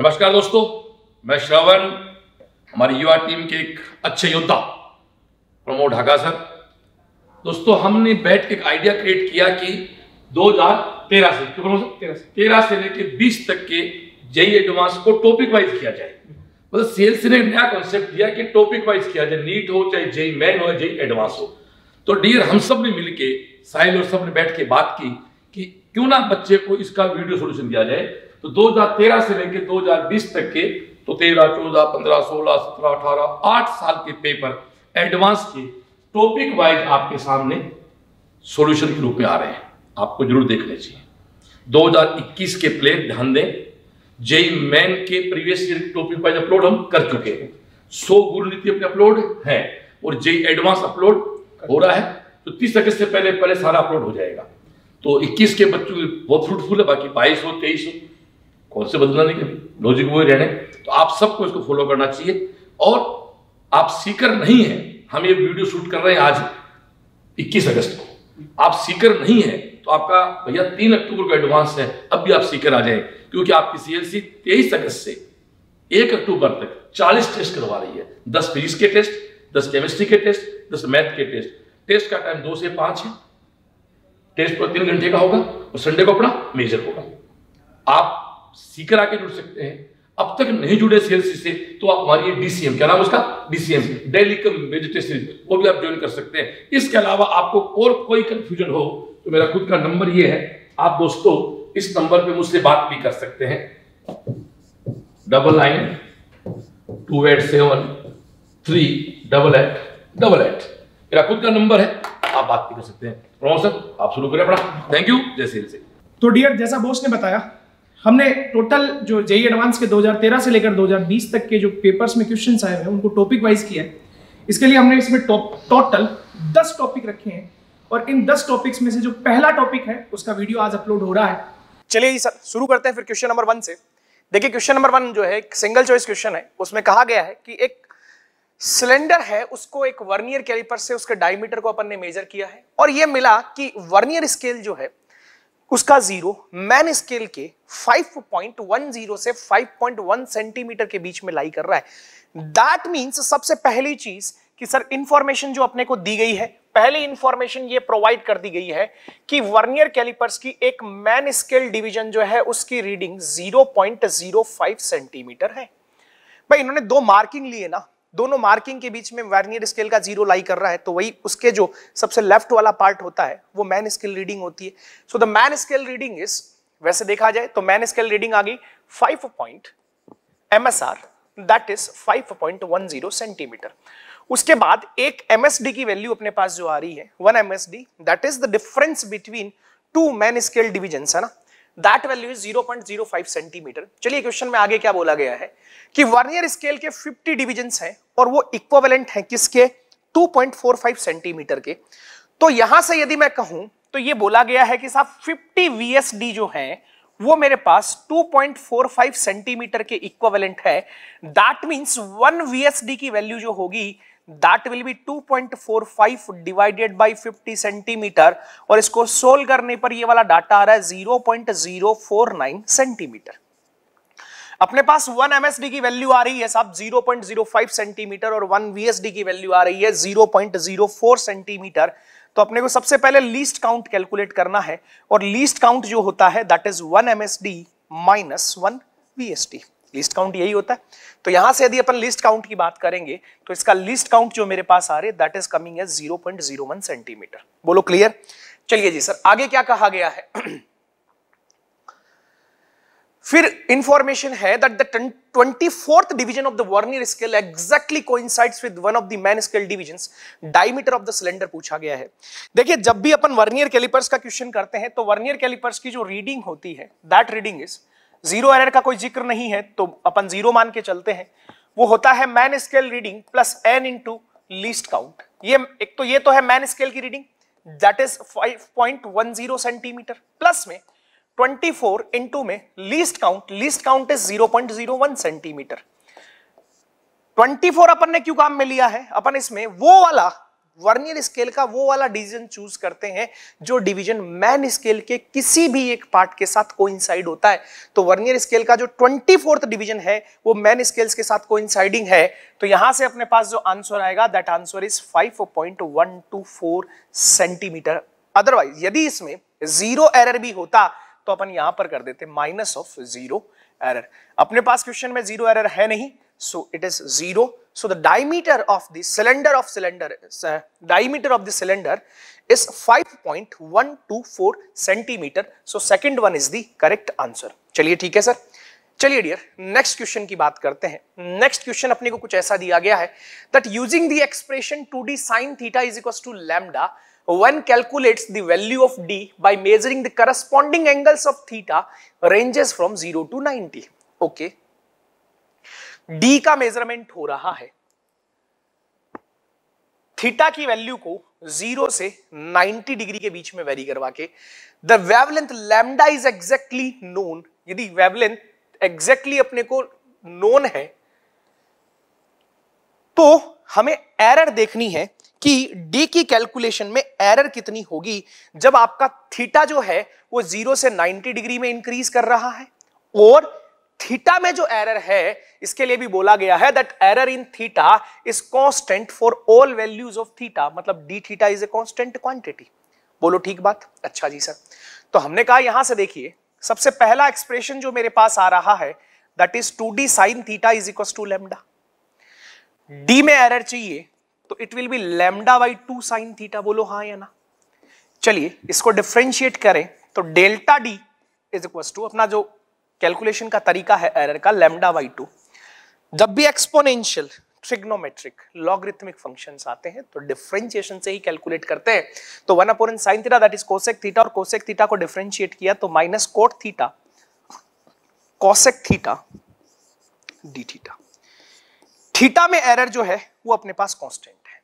नमस्कार दोस्तों मैं श्रवण हमारी युवा टीम के एक अच्छे योद्धा प्रमोद ढाका सर दोस्तों हमने बैठ के एक आइडिया क्रिएट किया कि 2013 से तेरह से तेरह से लेकर 20 तक के जेई एडवांस को टॉपिक वाइज किया जाए मतलब सेल्स ने नया कॉन्सेप्ट दिया कि टॉपिक वाइज किया जाए नीट हो चाहे जेई मैन हो जेई एडवांस हो तो डियर हम सब ने मिलकर साहिल और सब ने बैठ के बात की कि क्यों ना बच्चे को इसका वीडियो सोल्यूशन दिया जाए तो 2013 से लेकर 2020 तक के तो 13, 14, 15, 16, 17, 18, आठ साल के पेपर एडवांस के टॉपिक वाइज आपके सामने सॉल्यूशन के रूप में आ रहे हैं आपको जरूर देखने चाहिए 2021 के प्लेयर ध्यान दें जेई मैन के previous year topic wise upload हम कर चुके हैं सो गुरु नीति अपने अपलोड है और जेई एडवांस अपलोड हो रहा है तो तीस अगस्त से पहले पहले सारा अपलोड हो जाएगा तो 21 के बच्चों बहुत फ्रूटफुल है बाकी 22 हो 23 हो कौन से बदलना नहीं कभी लॉजिक वही रहने तो आप सबको इसको फॉलो करना चाहिए और आप सीकर नहीं है हम ये वीडियो शूट कर रहे हैं आज 21 अगस्त को आप सीकर नहीं है तो आपका भैया तीन अक्टूबर का एडवांस है अब भी आप सीकर आ जाए क्योंकि आपकी सीएलसी तेईस अगस्त से एक अक्टूबर तक 40 टेस्ट करवा रही है 10 फिजिक्स के टेस्ट 10 केमिस्ट्री के टेस्ट 10 मैथ के टेस्ट टेस्ट का टाइम दो से पांच है टेस्ट पर तीन घंटे का होगा और संडे को अपना मेजर होगा आप सीकर आके जुड़ सकते हैं अब तक नहीं जुड़े सेल्स से तो आप हमारी डीसीएम क्या नाम उसका डीसीएम डेलीकम वेजिटेशन वो भी आप ज्वाइन कर सकते हैं इसके अलावा आपको और कोई कंफ्यूजन हो तो मेरा खुद का नंबर ये है आप दोस्तों इस नंबर पे मुझसे बात भी कर सकते हैं double nine two eight seven three double eight double eight मेरा खुद का नंबर है आप बात भी कर सकते हैं प्रमोशन आप शुरू करें अपना थैंक यू जय श्री तो डियर जैसा बोस ने बताया हमने टोटल जो जेई एडवांस e के 2013 से लेकर 2020 तक के जो पेपर्स में क्वेश्चन आए हैं उनको टॉपिक वाइज किया है इसके लिए हमने इसमें टोटल दस टॉपिक रखे हैं और इन दस टॉपिक्स में से जो पहला टॉपिक है उसका वीडियो आज अपलोड हो रहा है चलिए शुरू करते हैं फिर क्वेश्चन नंबर वन से देखिए क्वेश्चन नंबर वन जो है सिंगल चॉइस क्वेश्चन है उसमें कहा गया है कि एक सिलेंडर है उसको एक वर्नियर कैलिपर से उसके डायमीटर को अपन ने मेजर किया है और यह मिला कि वर्नियर स्केल जो है उसका जीरो मैन स्केल के 5.10 से 5.1 सेंटीमीटर के बीच में लाई कर रहा है दैट मींस सबसे पहली चीज कि सर इंफॉर्मेशन जो अपने को दी गई है पहली इंफॉर्मेशन ये प्रोवाइड कर दी गई है कि वर्नियर कैलिपर्स की एक मैन स्केल डिवीजन जो है उसकी रीडिंग 0.05 सेंटीमीटर है भाई इन्होंने दो मार्किंग लिए ना दोनों मार्किंग के बीच में वर्नियर स्केल का जीरो लाई कर रहा है तो वही उसके जो सबसे लेफ्ट वाला पार्ट होता है वो मैन स्केल रीडिंग होती है so the main scale reading is वैसे देखा जाए तो मैन स्केल रीडिंग आ गई five point M S R that is five point one zero centimetre उसके बाद एक एम एस डी की वैल्यू अपने पास जो आ रही है one M S D that is the difference between two main scale division है ना दैट वैल्यू इज 0.05 सेंटीमीटर चलिए क्वेश्चन में आगे क्या बोला गया है कि वर्नियर स्केल के 50 डिविजन हैं और वो इक्वावेलेंट हैं किसके 2.45 सेंटीमीटर के तो यहां से यदि मैं कहूं तो ये बोला गया है कि साहब 50 वीएसडी जो है वो मेरे पास 2.45 सेंटीमीटर के इक्वावेलेंट है दैट मींस 1 वीएसडी की वैल्यू जो होगी that will be 2.45 divided by 50 centimetre और इसको सोल्व करने पर ये वाला डाटा आ रहा है 0.049 सेंटीमीटर अपने पास 1 MSD की वैल्यू आ रही है साहब 0.05 सेंटीमीटर और 1 VSD की वैल्यू आ रही है 0.04 सेंटीमीटर तो अपने को सबसे पहले लीस्ट काउंट कैलकुलेट करना है और लीस्ट काउंट जो होता है that is 1 MSD minus 1 VSD least count यही होता है तो यहां से यदि अपन लिस्ट काउंट की बात करेंगे तो इसका लिस्ट काउंट जो मेरे पास आ रहे that is coming as zero zero point one centimetre बोलो क्लियर चलिए जी सर आगे क्या कहा गया है फिर इंफॉर्मेशन है that the twenty fourth division of the vernier scale exactly coincides with one of the main scale division diameter of the cylinder पूछा गया है देखिए जब भी अपन वर्नियर कैलिपर्स का क्वेश्चन करते हैं तो वर्नियर कैलिपर्स की जो रीडिंग होती है that reading is zero error का कोई जिक्र नहीं है तो अपन जीरो मान के चलते हैं वो होता है main scale reading plus N into least count ये एक तो ये तो है मैन स्केल की reading that is 5.10 centimetre plus में 24 इंटू में least count least count is 0.01 centimetre 24 अपन ने क्यों काम में लिया है अपन इसमें वो वाला वर्नियर स्केल का वो वाला डिवीजन चूज करते हैं जो डिवीजन मैन स्केल के किसी भी एक पार्ट के साथ कोइंसाइड होता है तो वर्नियर स्केल का जो ट्वेंटी फोर्थ डिवीजन है वो मैन स्केल्स के साथ कोइंसाइडिंग है तो यहां से अपने पास जो आंसर आएगा that answer is 5.124 centimetre otherwise यदि इसमें जीरो एरर भी होता तो अपन यहां पर कर देते माइनस ऑफ जीरो एरर अपने पास क्वेश्चन में जीरो एरर है नहीं so it is zero So the diameter of the cylinder of cylinder, uh, diameter of the cylinder is 5.124 centimeter. So second one is the correct answer. चलिए ठीक है sir चलिए dear next question की बात करते हैं नेक्स्ट क्वेश्चन अपने को कुछ ऐसा दिया गया है that using the expression two D sine theta is equal to lambda one calculates the value of d by measuring the corresponding angles of theta ranges from 0 to 90 okay D का measurement हो रहा है theta की value को zero से 90 degree के बीच में वेरी करवा के the wavelength lambda is exactly known यदि वेवलेंथ एग्जैक्टली अपने को नोन है तो हमें एरर देखनी है कि डी की कैलकुलेशन में एरर कितनी होगी जब आपका थीटा जो है वो जीरो से 90 डिग्री में इंक्रीज कर रहा है और थीटा में जो एरर है इसके लिए भी बोला गया है that error in theta is constant for all values of theta मतलब D theta is a constant quantity बोलो ठीक बात अच्छा जी सर तो हमने कहा यहां से देखिए सबसे पहला एक्सप्रेशन जो मेरे पास आ रहा है that is two D sine theta is equal to lambda D में एरर चाहिए तो it will be lambda by two sine theta बोलो हाँ या ना चलिए इसको डिफ्रेंशिएट करें तो delta D is equal to अपना जो कैलकुलेशन का तरीका है एरर का लेमडा बाई टू जब भी एक्सपोनेंशियल ट्रिग्नोमेट्रिक लॉगरिथमिक फंक्शंस आते हैं तो डिफरेंशिएशन से ही कैलकुलेट करते हैं तो one upon sine theta that is cosec theta और कोसेक थीटा को डिफरेंशिएट किया तो minus cot theta cosec theta D theta theta में एरर जो है वो अपने पास कांस्टेंट है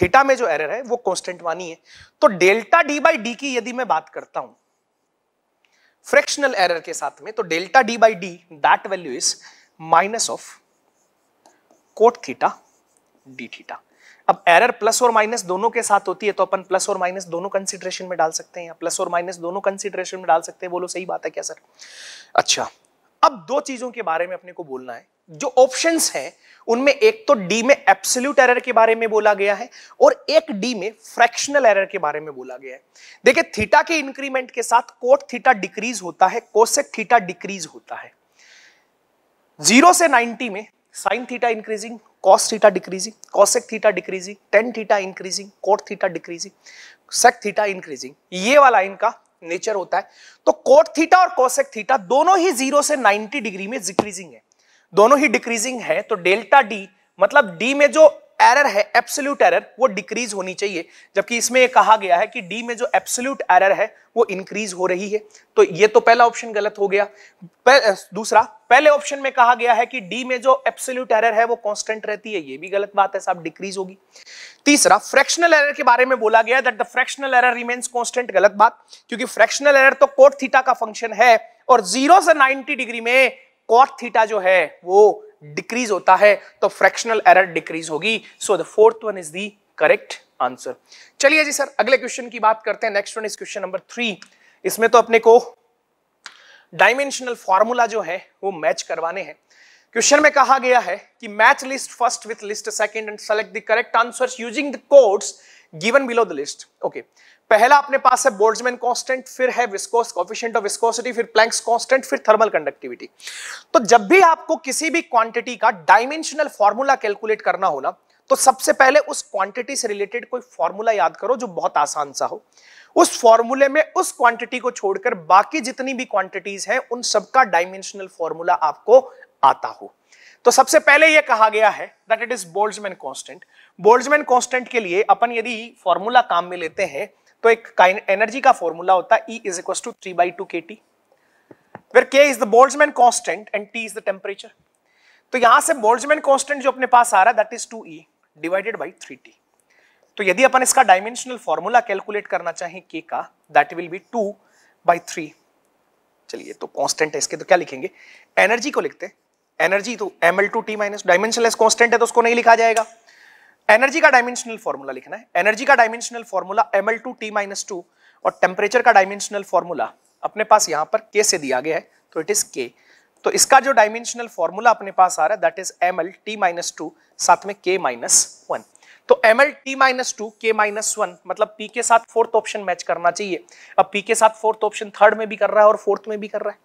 थीटा में जो एरर है वो कांस्टेंट मानी है तो डेल्टा डी बाई डी की यदि मैं बात करता हूं फ्रैक्शनल एरर के साथ में तो delta D by D that value is minus of cot theta D theta अब एरर प्लस और माइनस दोनों के साथ होती है तो अपन प्लस और माइनस दोनों कंसिडरेशन में डाल सकते हैं प्लस और माइनस दोनों कंसिडरेशन में डाल सकते हैं बोलो सही बात है क्या सर अच्छा अब दो चीजों के बारे में अपने को बोलना है जो ऑप्शंस हैं उनमें एक तो डी में एब्सोल्यूट एरर के बारे में बोला गया है और एक डी में फ्रैक्शनल एरर के बारे में बोला गया है देखिए थीटा के इंक्रीमेंट के साथ कोट थीटा डिक्रीज होता है कोसेक थीटा डिक्रीज होता है जीरो से नाइनटी में sine theta increasing cos theta decreasing cosec theta decreasing tan theta increasing cot theta decreasing sec theta increasing ये वाला इनका नेचर होता है तो कोट थीटा और कोसेक थीटा दोनों ही जीरो से नाइनटी डिग्री में डिक्रीजिंग है दोनों ही डिक्रीजिंग है तो डेल्टा डी मतलब डी में जो एरर है एप्सोल्यूट एरर वो डिक्रीज होनी चाहिए जबकि इसमें ये कहा गया है कि डी में जो एप्सोल्यूट एरर है वो इंक्रीज हो रही है तो ये तो पहला ऑप्शन गलत हो गया पह, दूसरा पहले ऑप्शन में कहा गया है कि डी में जो एप्सोल्यूट एरर है वो कांस्टेंट रहती है ये भी गलत बात है साहब डिक्रीज होगी तीसरा फ्रैक्शनल एरर के बारे में बोला गया that the fractional error remains constant गलत बात क्योंकि फ्रैक्शनल एरर तो कोट थीटा का फंक्शन है और जीरो से नाइनटी डिग्री में कॉट थीटा जो है वो डिक्रीज होता है तो फ्रैक्शनल एरर डिक्रीज होगी so the fourth one is the correct answer चलिए जी सर अगले क्वेश्चन की बात करते हैं next one is question number three इसमें तो अपने को डायमेंशनल फॉर्मूला जो है वो मैच करवाने हैं क्वेश्चन में कहा गया है कि match list first with list second and select the correct answers using the codes given below the list okay पहला अपने पास है बोल्ट्जमैन कांस्टेंट फिर है विस्कोस कॉफिशिएंट ऑफ विस्कोसिटी फिर प्लैंक्स कांस्टेंट फिर थर्मल कंडक्टिविटी तो जब भी आपको किसी भी क्वांटिटी का डायमेंशनल फॉर्मूला कैलकुलेट करना हो ना तो सबसे पहले उस क्वांटिटी से रिलेटेड कोई फॉर्मूला याद करो जो बहुत आसान सा हो उस फॉर्मूले में उस क्वांटिटी को छोड़कर बाकी जितनी भी क्वांटिटीज हैं उन सबका डायमेंशनल फॉर्मूला आपको आता हो तो सबसे पहले यह कहा गया है that it is Boltzmann constant Boltzmann constant के लिए अपन यदि फॉर्मूला काम में लेते हैं तो एक एनर्जी का फॉर्मूला होता है E is equal to three by two K T where K is the Boltzmann constant and T is the temperature तो यहां से बोल्ट्जमैन कांस्टेंट जो अपने पास आ रहा है that is two E divided by three T तो यदि अपन इसका डायमेंशनल फॉर्मूला कैलकुलेट करना चाहें के का that will be two by three चलिए तो कॉन्स्टेंट है इसके तो क्या लिखेंगे एनर्जी को लिखते हैं एनर्जी तो M L two T minus dimensionless constant है तो उसको नहीं लिखा जाएगा एनर्जी का डायमेंशनल फॉर्मूला लिखना है एनर्जी का dimensional formula M L two T minus two और टेम्परेचर का डायमेंशनल फॉर्मूला अपने पास यहाँ पर के से दिया गया है तो इट इज के तो इसका जो डायमेंशनल फॉर्मूला अपने पास आ रहा है that is M L T minus two साथ में के माइनस वन तो M L T minus two K minus one मतलब पी के साथ फोर्थ ऑप्शन मैच करना चाहिए अब पी के साथ फोर्थ ऑप्शन थर्ड में भी कर रहा है और फोर्थ में भी कर रहा है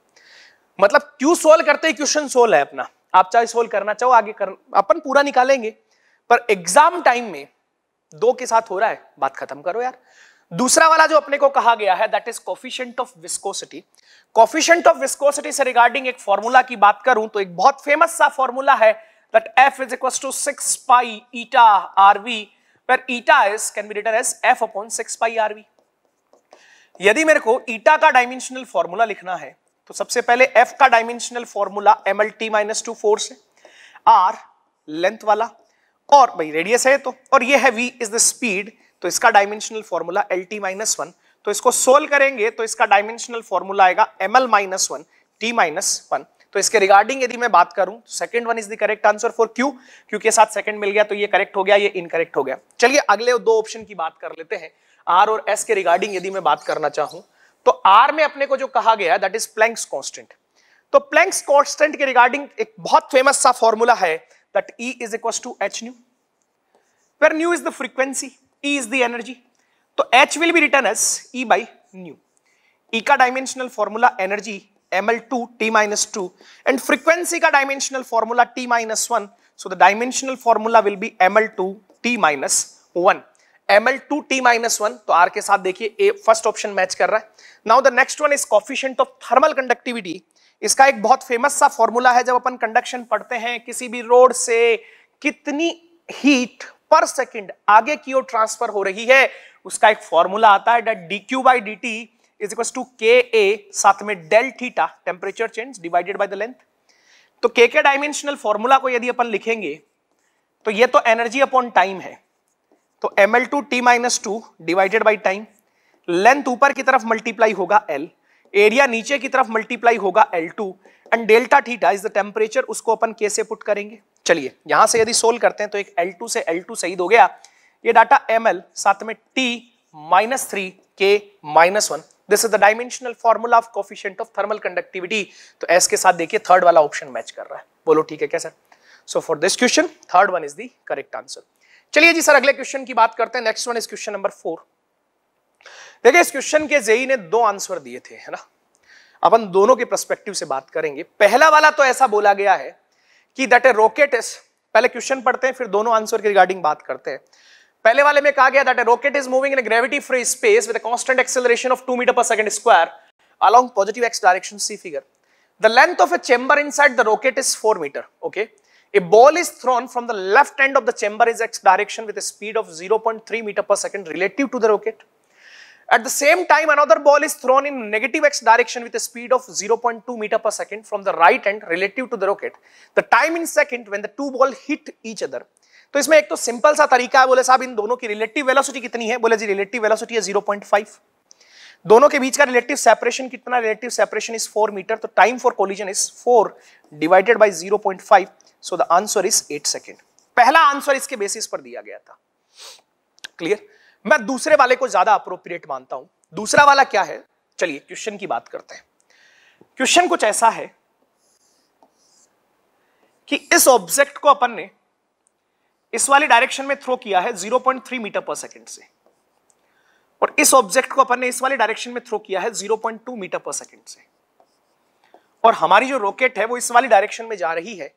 मतलब क्यू सोल्व करते ही क्वेश्चन सोल्व है अपना आप चाहे सोल्व करना चाहो आगे कर अपन पूरा निकालेंगे पर एग्जाम टाइम में दो के साथ हो रहा है बात खत्म करो यार दूसरा वाला जो अपने को कहा गया है that is coefficient of viscosity coefficient of viscosity से रिगार्डिंग एक फॉर्मूला की बात करूं तो एक बहुत फेमस सा फॉर्मूला है that F is equal to six pi eta RV पर eta is can be written as F upon six pi RV यदि मेरे को ईटा का डायमेंशनल फॉर्मूला लिखना है तो सबसे पहले एफ का dimensional formula M L T minus two for से आर लेंथ वाला और भाई रेडियस है तो और ये है वी इज द स्पीड तो इसका dimensional formula L T minus one तो इसको सोल्व करेंगे तो इसका डायमेंशनल फॉर्मूला आएगा M L minus one T minus one तो इसके रिगार्डिंग यदि मैं बात करूं second one is the correct answer for Q क्योंकि साथ सेकंड मिल गया तो ये करेक्ट हो गया ये इनकरेक्ट हो गया चलिए अगले दो ऑप्शन की बात कर लेते हैं आर और एस के रिगार्डिंग यदि मैं बात करना चाहूं तो आर में अपने को जो कहा गया दैट इज प्लैंक्स कॉन्स्टेंट तो प्लैंक्स कॉन्स्टेंट के रिगार्डिंग एक बहुत फेमस सा फॉर्मूला है that E is equal to H nu where nu is the frequency E is the energy तो H will be written as E by nu E का dimensional formula energy M L two T minus two and frequency का dimensional formula T minus one so the dimensional formula will be M L two T minus one M L two T minus one तो R के साथ देखिए ए first option match कर रहा है now the next one is coefficient of thermal conductivity इसका एक बहुत फेमस सा फॉर्मूला है जब अपन कंडक्शन पढ़ते हैं किसी भी रोड से कितनी हीट पर सेकंड आगे की ओर ट्रांसफर हो रही है उसका एक फॉर्मूला आता है that D Q by D T is equal to K A साथ में del theta temperature change divided by the length तो के के डायमेंशनल फॉर्मूला को यदि अपन लिखेंगे तो ये तो एनर्जी अपॉन टाइम है तो M L two T minus two divided by time length ऊपर की तरफ मल्टीप्लाई होगा एल एरिया नीचे की तरफ मल्टीप्लाई होगा L two and delta theta is the temperature उसको अपन कैसे पुट करेंगे चलिए यहां से यदि सोल्व करते हैं तो एक एल टू से एल टू सही हो गया ये डाटा एम एल साथ में T minus three K minus one this is the dimensional formula of coefficient of thermal conductivity तो एस के साथ देखिए थर्ड वाला ऑप्शन मैच कर रहा है बोलो ठीक है क्या sir so for this question third one is the correct answer चलिए जी सर अगले क्वेश्चन की बात करते हैं next one is question number four देखिए इस क्वेश्चन के जेई ने दो आंसर दिए थे है ना अपन दोनों के प्रस्पेक्टिव से बात करेंगे पहला वाला तो ऐसा बोला गया है कि दैट ए रॉकेट इज पहले क्वेश्चन पढ़ते हैं फिर दोनों आंसर के रिगार्डिंग बात करते हैं पहले वाले में कहा गया that a rocket is moving in gravity free space with constant acceleration of 2 metre per second square along positive x direction see figure the length of a chamber inside the rocket is 4 meter okay A ball is thrown from the left end of the chamber is x direction with a speed of 0.3 meter per second relative to the rocket. At the same time, another ball is thrown in negative x direction with a speed of 0.2 meter per second from the right end relative to the rocket. The time in second when the two ball hit each other. तो इसमें एक तो simple सा तरीका है बोले साहब इन दोनों की रिलेटिव वेलोसिटी कितनी है बोले जी रिलेटिव वेलोसिटी है 0.5 दोनों के बीच का रिलेटिव सेपरेशन कितना रिलेटिव सेपरेशन इज 4 मीटर तो time for collision is 4 divided by 0.5 so the answer is eight second पहला आंसर इसके बेसिस पर दिया गया था क्लियर मैं दूसरे वाले को ज्यादा अप्रोप्रिएट मानता हूं दूसरा वाला क्या है चलिए क्वेश्चन की बात करते हैं क्वेश्चन कुछ ऐसा है कि इस ऑब्जेक्ट को अपन ने इस वाले डायरेक्शन में थ्रो किया है 0.3 मीटर पर सेकंड से और इस ऑब्जेक्ट को अपन ने इस वाले डायरेक्शन में थ्रो किया है 0.2 मीटर पर सेकंड से और हमारी जो रॉकेट है वो इस वाली डायरेक्शन में जा रही है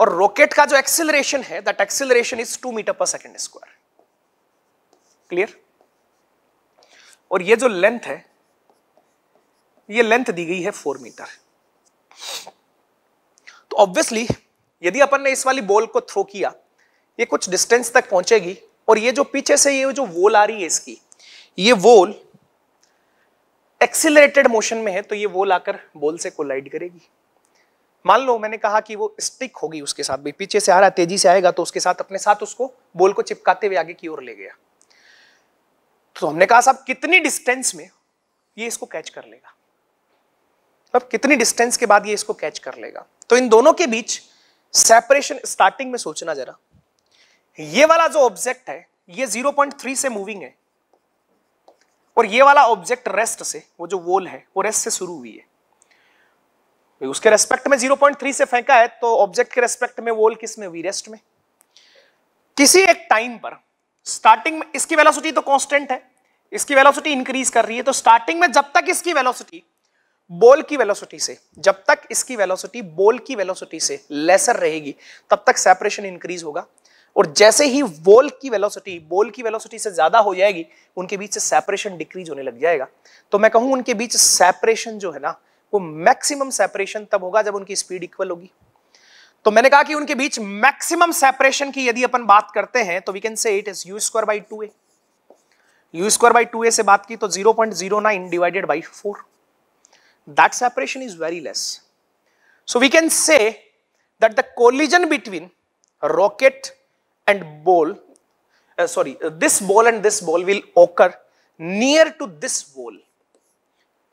और रॉकेट का जो एक्सिलरेशन है that acceleration is two metre per second square clear और ये जो लेंथ है ये लेंथ दी गई है फोर मीटर तो ऑब्वियसली यदि अपन ने इस वाली बॉल को थ्रो किया ये कुछ डिस्टेंस तक पहुंचेगी और ये जो पीछे से ये जो वोल आ रही है इसकी ये वोल एक्सिलरेटेड मोशन में है तो ये वोल आकर बॉल से कोलाइड करेगी मान लो मैंने कहा कि वो स्टिक होगी उसके साथ भी पीछे से आ रहा है तेजी से आएगा तो उसके साथ अपने साथ उसको बॉल को चिपकाते हुए आगे की ओर ले गया तो हमने कहा साहब कितनी डिस्टेंस में ये इसको कैच कर लेगा अब कितनी डिस्टेंस के बाद ये इसको कैच कर लेगा तो इन दोनों के बीच सेपरेशन स्टार्टिंग में सोचना जरा ये वाला जो ऑब्जेक्ट है ये 0.3 से मूविंग है और ये वाला ऑब्जेक्ट रेस्ट से वो जो वोल है वो रेस्ट से शुरू हुई है उसके रेस्पेक्ट में 0.3 से फेंका है तो ऑब्जेक्ट के रेस्पेक्ट में वोल किस में हुई रेस्ट में किसी एक टाइम पर स्टार्टिंग में इसकी वेलोसिटी तो कांस्टेंट है इसकी वेलोसिटी इंक्रीज कर रही है तो स्टार्टिंग में जब तक इसकी वेलोसिटी बॉल की वेलोसिटी से जब तक इसकी वेलोसिटी बॉल की वेलोसिटी से लेसर रहेगी तब तक सेपरेशन इंक्रीज होगा और जैसे ही बोल की वेलोसिटी बॉल की वेलोसिटी से ज्यादा हो जाएगी उनके बीच से सेपरेशन डिक्रीज होने लग जाएगा तो मैं कहूं उनके बीच सेपरेशन जो है ना वो मैक्सिमम सेपरेशन तब होगा जब उनकी स्पीड इक्वल होगी तो मैंने कहा कि उनके बीच मैक्सिमम सेपरेशन की यदि अपन बात करते हैं तो we can say it is u square by two a u square by two a से बात की तो zero point zero nine divided by four that separation is very less so we can say that the collision between rocket and ball sorry this uh, and this and will occur near to this ball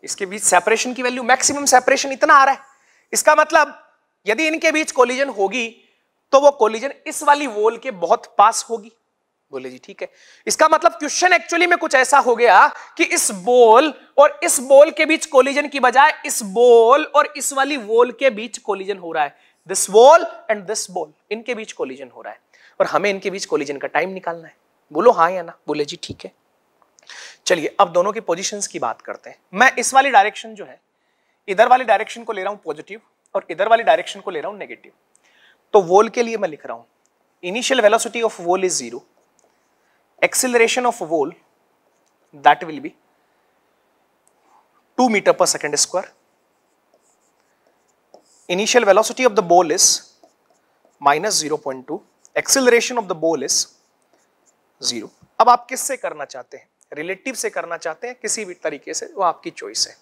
इसके बीच separation की value maximum separation इतना आ रहा है इसका मतलब यदि इनके बीच कोलिजन होगी तो वो कोलिजन इस वाली वोल के बहुत पास होगी बोले जी ठीक है इसका मतलब क्वेश्चन एक्चुअली में कुछ ऐसा हो गया कि इस बोल और इस बोल के बीच कोलिजन की बजाय इस बोल और इस वाली वोल के बीच कोलिजन हो रहा है दिस वोल एंड दिस बोल इनके बीच कोलिजन हो रहा है और हमें इनके बीच कोलिजन का टाइम निकालना है बोलो हाँ या ना बोले जी ठीक है चलिए अब दोनों की पोजिशन की बात करते हैं मैं इस वाली डायरेक्शन जो है इधर वाली डायरेक्शन को ले रहा हूँ पॉजिटिव और इधर वाली डायरेक्शन को ले रहा हूँ नेगेटिव तो वोल के लिए मैं लिख रहा हूँ initial velocity of ball is zero acceleration of ball that will be two metre per second square initial of the ball is minus zero point two acceleration of the ball is zero अब आप किससे करना चाहते हैं relative से करना चाहते हैं किसी भी तरीके से वो आपकी चॉइस है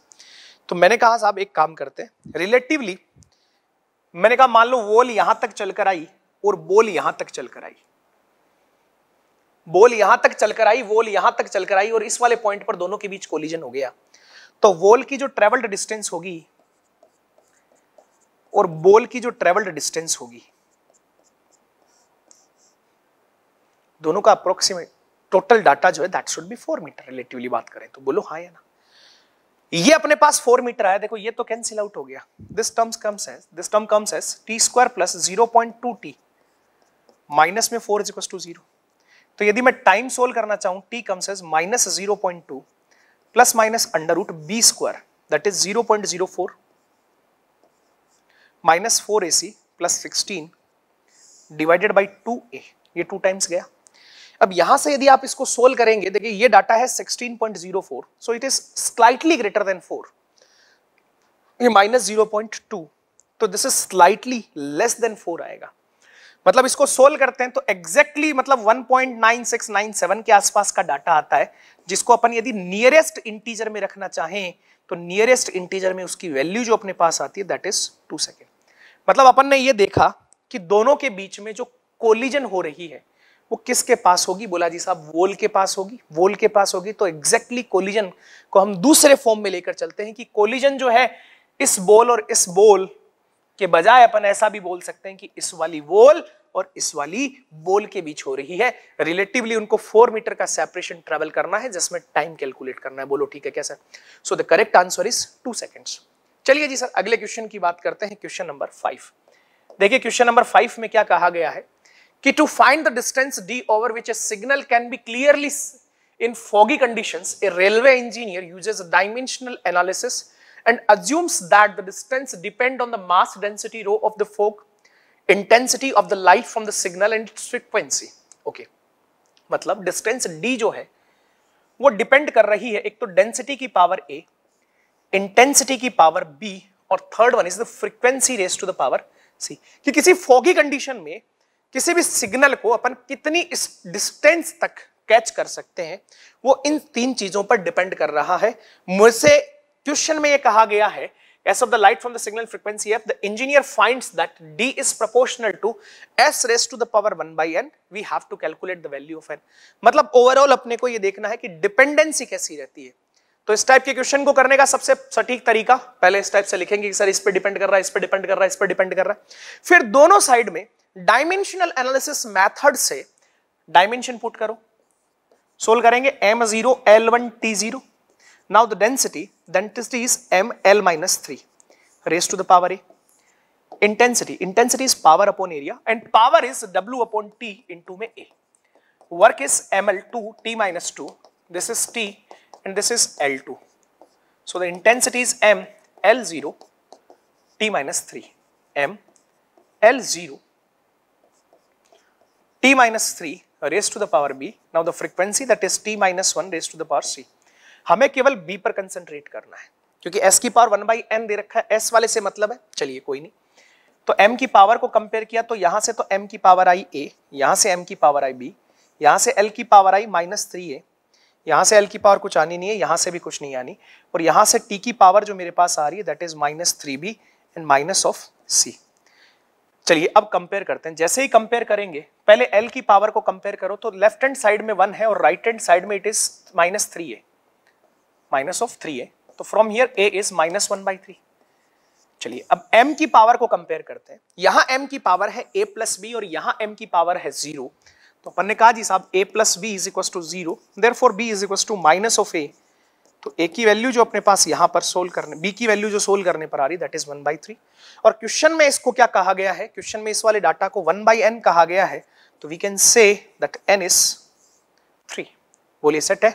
तो मैंने कहा साहब एक काम करते हैं रिलेटिवली मैंने कहा मान लो वोल यहां तक चलकर आई और बोल यहां तक चलकर आई बोल यहां तक चलकर आई वोल यहां तक चलकर आई और इस वाले पॉइंट पर दोनों के बीच कोलिजन हो गया तो वोल की जो ट्रेवल्ड डिस्टेंस होगी और बोल की जो ट्रेवल्ड डिस्टेंस होगी दोनों का अप्रोक्सीमेट टोटल डाटा जो है that should be four metre relatively बात करें तो बोलो हाँ या ना ये अपने पास फोर मीटर आया देखो ये तो कैंसिल आउट हो गया दिस टर्म्स कम्स है दिस टर्म कम्स है t square plus zero point two T minus में four is equal to zero तो यदि मैं टाइम सोल्व करना चाहूँ t comes as minus zero point two plus minus under root b square that is zero point zero four minus four a c plus sixteen divided by two a ये two times गया अब यहां से यदि आप इसको solve करेंगे देखिए ये डाटा है 16.04 so it is slightly greater than 4 ये माइनस जीरो तो this is slightly less than 4 आएगा मतलब इसको सोल्व करते हैं तो एग्जैक्टली exactly, मतलब 1.9697 के आसपास का डाटा आता है जिसको अपन यदि नियरेस्ट इंटीजर में रखना चाहें तो नियरेस्ट इंटीजर में उसकी वैल्यू जो अपने पास आती है दैट इज टू सेकेंड मतलब अपन ने ये देखा कि दोनों के बीच में जो कोलिजन हो रही है वो किसके पास होगी बोला जी साहब वोल के पास होगी वोल के पास होगी तो एग्जैक्टली exactly कोलिजन को हम दूसरे फॉर्म में लेकर चलते हैं कि कोलिजन जो है इस बोल और इस बोल के बजाय अपन ऐसा भी बोल सकते हैं कि इस वाली वोल और इस वाली बोल के बीच हो रही है रिलेटिवली उनको फोर मीटर का सेपरेशन ट्रेवल करना है जिसमें टाइम कैलकुलेट करना है बोलो ठीक है क्या sir so the correct answer is two seconds चलिए जी सर अगले क्वेश्चन की बात करते हैं क्वेश्चन नंबर फाइव देखिए क्वेश्चन नंबर फाइव में क्या कहा गया है to find the distance d over which a signal can be clearly in foggy conditions, a railway engineer uses dimensional analysis and assumes that the distance depend on the mass density rho of the fog, intensity of the light from the signal and its frequency. Okay. मतलब distance d जो है वो depend कर रही है एक तो density की पावर a, intensity की power b और third one is the frequency raise to the power c कि किसी फॉगी कंडीशन में किसी भी सिग्नल को अपन कितनी इस डिस्टेंस तक कैच कर सकते हैं वो इन तीन चीजों पर डिपेंड कर रहा है मुझसे क्वेश्चन में ये कहा गया है s of the light from the signal frequency f the engineer finds that d is proportional to s raise to the power one by n we have to calculate the value of n मतलब overall अपने को ये देखना है कि dependency कैसी रहती है तो इस टाइप के क्वेश्चन को करने का सबसे सटीक तरीका पहले इस टाइप से लिखेंगे कि सर इस पे डिपेंड कर रहा है इस पे डिपेंड कर रहा है इस पे डिपेंड कर रहा है फिर दोनों साइड में डायमेंशनल एनालिसिस मेथड से डायमेंशन पुट करो सोल्व करेंगे M zero L one T zero now the density density is M L minus three raise to the power a intensity intensity is power upon area and power is W upon T into में a work is M L two T minus two this is T and this is L two so the intensity is M L zero T minus three M L zero t minus 3 raised to the power b. Now the frequency that is t minus 1 raised to the power c. हमें केवल b पर concentrate करना है क्योंकि s की power 1 by N दे रखा है s वाले से मतलब है चलिए कोई नहीं तो m की पावर को कंपेयर किया तो यहाँ से तो m की पावर आई a यहाँ से m की पावर आई b यहाँ से l की पावर आई माइनस थ्री ए यहाँ से l की पावर कुछ आनी नहीं है यहाँ से भी कुछ नहीं आनी और यहाँ से t की पावर जो मेरे पास आ रही है that is minus three b and minus of c चलिए अब कंपेयर करते हैं जैसे ही कंपेयर करेंगे पहले एल की पावर को कंपेयर करो तो लेफ्ट हैंड साइड में वन है और राइट हैंड साइड में इट इज माइनस थ्री है माइनस ऑफ थ्री है तो from here a is minus one by three चलिए अब एम की पावर को कंपेयर करते हैं यहां एम की पावर है ए प्लस बी और यहां एम की पावर है जीरो तो अपन ने कहा जी साहब a plus b is equal to zero therefore b is equal to minus of a तो ए की वैल्यू जो अपने पास यहां पर सोल्व करने बी की वैल्यू जो सोल्व करने पर आ रही that is one by three और क्वेश्चन में इसको क्या कहा गया है क्वेश्चन में इस वाले डाटा को वन बाई एन कहा गया है तो we can say that n is three बोलिए सेट है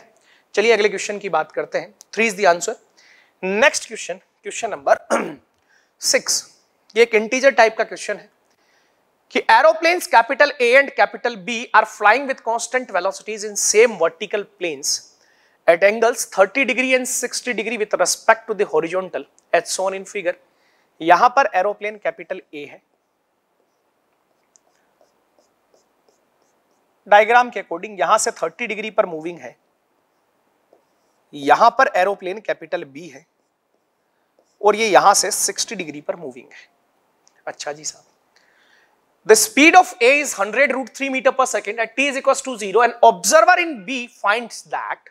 चलिए अगले क्वेश्चन की बात करते हैं three is the answer next question question number six ये एक इंटीजर टाइप का क्वेश्चन है कि aeroplanes capital A and capital B are flying with constant velocities in same vertical planes at angles 30 degree and 60 degree with respect to the horizontal as shown in figure यहां पर aeroplane capital A है diagram के according यहां से 30 degree पर moving है यहां पर एरोप्लेन कैपिटल बी है और ये यहां से 60 डिग्री पर मूविंग है अच्छा जी साहब the speed of A is hundred root three metre per second at T is equal to zero and observer in B finds that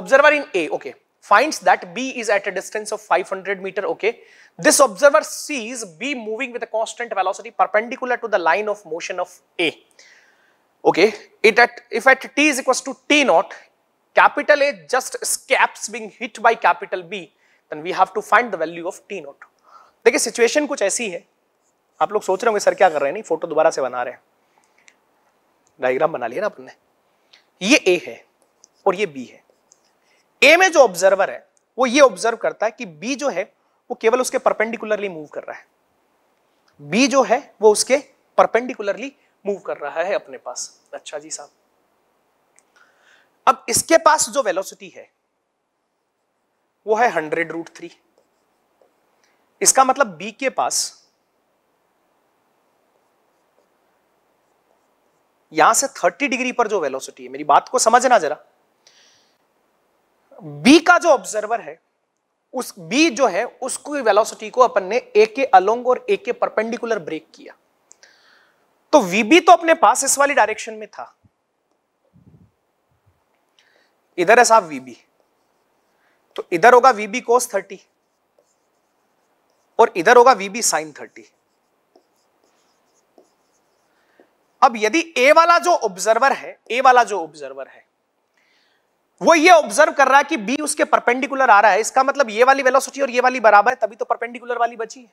observer in A, okay, finds that B is at a distance of 500 meter, okay. This observer sees B moving with a constant velocity perpendicular to the line of motion of A, okay. It at, if at t is equals to t naught, capital A just escapes being hit by capital B, then we have to find the value of t naught. देखिए situation कुछ ऐसी है आप लोग सोच रहे होंगे sir क्या कर रहे हैं नहीं फोटो दोबारा से बना रहे हैं डायग्राम बना लिया ना अपन ने ये ए है और ये बी है ए में जो ऑब्जर्वर है वो ये ऑब्जर्व करता है कि बी जो है वो केवल उसके परपेंडिकुलरली मूव कर रहा है बी जो है वो उसके परपेंडिकुलरली मूव कर रहा है अपने पास अच्छा जी साहब अब इसके पास जो वेलोसिटी है वो है हंड्रेड रूट थ्री इसका मतलब बी के पास यहां से थर्टी डिग्री पर जो वेलोसिटी है मेरी बात को समझना जरा बी का जो ऑब्जर्वर है उस बी जो है उसकी वेलोसिटी को अपन ने ए के अलोंग और ए के परपेंडिकुलर ब्रेक किया तो वीबी तो अपने पास इस वाली डायरेक्शन में था इधर है साहब वीबी तो इधर होगा वीबी कोस थर्टी और इधर होगा वीबी साइन थर्टी अब यदि ए वाला जो ऑब्जर्वर है ए वाला जो ऑब्जर्वर है वो ये ऑब्जर्व कर रहा है कि बी उसके परपेंडिकुलर आ रहा है इसका मतलब ये वाली वेलोसिटी और ये वाली बराबर है तभी तो परपेंडिकुलर वाली बची है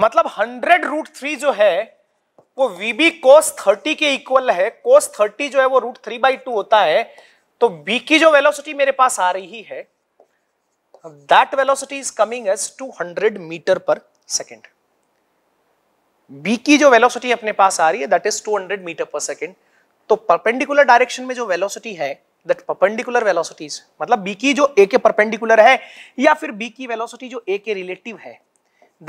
मतलब हंड्रेड रूट थ्री जो है वो वीबी कोस थर्टी के इक्वल है कोस थर्टी जो है वो रूट थ्री बाई टू होता है तो बी की जो वेलोसिटी मेरे पास आ रही है that velocity is coming as two hundred metre per second B की जो वेलोसिटी अपने पास आ रही है that is 200 metre per second तो परपेंडिकुलर डायरेक्शन में जो वेलोसिटी है दैट परपेंडिकुलर वेलोसिटीज मतलब बी की जो ए के परपेंडिकुलर है या फिर बी की वेलोसिटी जो ए के रिलेटिव है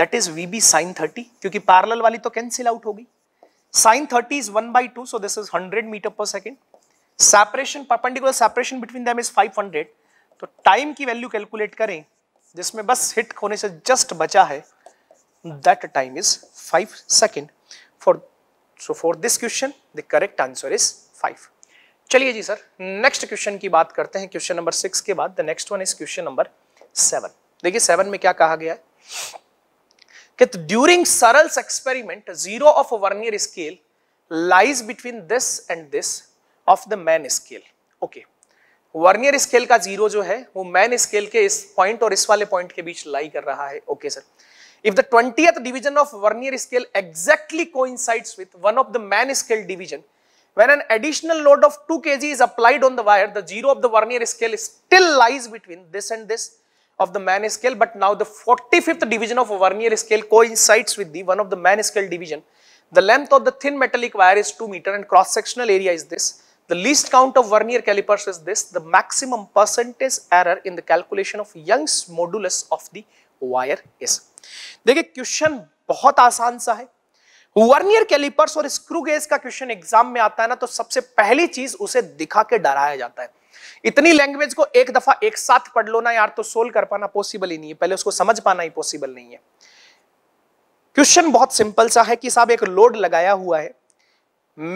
that is v B sine thirty क्योंकि पार्लल वाली तो कैंसिल आउट होगी sine thirty is one by two so this is hundred metre per second separation perpendicular separation between them is five hundred तो time की value calculate करें जिसमें बस hit होने से जस्ट बचा है that time is five second for so for this question the correct answer is five चलिए जी सर नेक्स्ट क्वेश्चन की बात करते हैं क्वेश्चन नंबर सिक्स के बाद the next one is question number seven देखिए सेवन में क्या कहा गया है कि during Searle's experiment zero of vernier scale lies between this and this of the main scale okay vernier scale का जीरो जो है वो मैन स्केल के इस पॉइंट और इस वाले पॉइंट के बीच लाई कर रहा है okay sir if the twenty division of vernier scale exactly coincides with one of the main scale division When an additional load of 2 kg is applied on the wire, the 0 of the vernier scale still lies between this and this of the man scale, but now the 45th division of vernier scale coincides with the one of the man scale division. The length of the thin metallic wire is 2 meter and cross-sectional area is this. The least count of vernier calipers is this. The maximum percentage error in the calculation of Young's modulus of the wire is. देखिए question बहुत आसान सा है vernier callipers और screw gauge का question exam में आता है ना तो सबसे पहली चीज उसे दिखा के डराया जाता है इतनी लैंग्वेज को एक दफा एक साथ पढ़ लो ना यार तो सोल्व कर पाना पॉसिबल ही नहीं है पहले उसको समझ पाना ही पॉसिबल नहीं है क्वेश्चन बहुत सिंपल सा है कि साहब एक लोड लगाया हुआ है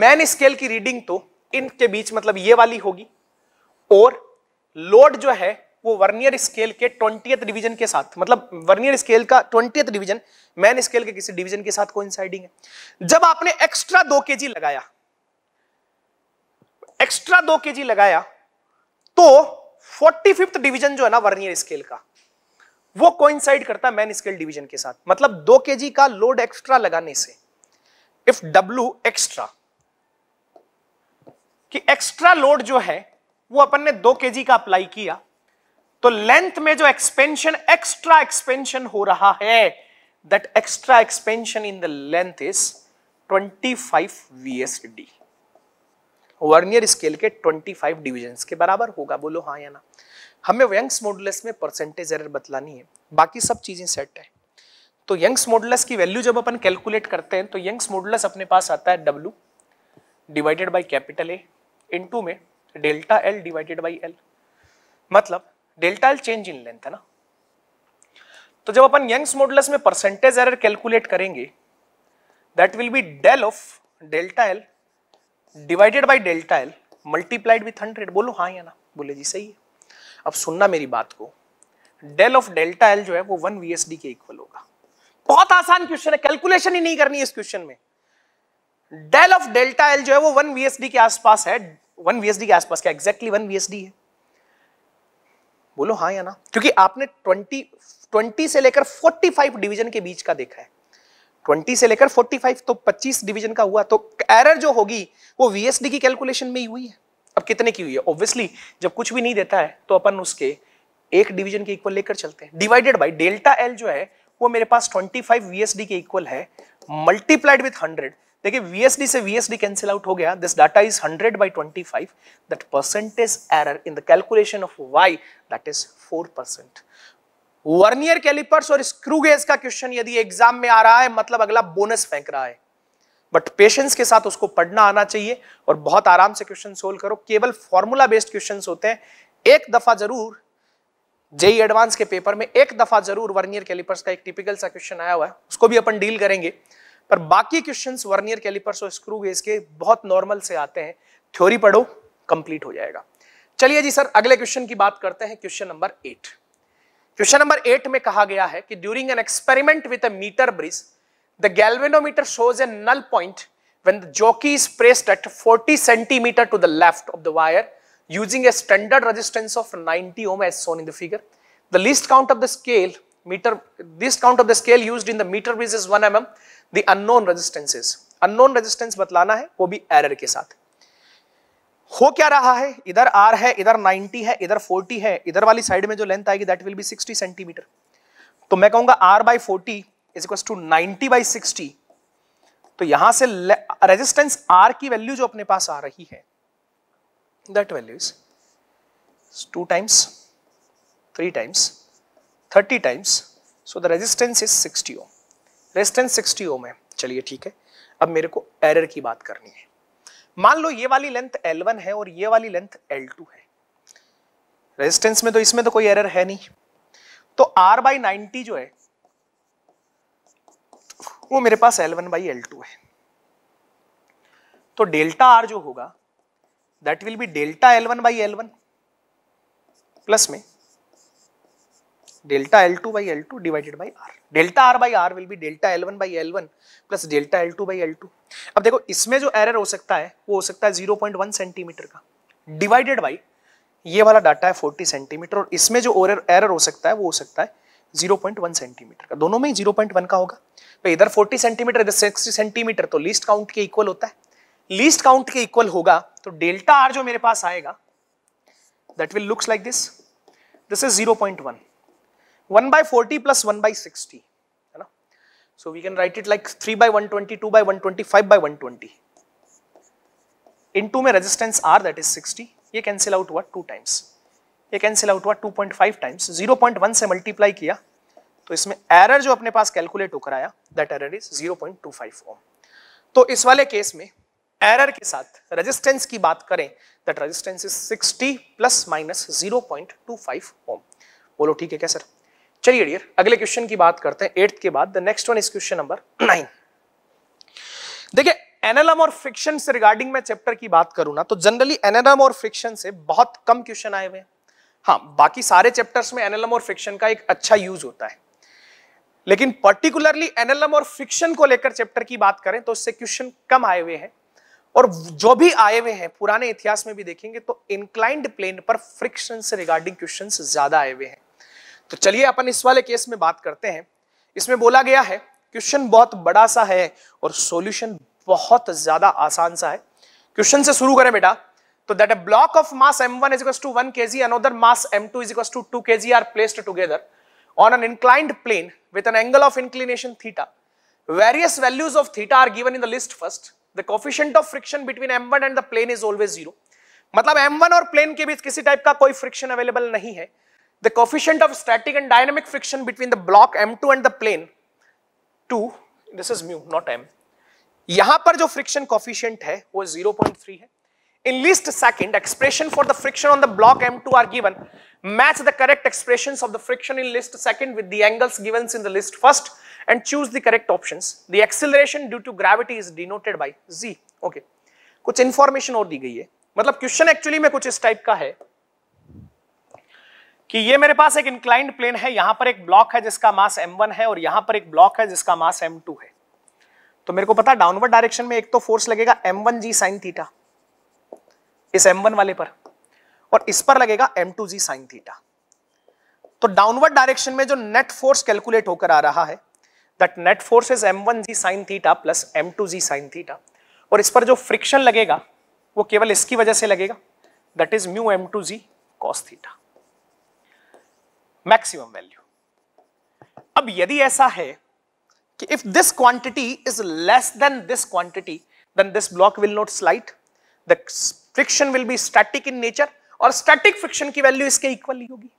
मैन स्केल की रीडिंग तो इनके बीच मतलब ये वाली होगी और लोड जो है वो वर्नियर स्केल के ट्वेंटी डिवीजन के साथ मतलब वर्नियर स्केल का ट्वेंटी डिवीजन मैन स्केल के किसी डिवीजन के साथ कोइंसाइडिंग है जब आपने एक्स्ट्रा दो के लगाया एक्स्ट्रा दो के लगाया तो फोर्टी फिफ्थ डिवीजन जो है ना वर्नियर स्केल का वो कोइंसाइड करता है मैन स्केल डिवीजन के साथ मतलब दो के का लोड एक्स्ट्रा लगाने से इफ डब्ल्यू एक्स्ट्रा कि एक्स्ट्रा लोड जो है वो अपन ने दो के का अप्लाई किया तो लेंथ में जो एक्सपेंशन एक्स्ट्रा एक्सपेंशन हो रहा है that extra expansion in the length is 25 VSD vernier scale के 25 डिविजन के बराबर होगा बोलो हाँ या ना हमें यंग्स मॉडुलस में परसेंटेज एरर बतलानी है बाकी सब चीजें सेट है तो यंग्स मॉडुलस की वैल्यू जब अपन कैलकुलेट करते हैं तो यंग्स मॉडुलस अपने पास आता है W divided by capital A into में delta L divided by L मतलब delta L change in length है ना तो जब अपन यंग्स मॉडुलस में परसेंटेज एरर कैलकुलेट करेंगे that will be del of delta L divided by delta L multiplied with hundred बोलो हाँ या ना बोले जी सही है अब सुनना मेरी बात को डेल ऑफ डेल्टा एल जो है वो वन वीएसडी के इक्वल होगा बहुत आसान क्वेश्चन है कैलकुलेशन ही नहीं करनी है इस क्वेश्चन में डेल ऑफ डेल्टा एल जो है वो वन वीएसडी के आसपास है वन वीएसडी के आसपास क्या एग्जैक्टली वन वीएसडी है बोलो हाँ या ना क्योंकि आपने 20 20 से लेकर 45 डिवीजन के बीच का देखा है 20 से लेकर 45 तो 25 डिवीजन का हुआ तो एरर जो होगी वो वीएसडी की कैलकुलेशन में ही हुई है अब कितने की हुई है ऑब्वियसली जब कुछ भी नहीं देता है तो अपन उसके एक डिवीजन के इक्वल लेकर चलते हैं डिवाइडेड बाई डेल्टा एल जो है वो मेरे पास 25 वीएसडी के इक्वल है मल्टीप्लाइड विथ हंड्रेड देखिए वीएसडी से वीएसडी कैंसिल आउट हो गया this data is 100 by 25 that percentage error in the calculation of Y that is 4 percent vernier callipers और स्क्रू गेज का क्वेश्चन यदि एग्जाम में आ रहा है मतलब अगला बोनस फेंक रहा है बट पेशेंस के साथ उसको पढ़ना आना चाहिए और बहुत आराम से क्वेश्चन सोल्व करो केवल फॉर्मूला बेस्ड क्वेश्चन होते हैं एक दफा जरूर जेई एडवांस e के पेपर में एक दफा जरूर वर्नियर कैलिपर्स का एक टिपिकल सा क्वेश्चन आया हुआ है उसको भी अपन डील करेंगे पर बाकी क्वेश्चन वर्नियर कैलिपर्स और स्क्रू गेज के बहुत नॉर्मल से आते हैं थ्योरी पढ़ो कंप्लीट हो जाएगा चलिए जी सर अगले क्वेश्चन की बात करते हैं question number eight question number eight में कहा गया है कि during an experiment with metre bridge the galvanometer shows a null point when the jockey is pressed at 40 centimetre to the left of the wire using a standard resistance of 90 ohm as shown in the figure the least count of the scale metre this count of the scale used in the metre bridge is 1 mm mm, the unknown resistances unknown resistance बतलाना है वो भी error के साथ हो क्या रहा है इधर आर है इधर 90 है इधर 40 है इधर वाली साइड में जो लेंथ आएगी दैट विल बी 60 सेंटीमीटर तो मैं कहूंगा R by forty is equal to ninety by sixty तो यहां से रेजिस्टेंस आर की वैल्यू जो अपने पास आ रही है that value is two times three times thirty times so the resistance is sixty ohm resistance 60 ohm है चलिए ठीक है अब मेरे को एरर की बात करनी है मान लो ये वाली लेंथ L1 है और ये वाली लेंथ L2 है रेजिस्टेंस में तो इसमें तो कोई एरर है नहीं तो R बाई नाइनटी जो है वो मेरे पास L1 वन बाई एल है तो डेल्टा आर जो होगा that will be delta L one by L one plus में delta L two by L two divided by R delta R by R will be delta L one by L one plus delta L two by L two अब देखो इसमें जो error हो सकता है वो हो सकता है जीरो पॉइंट वन सेंटीमीटर का डिवाइडेड बाई ये वाला डाटा है फोर्टी सेंटीमीटर और इसमें जो ओर एरर हो सकता है वो हो सकता है 0.1 सेंटीमीटर का दोनों में ही 0.1 का होगा तो इधर 40 सेंटीमीटर इधर 60 सेंटीमीटर तो लीस्ट काउंट के इक्वल होता है लीस्ट काउंट के इक्वल होगा तो डेल्टा आर जो मेरे पास आएगा that will looks like this this is 0.1 1 by 40 plus 1 by 60 you know so we can write it like 3 by 120 2 by by one twenty five by one twenty into में ये cancel out हुआ two times ये cancel out हुआ 2.5 times 0.1 से multiply किया तो इसमें error जो अपने पास कैलकुलेट होकर आया दैट एरर इज 0.25 ओम तो इस वाले केस में एरर के साथ रेजिस्टेंस की बात करें that resistance is 60 plus minus 0.25 ohm बोलो ठीक है क्या सर चलिए डियर अगले क्वेश्चन की बात करते हैं एट्थ के बाद the next one is question number nine देखिए एनालम और फ्रिक्शन से रिगार्डिंग मैं चैप्टर की बात करूं ना तो जनरली एनालम और फ्रिक्शन से बहुत कम क्वेश्चन आए हुए हैं हाँ बाकी सारे चैप्टर्स में एनालम और फ्रिक्शन का एक अच्छा यूज होता है लेकिन पर्टिकुलरली एनालम और फ्रिक्शन को लेकर चैप्टर की बात करें तो उससे क्वेश्चन कम आए हुए हैं और जो भी आए हुए हैं पुराने इतिहास में भी देखेंगे तो इंक्लाइंड प्लेन पर फ्रिक्शन से रिगार्डिंग क्वेश्चन ज्यादा आए हुए हैं तो चलिए अपन इस वाले केस में बात करते हैं इसमें बोला गया है क्वेश्चन बहुत बड़ा सा है और सोल्यूशन बहुत ज्यादा आसान सा है क्वेश्चन से शुरू करें बेटा तो that a block of mass M one is two one K G another mass M two is two two के G are placed together on an inclined plane with an angle of inclination theta various values of theta are given in the list first the coefficient of friction between M one and the plane is always zero मतलब M one और plane के बीच किसी type का कोई friction available नहीं है the coefficient of static and dynamic friction between the block M2 and the plane 2 this is mu not m यहां पर जो friction coefficient है वो 0.3 है in least second expression for the friction on the block M2 are given match the correct expressions of the friction in list second with the angles given in the list first and choose the correct options the acceleration due to gravity is denoted by z okay कुछ information और दी गई है मतलब question actually में कुछ इस type का है कि ये मेरे पास एक इंक्लाइंड प्लेन है यहां पर एक ब्लॉक है जिसका मास m1 है और यहां पर एक ब्लॉक है जिसका मास m2 है तो मेरे को पता डाउनवर्ड डायरेक्शन में एक तो फोर्स लगेगा m1g जी साइन थीटा इस m1 वाले पर और इस पर लगेगा m2g जी साइन थीटा तो डाउनवर्ड डायरेक्शन में जो नेट फोर्स कैलकुलेट होकर आ रहा है that net force is M m1g sin theta plus m2g sin theta और इस पर जो फ्रिक्शन लगेगा वो केवल इसकी वजह से लगेगा that is mu m2g cos theta maximum value अब यदि ऐसा है कि if this quantity is less than this quantity then this block will not slide the friction will be static in nature और स्टैटिक फ्रिक्शन की value इसके equal ही होगी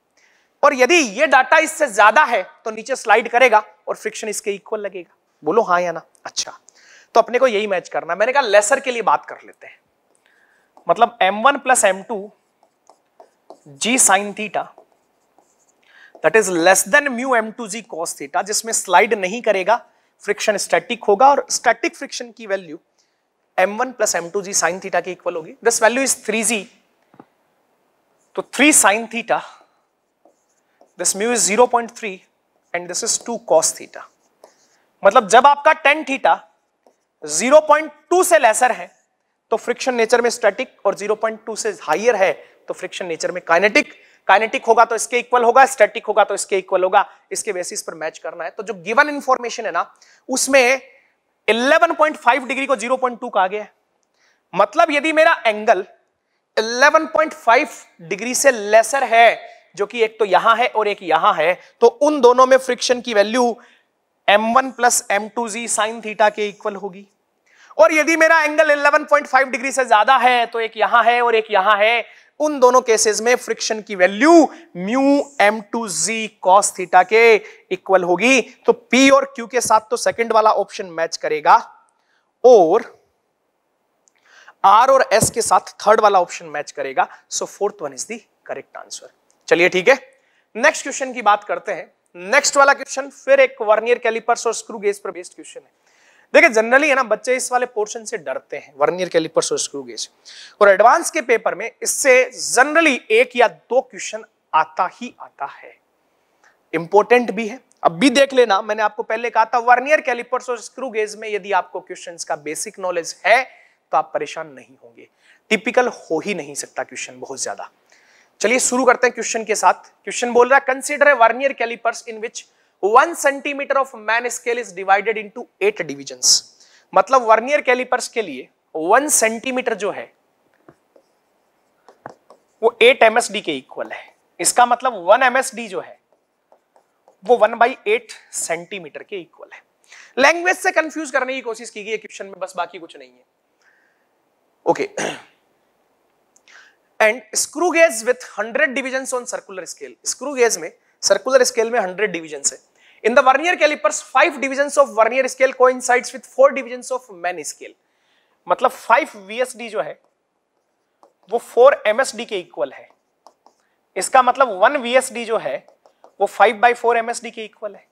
और यदि ये डाटा इससे ज्यादा है तो नीचे स्लाइड करेगा और फ्रिक्शन इसके इक्वल लगेगा बोलो हाँ या ना अच्छा तो अपने को यही मैच करना मैंने कहा लेसर के लिए बात कर लेते हैं मतलब m1 one plus M two G sine theta that is less than mu M two G cos theta जिसमें स्लाइड नहीं करेगा फ्रिक्शन स्टैटिक होगा और स्टैटिक फ्रिक्शन की value M one plus M two G sine theta के equal होगी this value is three G तो three sine theta this mu is zero point three and this is two cos theta मतलब जब आपका tan theta zero point two से lesser है तो friction nature में स्टैटिक और जीरो पॉइंट टू से हाइयर है तो फ्रिक्शन नेचर में काइनेटिक काइनेटिक होगा तो इसके इक्वल होगा स्टैटिक होगा तो इसके इक्वल होगा इसके बेसिस पर मैच करना है तो जो गिवन इंफॉर्मेशन है ना उसमें 11.5 डिग्री को 0.2 कहा गया है मतलब यदि मेरा एंगल 11.5 डिग्री से लेसर है जो कि एक तो यहां है और एक यहां है तो उन दोनों में फ्रिक्शन की value M one plus M two G sine theta के इक्वल होगी और यदि मेरा एंगल 11.5 डिग्री से ज्यादा है तो एक यहां है और एक यहां है उन दोनों केसेस में फ्रिक्शन की value mu M two G cos theta के इक्वल होगी तो पी और क्यू के साथ तो सेकंड वाला ऑप्शन मैच करेगा और आर और एस के साथ थर्ड वाला ऑप्शन मैच करेगा so fourth one is the correct answer चलिए ठीक है नेक्स्ट क्वेश्चन की बात करते हैं नेक्स्ट वाला क्वेश्चन फिर एक वर्नियर कैलिपर्स और स्क्रू गेज पर बेस्ड क्वेश्चन है देखिए जनरली है ना बच्चे इस वाले पोर्शन से डरते हैं वर्नियर कैलिपर्स और स्क्रू गेज और एडवांस के पेपर में इससे जनरली एक या दो क्वेश्चन आता ही आता है इंपॉर्टेंट भी है अब भी देख लेना मैंने आपको पहले कहा था वर्नियर कैलिपर्स और स्क्रू गेज में यदि आपको क्वेश्चन का बेसिक नॉलेज है तो आप परेशान नहीं होंगे टिपिकल हो ही नहीं सकता क्वेश्चन बहुत ज्यादा चलिए शुरू करते हैं क्वेश्चन के साथ क्वेश्चन बोल रहा है consider vernier calipers in which one centimetre of main scale is divided into eight division मतलब वर्नियर कैलिपर्स के लिए वन सेंटीमीटर जो है वो एट एमएसडी के इक्वल है इसका मतलब वन एमएसडी जो है वो वन बाई एट सेंटीमीटर के इक्वल है लैंग्वेज से कंफ्यूज करने की कोशिश की गई क्वेश्चन में बस बाकी कुछ नहीं है okay and screw gauge with hundred division on circular scale screw gauge में सर्कुलर स्केल में हंड्रेड डिविजन है In the vernier calipers, five divisions of vernier scale coincides with four divisions of man scale. मतलब five VSD जो है वो four MSD के equal है इसका मतलब वन वीएसडी जो है वो फाइव बाई फोर एमएसडी के इक्वल है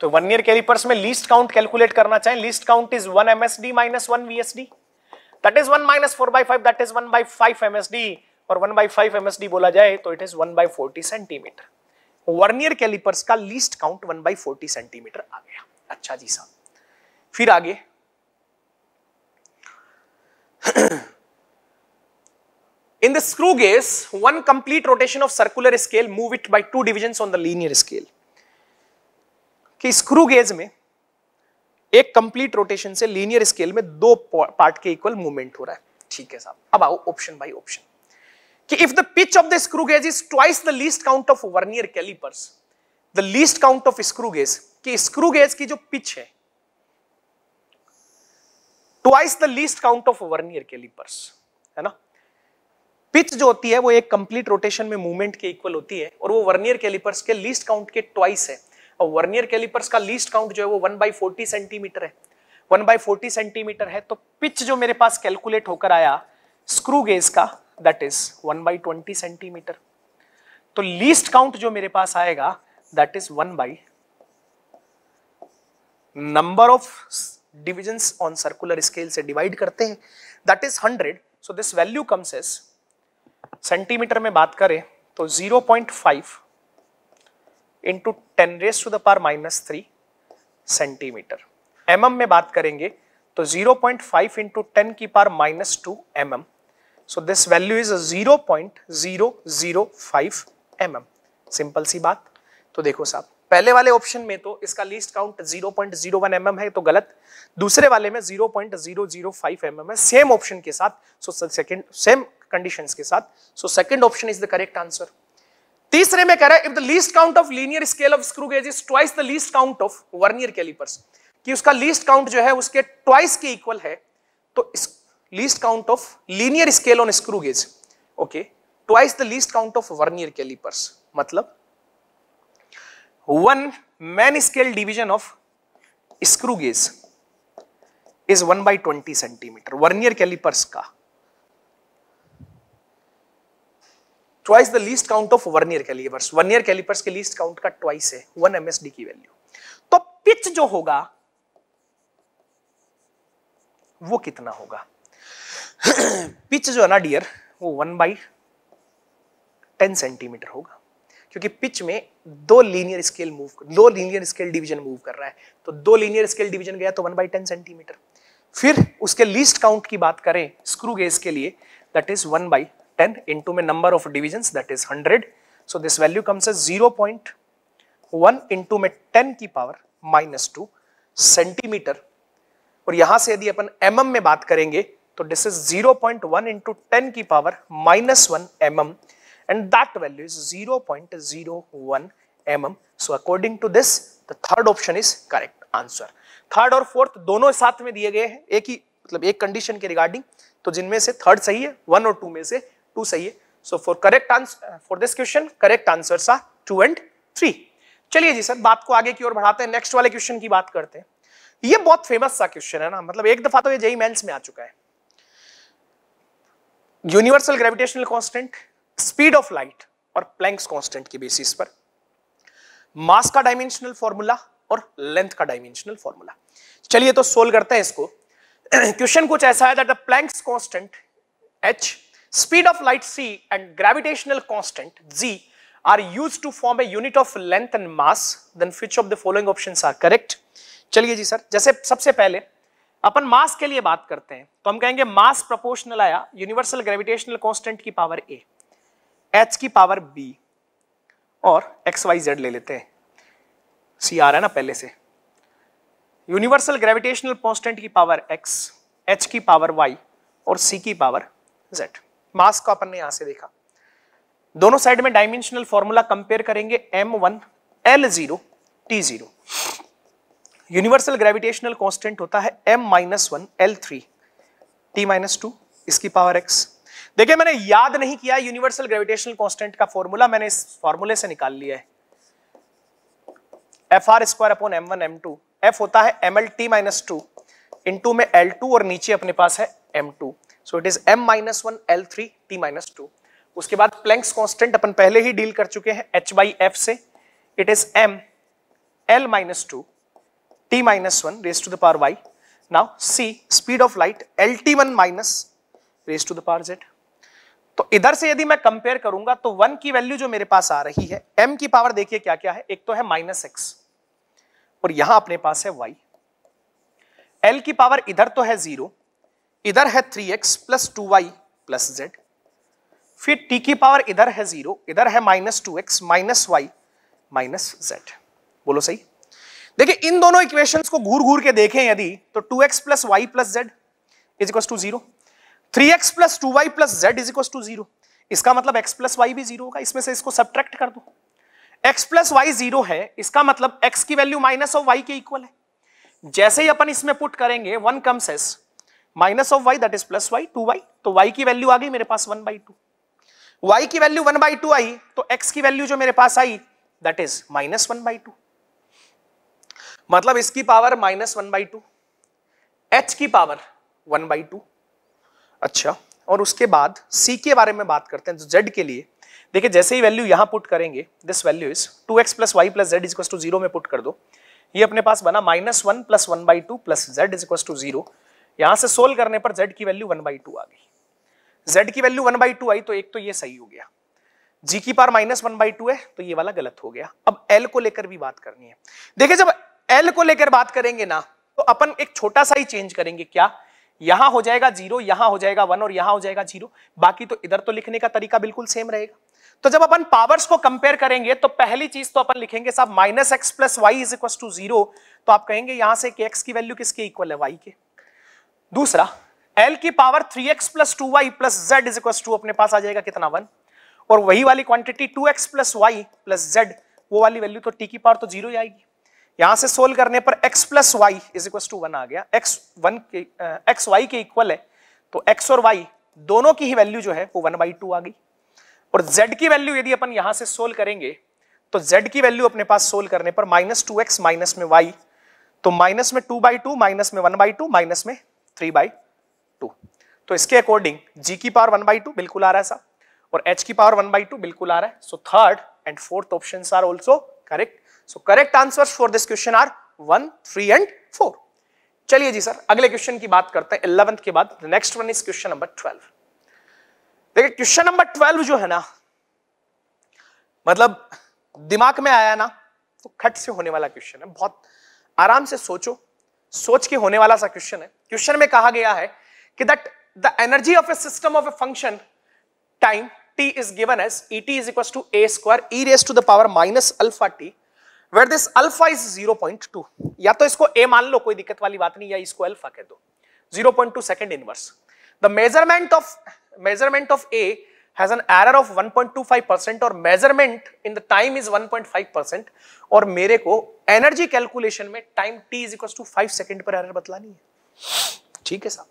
तो वन ईयर कैलिपर्स में लीस्ट काउंट कैलकुलेट करना चाहें least count is one D minus one V S D that is one minus four by five that is one by five MSD और one by five MSD बोला जाए तो it is one by forty centimetre vernier callipers का least count one by forty centimetre आ गया अच्छा जी साहब फिर आगे in the screw gauge one complete rotation of circular scale move it by two division on the linear scale कि screw gauge में एक कंप्लीट रोटेशन से लीनियर स्केल में दो पार्ट के इक्वल मूवमेंट हो रहा है ठीक है साहब अब आओ ऑप्शन बाय ऑप्शन कि if the pitch of the screw gauge is twice the least count of vernier calipers the least count of screw gauge कि स्क्रू गेज की जो पिच है twice the least count of vernier calipers है ना pitch जो होती है वो एक कंप्लीट रोटेशन में मूवमेंट के इक्वल होती है और वो वर्नियर कैलिपर्स के लीस्ट काउंट के ट्वाइस है और वर्नियर कैलिपर्स का लीस्ट काउंट जो है वो 1 बाई फोर्टी सेंटीमीटर है 1 बाई फोर्टी सेंटीमीटर है तो पिच जो मेरे पास कैलकुलेट होकर आया स्क्रू गेज का that is one by twenty centimetre तो लीस्ट काउंट जो मेरे पास आएगा that is one by number of division on circular scale से डिवाइड करते हैं that is hundred so this value comes as centimetre में बात करें तो zero point five into ten raise to the power minus three centimetre M M में बात करेंगे तो zero point five into ten की power minus two M M so this value is zero point zero zero five M M simple सी बात तो देखो साहब पहले वाले ऑप्शन में तो इसका लीस्ट काउंट 0.01 पॉइंट mm है तो गलत दूसरे वाले में 0.005 पॉइंट mm है सेम ऑप्शन के साथ सो सेकंड सेम कंडीशंस के साथ so second option is the correct answer तीसरे में कह रहा है if the least count of linear scale of screw gauge is twice the least count of vernier calipers कि उसका लीस्ट काउंट जो है उसके ट्वाइस के इक्वल है तो इस least count of linear scale on screw gauge okay twice the least count of vernier calipers matlab one man scale division of screw gauge is 1 by 20 centimeter vernier calipers ka twice the least count of vernier calipers vernier calipers के least count का twice है one MSD की value तो pitch जो होगा वो कितना होगा पिच जो है ना डियर वो वन बाई टेन सेंटीमीटर होगा क्योंकि पिच में दो लीनियर स्केल मूव दो लीनियर स्केल डिवीजन मूव कर रहा है तो दो लीनियर स्केल डिवीजन गया तो वन बाई टेन सेंटीमीटर फिर उसके लीस्ट काउंट की बात करें स्क्रू गेज के लिए that is one by ten into में number of division that is hundred so this value comes as zero point one into में टेन की पावर माइनस टू सेंटीमीटर और यहां से यदि अपन एम mm में बात करेंगे तो this is 0.1 point one into ten की power minus one M M and that value is 0.01 point zero one M M so according to this the third option is correct answer third और fourth दोनों साथ में दिए गए हैं एक ही मतलब एक कंडीशन के रिगार्डिंग तो जिनमें से थर्ड सही है वन और टू में से टू सही है so for correct answer for this question correct answer सा टू एंड थ्री चलिए जी सर बात को आगे की ओर बढ़ाते हैं नेक्स्ट वाले क्वेश्चन की बात करते हैं ये बहुत फेमस सा क्वेश्चन है ना मतलब एक दफा तो ये जेई मेंस में आ चुका है universal gravitational constant speed of light और प्लैंक्स कांस्टेंट के बेसिस पर मास का डायमेंशनल फॉर्मूला और लेंथ का डायमेंशनल फॉर्मूला चलिए तो सोल्व करते हैं इसको क्वेश्चन कुछ ऐसा है that the Planck's constant H speed of light C and gravitational constant G are use to form a unit of length and mass then which of the following options are चलिए जी sir जैसे सबसे पहले अपन मास के लिए बात करते हैं तो हम कहेंगे मास प्रोपोर्शनल आया यूनिवर्सल ग्रेविटेशनल कांस्टेंट की पावर ए एच की पावर बी और एक्स वाई जेड ले लेते हैं सी आ रहा है ना पहले से यूनिवर्सल ग्रेविटेशनल कांस्टेंट की पावर एक्स एच की पावर वाई और सी की पावर जेड मास को अपन ने यहां से देखा दोनों साइड में डायमेंशनल फॉर्मूला कंपेयर करेंगे M one L zero T zero universal gravitational constant होता है M minus one L three T minus two इसकी पावर एक्स देखिए मैंने याद नहीं किया यूनिवर्सल ग्रेविटेशनल कॉन्स्टेंट का फॉर्मूला मैंने इस फॉर्मूले से निकाल लिया है F R square upon M one M two F होता है M L T minus two into में एल टू और नीचे अपने पास है M two so it is M minus one L three T minus two उसके बाद प्लैंक्स कॉन्स्टेंट अपन पहले ही डील कर चुके हैं एच बाई एफ से it is M L minus two t minus 1 raised to the power y. Now c speed of light lt1 minus raised to the power z. तो इधर से यदि मैं कंपेयर करूंगा तो वन की वैल्यू जो मेरे पास आ रही है m की पावर देखिए क्या क्या है एक तो है माइनस एक्स और यहां अपने पास है y l की पावर इधर तो है जीरो इधर है three x plus two Y plus Z फिर t की पावर इधर है जीरो इधर है minus two x minus Y minus Z बोलो सही देखिए इन दोनों इक्वेशंस को घूर घूर के देखें यदि तो 2x x plus y plus z is equal to zero three x plus two Y plus z is equal to zero इसका मतलब x प्लस वाई भी जीरो होगा इसमें से इसको सब्ट्रैक्ट कर दो x प्लस वाई जीरो है इसका मतलब x की वैल्यू माइनस ऑफ वाई के इक्वल है जैसे ही अपन इसमें पुट करेंगे one comes as minus of Y that is plus y two y तो वाई की वैल्यू आ गई मेरे पास वन बाई टू वाई की वैल्यू वन बाई टू आई तो एक्स की वैल्यू जो मेरे पास आई that is minus one by two मतलब इसकी power minus one by two h की पावर वन बाई टू अच्छा और उसके बाद सी के बारे में बात करते हैं तो जेड के लिए देखिए जैसे ही वैल्यू यहां पुट करेंगे this value is to x plus y plus z is to zero में पुट कर दो ये अपने पास बना minus one plus one by two plus z is to zero यहां से सोल्व करने पर जेड की वैल्यू वन बाई टू आ गई जेड की वैल्यू वन बाई टू आई तो एक तो ये सही हो गया जी की power minus one by two है तो ये वाला गलत हो गया अब एल को लेकर भी बात करनी है देखिए जब एल को लेकर बात करेंगे ना तो अपन एक छोटा सा ही चेंज करेंगे क्या यहां हो जाएगा जीरो यहां हो जाएगा वन और यहां हो जाएगा जीरो बाकी तो इधर तो लिखने का तरीका बिल्कुल सेम रहेगा तो जब अपन पावर्स को कंपेयर करेंगे तो पहली चीज तो अपन लिखेंगे साहब minus x plus y is equal to zero तो आप कहेंगे यहां से एक्स की वैल्यू किसके इक्वल है वाई के दूसरा एल की power three x plus two Y plus z is equal to अपने पास आ जाएगा कितना वन और वही वाली quantity two x plus y plus z वो वाली वैल्यू तो टी की पावर तो जीरो आएगी यहां से सोल्व करने पर x plus y is equal to one आ गया x वन के एक्स वाई के इक्वल है तो x और y दोनों की ही वैल्यू जो है वो वन बाई टू आ गई और z की वैल्यू यदि अपन यहां से सोल्व करेंगे तो z की वैल्यू अपने पास सोल्व करने पर माइनस टू एक्स माइनस में y तो माइनस में टू बाई टू माइनस में वन बाई टू माइनस में थ्री बाई टू तो इसके अकॉर्डिंग g की पावर वन बाई टू बिल्कुल आ रहा है साहब और h की पावर वन बाई टू बिल्कुल आ रहा है so third and fourth option are also correct so correct answer for this question are one three and four चलिए जी सर अगले क्वेश्चन की बात करते हैं इलेवंथ के बाद next one is question number twelve देखिए क्वेश्चन नंबर ट्वेल्व जो है ना मतलब दिमाग में आया ना तो खट से होने वाला क्वेश्चन है बहुत आराम से सोचो सोच के होने वाला सा क्वेश्चन है क्वेश्चन में कहा गया है कि that the energy of a system of a function time t is given as et is equals to a square e raised to the power minus alpha t where this alpha is 0.2 या तो इसको a मान लो कोई दिक्कत वाली बात नहीं या इसको alpha कह दो 0.2 second inverse the measurement of measurement of a has an error of 1.25% or measurement in the time is 1.5% और मेरे को energy calculation में time t is equals to 5 second पर error बतलानी है ठीक है साहब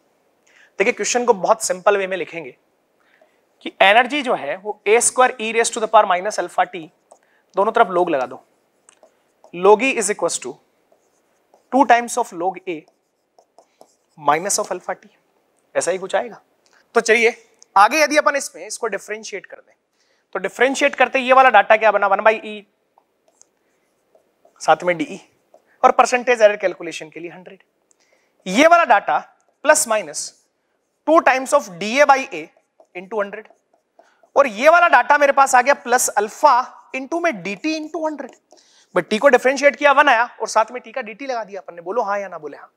देखिए क्वेश्चन को बहुत सिंपल वे में लिखेंगे कि एनर्जी जो है वो a square e raise to the power minus alpha t दोनों तरफ लोग लगा दो log e is equal to two times of log a minus of alpha t ऐसा ही कुछ आएगा तो चलिए आगे यदि अपन इसमें इसको डिफ्रेंशिएट कर दें तो डिफ्रेंशिएट करते ये वाला डाटा क्या बना वन बाई ई साथ में डी e, और परसेंटेज एरर कैलकुलेशन के लिए हंड्रेड ये वाला data plus minus two times of d a by a into hundred और ये वाला डाटा मेरे पास आ गया प्लस अल्फा इंटू में d t into hundred but t को डिफ्रेंशिएट किया वन आया और साथ में टी का डी टी लगा दिया अपन ने बोलो हाँ या ना बोले हाँ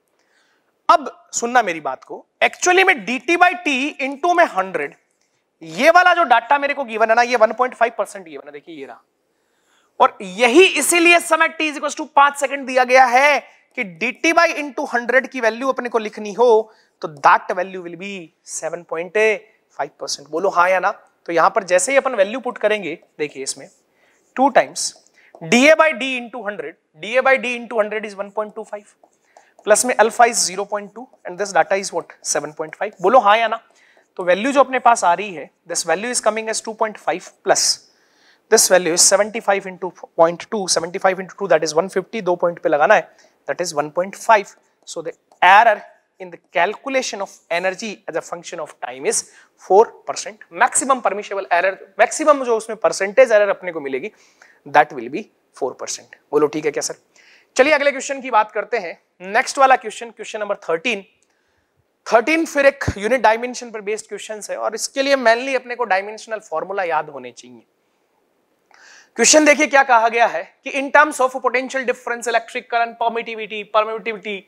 अब सुनना मेरी बात को एक्चुअली में d t by T into में हंड्रेड ये वाला जो डाटा मेरे को गिवन है ना ये 1.5 परसेंट गिवन है देखिए ये रहा और यही इसीलिए समय t इज टू पांच सेकंड दिया गया है कि dt t by into hundred की वैल्यू अपने को लिखनी हो तो that value will be seven point five percent बोलो हाँ या ना तो यहाँ पर जैसे ही अपन वैल्यू पुट करेंगे देखिए इसमें two times d a by d into hundred d a by d into hundred is one point two five plus में alpha is zero point two and this data is what seven point five बोलो हाँ या ना तो value जो अपने पास आ रही है this value is coming as two point five plus this value is seventy five into point two seventy five into two that is one fifty दो पॉइंट पे लगाना है that is one point five so the error in the calculation of energy as a function of time is 4% maximum permissible error maximum जो उसमें percentage error अपने को मिलेगी that will be 4% बोलो ठीक है क्या सर चलिए अगले क्वेश्चन की बात करते हैं नेक्स्ट वाला क्वेश्चन क्वेश्चन नंबर 13 13 फिर एक यूनिट डायमेंशन पर बेस्ड क्वेश्चन है और इसके लिए मेनली अपने को डायमेंशनल फॉर्मूला याद होने चाहिए क्वेश्चन देखिए क्या कहा गया है कि in terms of potential difference electric current permittivity permittivity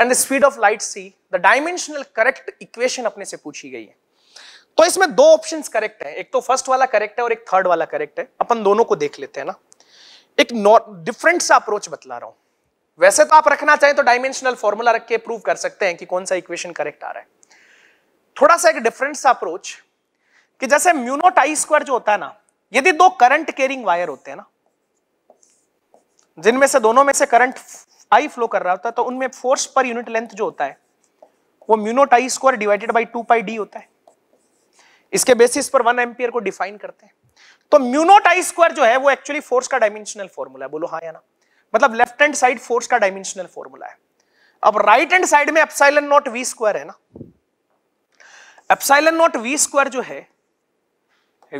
and the speed of light c the dimensional correct equation अपने से पूछी गई है तो इसमें दो ऑप्शन करेक्ट है एक तो फर्स्ट वाला करेक्ट है और एक थर्ड वाला करेक्ट है अपन दोनों को देख लेते हैं ना एक डिफरेंट सा अप्रोच बतला रहा हूं वैसे तो आप रखना चाहें तो डायमेंशनल फॉर्मूला रख के प्रूव कर सकते हैं कि कौन सा इक्वेशन करेक्ट आ रहा है थोड़ा सा एक डिफरेंट सा अप्रोच कि जैसे म्यूनोट आई स्क्वायर जो होता है ना यदि दो करंट केरिंग वायर होते हैं ना जिनमें से दोनों में से करंट आई फ्लो कर रहा होता है तो उनमें फोर्स पर यूनिट लेंथ जो होता है वो mu naught I square divided by two pi d होता है इसके बेसिस पर वन एम्पियर को डिफाइन करते हैं तो म्यूनोट आई स्क्वायर जो है वो एक्चुअली फोर्स का डायमेंशनल फॉर्मूला है बोलो हाँ या ना मतलब लेफ्ट हैंड साइड फोर्स का डायमेंशनल फॉर्मूला है अब राइट हैंड साइड में एप्साइलन नॉट वी स्क्वायर है ना एप्साइलन नॉट वी स्क्वायर जो है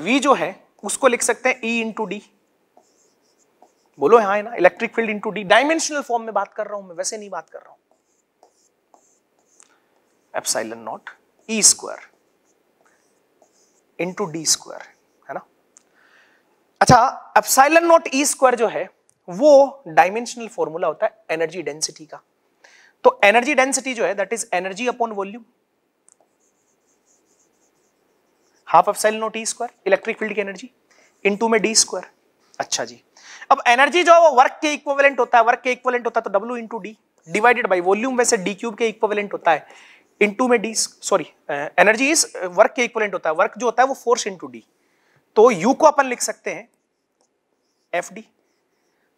वी जो है उसको लिख सकते हैं ई इंटू डी बोलो हाँ है ना electric field into d dimensional form में बात कर रहा हूं मैं वैसे नहीं बात कर रहा हूं epsilon naught e square into d square है ना अच्छा एप्साइलन नॉट ई स्क्वायर जो है वो डायमेंशनल फॉर्मूला होता है एनर्जी डेंसिटी का तो एनर्जी डेंसिटी जो है that is energy upon volume half epsilon naught e square electric field की एनर्जी इंटू में डी स्क्वायर अच्छा जी अब एनर्जी जो है वो वर्क के इक्वलेंट होता है वर्क के इक्वलेंट होता है तो डब्ल्यू into d divided by volume वैसे डी क्यूब के इक्वलेंट होता है इंटू में d sorry energy is work के इक्वलेंट होता है वर्क जो होता है वो फोर्स इंटू डी तो यू को अपन लिख सकते हैं एफ डी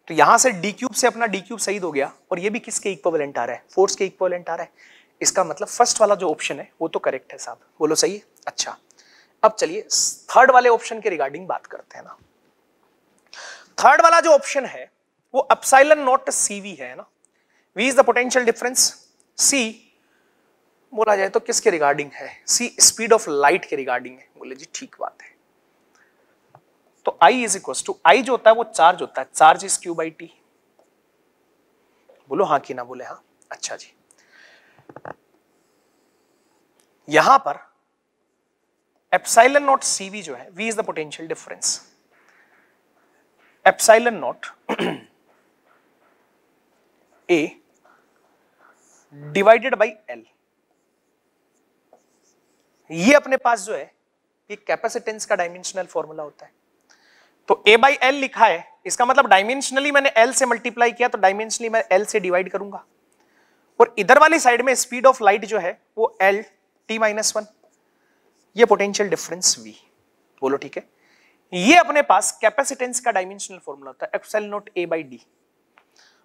तो यहां से डी क्यूब से अपना डी क्यूब सही हो गया और ये भी किसके इक्वलेंट आ रहा है फोर्स के इक्वलेंट आ रहा है इसका मतलब फर्स्ट वाला जो ऑप्शन है वो तो करेक्ट है साहब बोलो सही है अच्छा अब चलिए थर्ड वाले ऑप्शन के रिगार्डिंग बात करते हैं ना थर्ड वाला जो ऑप्शन है वो अपसाइलन नॉट सी वी है ना v is the potential difference c बोला जाए तो किसके रिगार्डिंग है सी स्पीड ऑफ लाइट के रिगार्डिंग है बोले जी ठीक बात है तो I is equal to I जो होता है वो चार्ज होता है charge is q by t बोलो हाँ कि ना बोले हाँ अच्छा जी यहां पर एप्साइलन नॉट सीवी जो है v is the potential difference epsilon naught A divided by L ये अपने पास जो है ये कैपेसिटेंस का डायमेंशनल फॉर्मूला होता है तो A बाई एल लिखा है इसका मतलब डायमेंशनली मैंने L से मल्टीप्लाई किया तो डायमेंशनली मैं L से डिवाइड करूंगा और इधर वाली साइड में स्पीड ऑफ लाइट जो है वो एल टी माइनस वन ये पोटेंशियल डिफरेंस वी बोलो ठीक है ये अपने पास कैपेसिटेंस का डायमेंशनल फॉर्मूला होता है epsilon naught a by d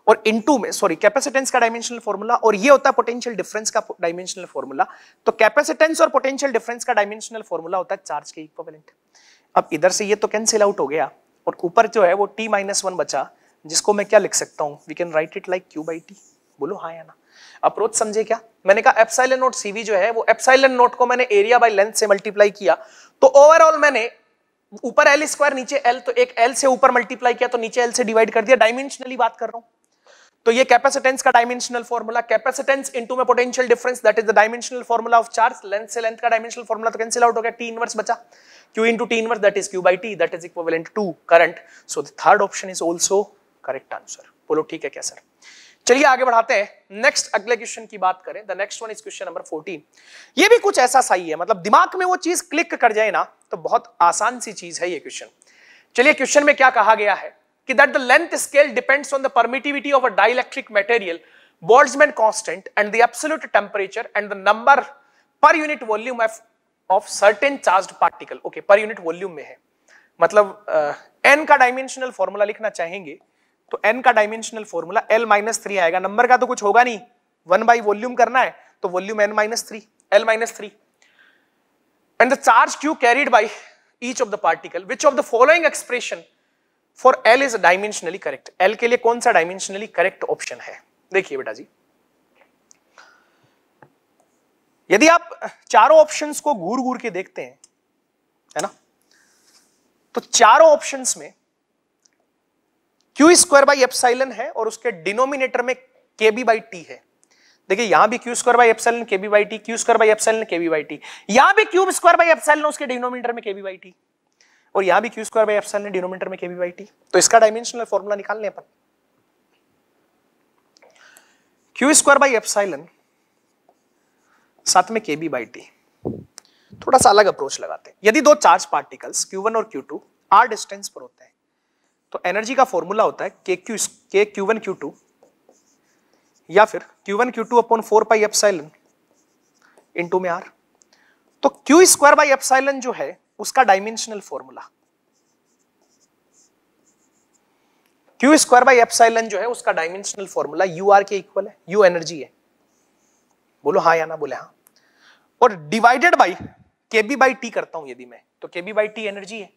और इन टू में सॉरी कैपेसिटेंस का डायमेंशनल फॉर्मूला और ये होता है पोटेंशियल डिफरेंस का डायमेंशनल फॉर्मूला तो कैपेसिटेंस और पोटेंशियल डिफरेंस का डायमेंशनल फॉर्मूला होता है चार्ज के इक्विवेलेंट अब इधर से ये तो कैंसिल आउट हो गया और ऊपर जो है वो टी माइनस वन बचा जिसको मैं क्या लिख सकता हूँ we can write it like q by t बोलो हाँ या ना अप्रोच समझे क्या मैंने कहा एप्साइलन नोट सीवी जो है वो एप्साइलन नोट को मैंने एरिया बाय लेंथ से मल्टीप्लाई किया तो ओवरऑल मैंने ऊपर एल स्क्वायर नीचे एल तो एक एल से ऊपर मल्टीप्लाई किया तो नीचे एल से डिवाइड कर दिया डायमेंशनली बात कर रहा हूं तो ये कैपेसिटेंस का डायमेंशनल फॉर्मूला कैपेसिटेंस इनटू में potential difference that is the dimensional formula of charge length से लेंथ का डायमेंशनल फॉर्मूला तो कैंसिल आउट हो गया टी इनवर्स बचा q into t inverse that is q by t that is equivalent to current so the third option is also correct answer बोलो ठीक है क्या सर चलिए आगे बढ़ाते हैं नेक्स्ट अगले क्वेश्चन की बात करें the next one is question number fourteen ये भी कुछ ऐसा सही है मतलब दिमाग में वो चीज क्लिक कर जाए ना तो बहुत आसान सी चीज है ये क्वेश्चन चलिए क्वेश्चन में क्या कहा गया है कि that the length scale depends on the permittivity of a dielectric material Boltzmann constant and the absolute temperature and the number per unit volume of of certain charge particle okay per unit volume में है मतलब n uh, का dimensional formula लिखना चाहेंगे तो n का dimensional formula l minus three आएगा number का तो कुछ होगा नहीं वन बाई वॉल्यूम करना है तो volume n minus three l minus three and the charge q carried by each of the particle which of the following expression for l is dimensionally correct l के लिए कौन सा dimensionally correct option है देखिए बेटा जी यदि आप चारों ऑप्शंस को घूर घूर के देखते हैं है ना तो चारों ऑप्शंस में क्यू स्क्वायर बाई एप्साइलन है और उसके डिनोमिनेटर में के बी बाई टी है देखिए यहां भी q square by epsilon k B by t q square by epsilon k B by t यहां भी क्यूब स्क्वायर बाई एप्साइलन उसके डिनोमिनेटर में के बी बाई टी और यहां भी q square by epsilon denominator में के बी बाई टी तो इसका डायमेंशनल फॉर्मूला निकाल लें अपन क्यू स्क्वायर बाई एप्साइलन साथ में के बी बाई टी थोड़ा सा अलग अप्रोच लगाते हैं यदि दो चार्ज पार्टिकल्स क्यू वन और क्यू टू आर डिस्टेंस पर होते हैं तो एनर्जी का फॉर्मूला होता है के क्यू के क्यू वन क्यू टू या फिर Q one Q two upon four by pi into में आर तो क्यू स्क्वायर बाई एप्साइलन जो है उसका dimensional formula Q square by epsilon जो है उसका डायमेंशनल फॉर्मूला यू आर के इक्वल है यू एनर्जी है बोलो हाँ या ना बोले हाँ और divided by K B by T करता हूं यदि मैं तो के बी बाई टी एनर्जी है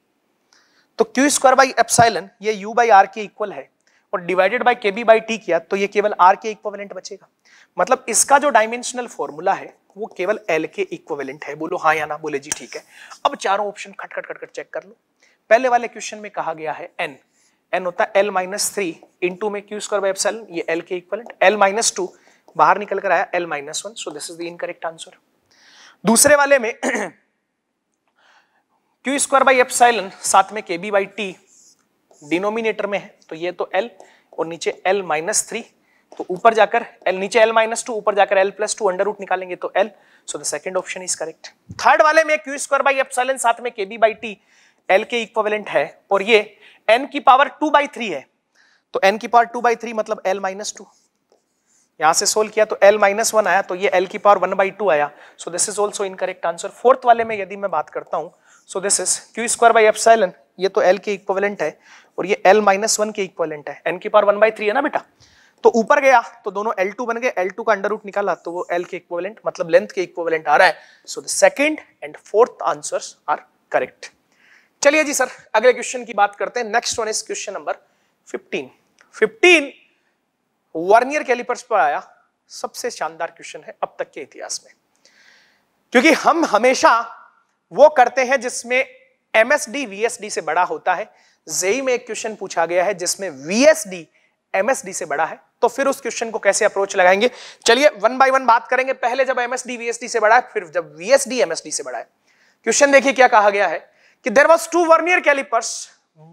तो क्यू स्क्वायर बाई एप्साइलन ये यू बाई आर के इक्वल है और divided by K B by T किया तो ये केवल आर के इक्वेलेंट बचेगा मतलब इसका जो डायमेंशनल फॉर्मूला है वो केवल एल के इक्वेलेंट है बोलो हाँ या ना बोले जी ठीक है अब चारों ऑप्शन खटखट खटखट चेक कर लो पहले वाले क्वेश्चन में कहा गया है एन एन होता है L minus three into में क्यू स्क्वायर बाई एप्सल ये एल के इक्वेलेंट एल माइनस टू बाहर निकल कर आया L minus one so this is the incorrect answer दूसरे वाले में क्यू स्क्वायर बाई एपसाइलन साथ में के बी बाई टी डिनोमिनेटर में है तो ये तो एल और नीचे एल माइनस थ्री तो ऊपर जाकर एल नीचे एल माइनस टू ऊपर जाकर L plus two under root निकालेंगे तो L so the second option is correct third वाले में क्यू स्क्वायर बाई एप्साइलन साथ में के बी बाई टी एल के इक्वेलेंट है और ये एन की पावर टू बाई थ्री है तो एन की पावर टू बाई थ्री मतलब एल माइनस टू यहां से सोल्व किया तो एल माइनस वन आया तो ये एल की पावर वन बाई टू आया so this is also incorrect answer fourth वाले में यदि मैं बात करता हूं so this is Q square by epsilon ये तो एल के इक्वलेंट है और ये एल माइनस वन के इक्वलेंट है एन की पावर वन बाई थ्री है ना बेटा तो ऊपर गया तो दोनों एल टू बन गए एल टू का अंडर रूट निकाला तो वो एल के इक्वलेंट मतलब लेंथ के इक्वलेंट आ रहा है so the second and fourth answer are correct चलिए जी सर अगले क्वेश्चन की बात करते हैं next one is question number fifteen fifteen vernier callipers पर आया सबसे शानदार क्वेश्चन है अब तक के इतिहास में क्योंकि हम हमेशा वो करते हैं जिसमें एमएसडी वीएसडी से बड़ा होता है जेई में एक क्वेश्चन पूछा गया है जिसमें वीएसडी एमएसडी से बड़ा है तो फिर उस क्वेश्चन को कैसे अप्रोच लगाएंगे चलिए वन बाय वन बात करेंगे पहले जब एमएसडी वीएसडी से बड़ा है फिर जब वीएसडी एमएसडी से बड़ा है क्वेश्चन देखिए क्या कहा गया है कि there was two vernier callipers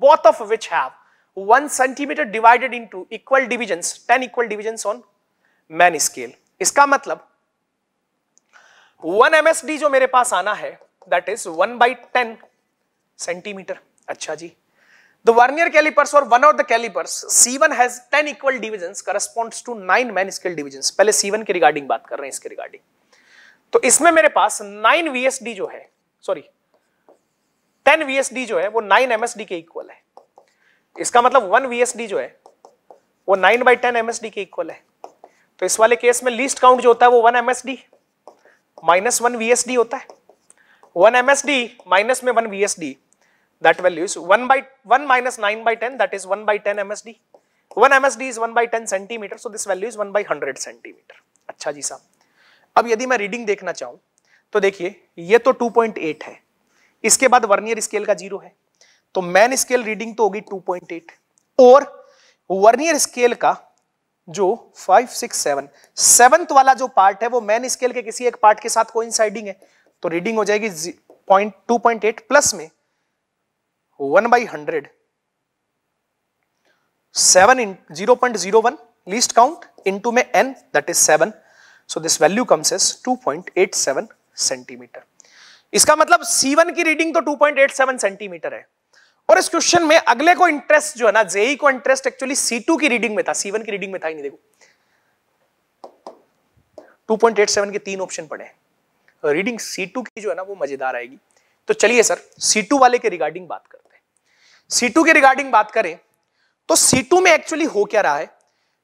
both of which have one centimetre divided into equal division ten equal division on main scale इसका मतलब वन एमएसडी जो मेरे पास आना है that is one by ten centimetre अच्छा जी The vernier calipers or one of the calipers C1 has 10 equal divisions corresponds to 9 man scale divisions पहले C1 के रिगार्डिंग बात कर रहे हैं इसके रिगार्डिंग तो इसमें मेरे पास 9 VSD जो है सॉरी 10 VSD जो है वो नाइन MSD के इक्वल है इसका मतलब 1 VSD जो है वो नाइन बाई टेन एमएसडी के इक्वल है तो इस वाले केस में लीस्ट काउंट जो होता है वो 1 एमएसडी माइनस वन वीएसडी होता है 1 MSD minus में 1 VSD that value is 1 by 1 minus 9 by 10 that is 1 by 10 MSD. 1 MSD is 1 by 10 centimeter so this value is 1 by 100 centimeter. अच्छा जी साहब अब यदि मैं रीडिंग देखना चाहूँ तो देखिए ये तो 2.8 है इसके बाद वर्नियर स्केल का जीरो है तो मैन स्केल रीडिंग तो होगी 2.8 और वर्नियर स्केल का जो फाइव सिक्स सेवन सेवंथ वाला जो पार्ट है वो मैन स्केल के किसी एक पार्ट के साथ कोइंसाइडिंग है तो रीडिंग हो जाएगी point two point eight plus में one by hundred seven in zero point zero one least count two में N that is seven so this value comes as two point eight seven centimetre इसका मतलब one की reading तो seven centimetre है और इस question में अगले को इंटरेस्ट जो है ना जेई e को इंटरेस्ट एक्चुअली सी टू की रीडिंग में था वन की रीडिंग में था ही नहीं देखो टू पॉइंट एट सेवन के तीन ऑप्शन पड़े हैं रीडिंग सी टू की जो है ना वो मजेदार आएगी तो चलिए सर सी टू वाले के रिगार्डिंग बात करते हैं सी टू के रिगार्डिंग बात करें तो सी टू में एक्चुअली हो क्या रहा है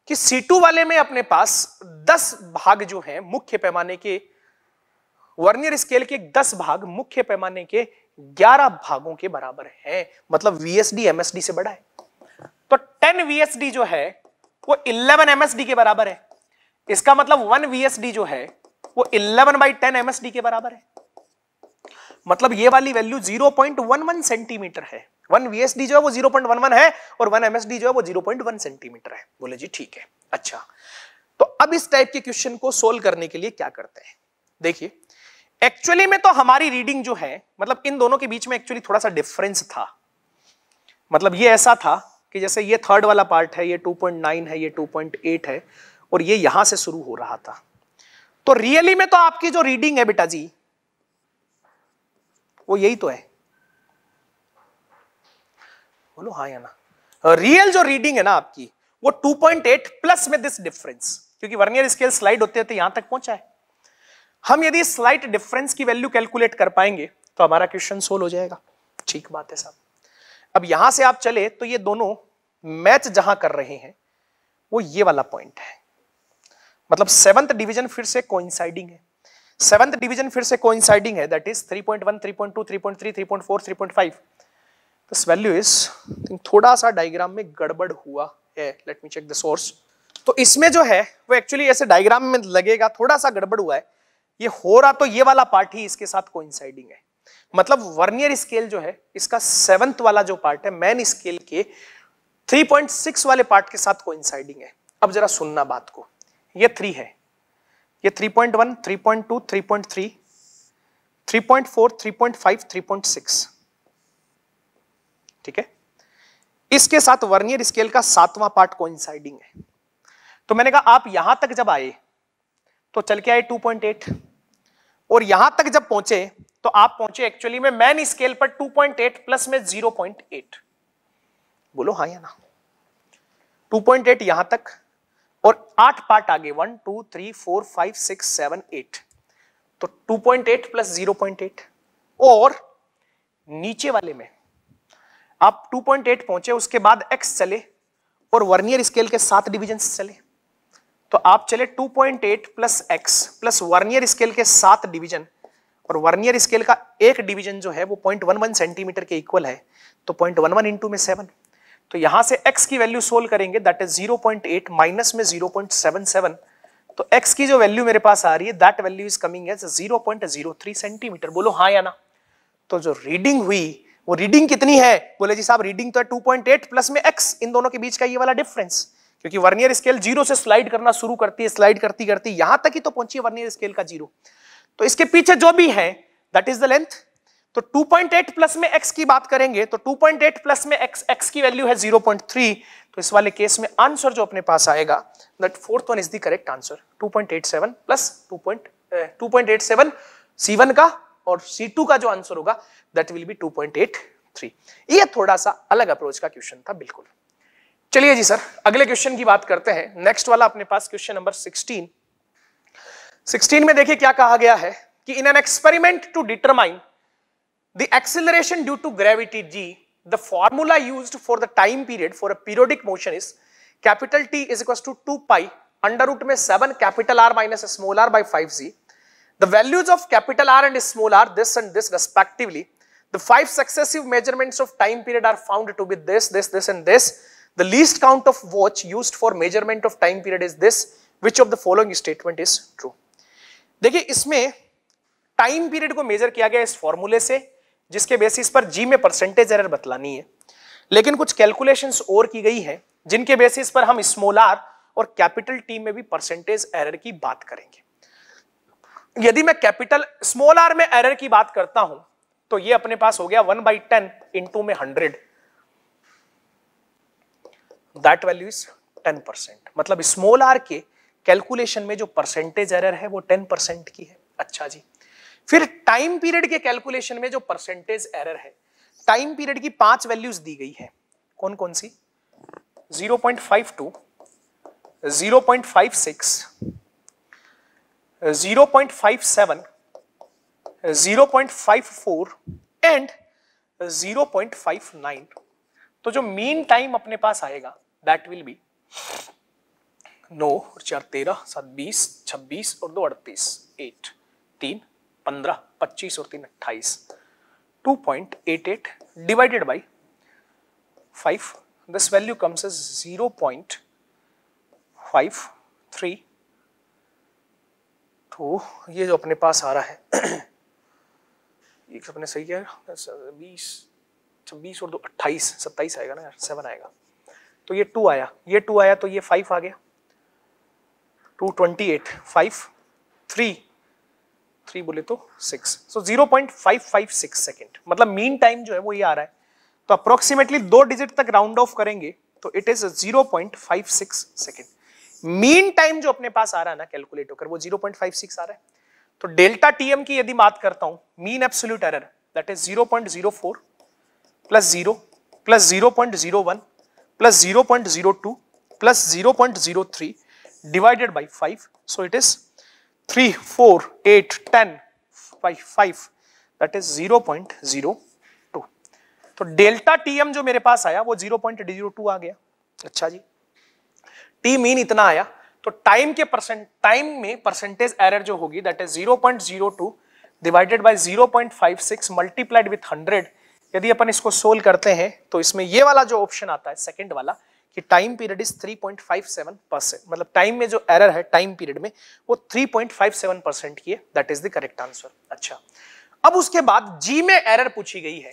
कि सी टू वाले में अपने पास दस भाग जो है मुख्य पैमाने के वर्नियर स्केल के दस भाग मुख्य पैमाने के ग्यारह भागों के बराबर है मतलब वीएसडी एमएसडी से बड़ा है तो टेन वीएसडी जो है वो इलेवन एमएसडी के बराबर है इसका मतलब वन वीएसडी जो है वो 11 बाई टेन एमएसडी के बराबर है मतलब ये वाली वैल्यू 0.11 सेंटीमीटर है 1 वीएसडी जो है वो 0.11 है और 1 एमएसडी जो है वो 0.1 सेंटीमीटर है बोले जी ठीक है अच्छा तो अब इस टाइप के क्वेश्चन को सोल्व करने के लिए क्या करते हैं देखिए एक्चुअली में तो हमारी रीडिंग जो है मतलब इन दोनों के बीच में एक्चुअली थोड़ा सा डिफरेंस था मतलब ये ऐसा था कि जैसे ये थर्ड वाला पार्ट है ये 2.9 है ये 2.8 है और ये यहां से शुरू हो रहा था तो रियली में तो आपकी जो रीडिंग है बेटा जी वो यही तो है बोलो हाँ या ना रियल जो रीडिंग है ना आपकी वो 2.8 प्लस में दिस डिफरेंस क्योंकि वर्नियर स्केल स्लाइड होते होते तो यहां तक पहुंचा है हम यदि स्लाइट डिफरेंस की वैल्यू कैलकुलेट कर पाएंगे तो हमारा क्वेश्चन सोल्व हो जाएगा ठीक बात है साहब अब यहां से आप चले तो ये दोनों मैच जहां कर रहे हैं वो ये वाला पॉइंट है मतलब सेवंथ डिवीजन फिर से कोइंसाइडिंग है सेवंथ डिवीजन फिर से कोइंसाइडिंग है that is 3.1 3.2 3.3 3.4 3.5 this value is थोड़ा सा डायग्राम में गड़बड़ हुआ है let me check the source तो इसमें जो है वो एक्चुअली ऐसे डायग्राम में लगेगा थोड़ा सा गड़बड़ हुआ है ये हो रहा तो ये वाला पार्ट ही इसके साथ कोइंसाइडिंग है मतलब वर्नियर स्केल जो है इसका सेवंथ वाला जो पार्ट है मेन स्केल के 3.6 वाले पार्ट के साथ कोइंसाइडिंग है अब जरा सुनना बात को ये थ्री है ये three point one three point two three point three three point four three point five three point six ठीक है इसके साथ वर्नियर स्केल का सातवां पार्ट को है तो मैंने कहा आप यहां तक जब आए तो चल के आए 2.8 और यहां तक जब पहुंचे तो आप पहुंचे एक्चुअली में मैन स्केल पर 2.8 प्लस में 0.8 बोलो हाँ या ना 2.8 यहां तक और आठ पार्ट आगे one two three four five six seven eight तो two point eight plus zero point eight और नीचे वाले में आप एट पहुंचे उसके बाद x चले और वर्नियर स्केल के सात डिविजन चले तो आप चले 2.8 plus X plus vernier scale के सात डिवीजन और वर्नियर स्केल का एक डिवीजन जो है वो 0.11 सेंटीमीटर के इक्वल है तो 0.11 वन इंटू में सेवन तो यहां से x की वैल्यू सोल्व करेंगे दैट इज 0.8 माइनस में 0.77 तो x की जो वैल्यू मेरे पास आ रही है that value is coming as 0.03 centimetre बोलो हाँ या ना तो जो रीडिंग हुई वो रीडिंग कितनी है बोले जी साहब रीडिंग तो है 2.8 प्लस में x इन दोनों के बीच का ये वाला डिफरेंस क्योंकि वर्नियर स्केल जीरो से स्लाइड करना शुरू करती है स्लाइड करती करती यहां तक ही तो पहुंची वर्नियर स्केल का जीरो तो इसके पीछे जो भी है दैट इज द लेंथ तो 2.8 प्लस में x की बात करेंगे तो 2.8 प्लस में x x की वैल्यू है 0.3 तो इस वाले केस में आंसर जो अपने पास आएगा that fourth one is the correct answer 2.87 plus 2.2.87 C1 का और C2 का जो आंसर होगा दैट विल बी 2.83 ये थोड़ा सा अलग अप्रोच का क्वेश्चन था बिल्कुल चलिए जी सर अगले क्वेश्चन की बात करते हैं नेक्स्ट वाला अपने पास क्वेश्चन नंबर 16 16 में देखिए क्या कहा गया है कि in an experiment to determine The acceleration due to gravity g, the formula used for the time period for a periodic motion is capital T is equals to 2 pi under root में 7 capital R minus small r by 5z. The values of capital R and small r this and this respectively. The five successive measurements of time period are found to be this, this, this and this. The least count of watch used for measurement of time period is this. Which of the following statement is true? देखिए इसमें time period को measure किया गया इस formula से जिसके basis पर जी में परसेंटेज एरर बतलानी है लेकिन कुछ कैलकुलेशंस और की गई है जिनके बेसिस पर हम स्मॉल आर और कैपिटल टी में भी परसेंटेज एरर की बात करेंगे यदि मैं कैपिटल स्मॉल आर में एरर की बात करता हूं तो ये अपने पास हो गया वन बाई टेन इंटू में hundred that value is ten percent मतलब स्मॉल आर के कैलकुलेशन में जो परसेंटेज एरर है वो टेन परसेंट की है अच्छा जी फिर टाइम पीरियड के कैलकुलेशन में जो परसेंटेज एरर है टाइम पीरियड की पांच वैल्यूज दी गई है कौन कौन सी 0.52 0.56 0.57 एंड 0.59 तो जो मीन टाइम अपने पास आएगा दैट विल बी नौ और चार तेरह सात बीस छब्बीस और दो अड़तीस एट तीन पंद्रह पच्चीस और तीन अट्ठाईस two point eight eight divided by five this value comes is zero point five three तो ये जो अपने पास आ रहा है ये अपने सही है बीस छब्बीस और दो अट्ठाईस सत्ताईस आएगा ना यार सेवन आएगा तो ये टू आया ये टू आया तो ये फाइव आ गया two twenty eight five three three बोले तो six so zero point five five six second मतलब मीन टाइम जो है वो ये आ रहा है तो अप्रोक्सीमेटली दो डिजिट तक राउंड ऑफ करेंगे तो it is zero point five six second mean time जो अपने पास आ रहा है ना कैलकुलेट होकर वो जीरो पॉइंट फाइव सिक्स आ रहा है तो डेल्टा टीएम की यदि बात करता हूं mean absolute error that is zero zero point four plus zero plus zero zero point one plus zero zero point two plus zero zero point three divided by five so it is 3, 4, 8, 10, 5, 5 that is 0.02. तो delta TM जो मेरे पास आया वो 0.02 आ गया अच्छा G T mean इतना आया तो टाइम के परसेंट टाइम में परसेंटेज एरर जो होगी that is 0.02 divided by 0.56 multiplied with 100 यदि अपन इसको सोल्व करते हैं तो इसमें ये वाला जो ऑप्शन आता है सेकंड वाला कि टाइम पीरियड इज 3.57 परसेंट मतलब टाइम में जो एरर है टाइम पीरियड में वो 3.57 परसेंट की है that is the correct answer अच्छा अब उसके बाद जी में एरर पूछी गई है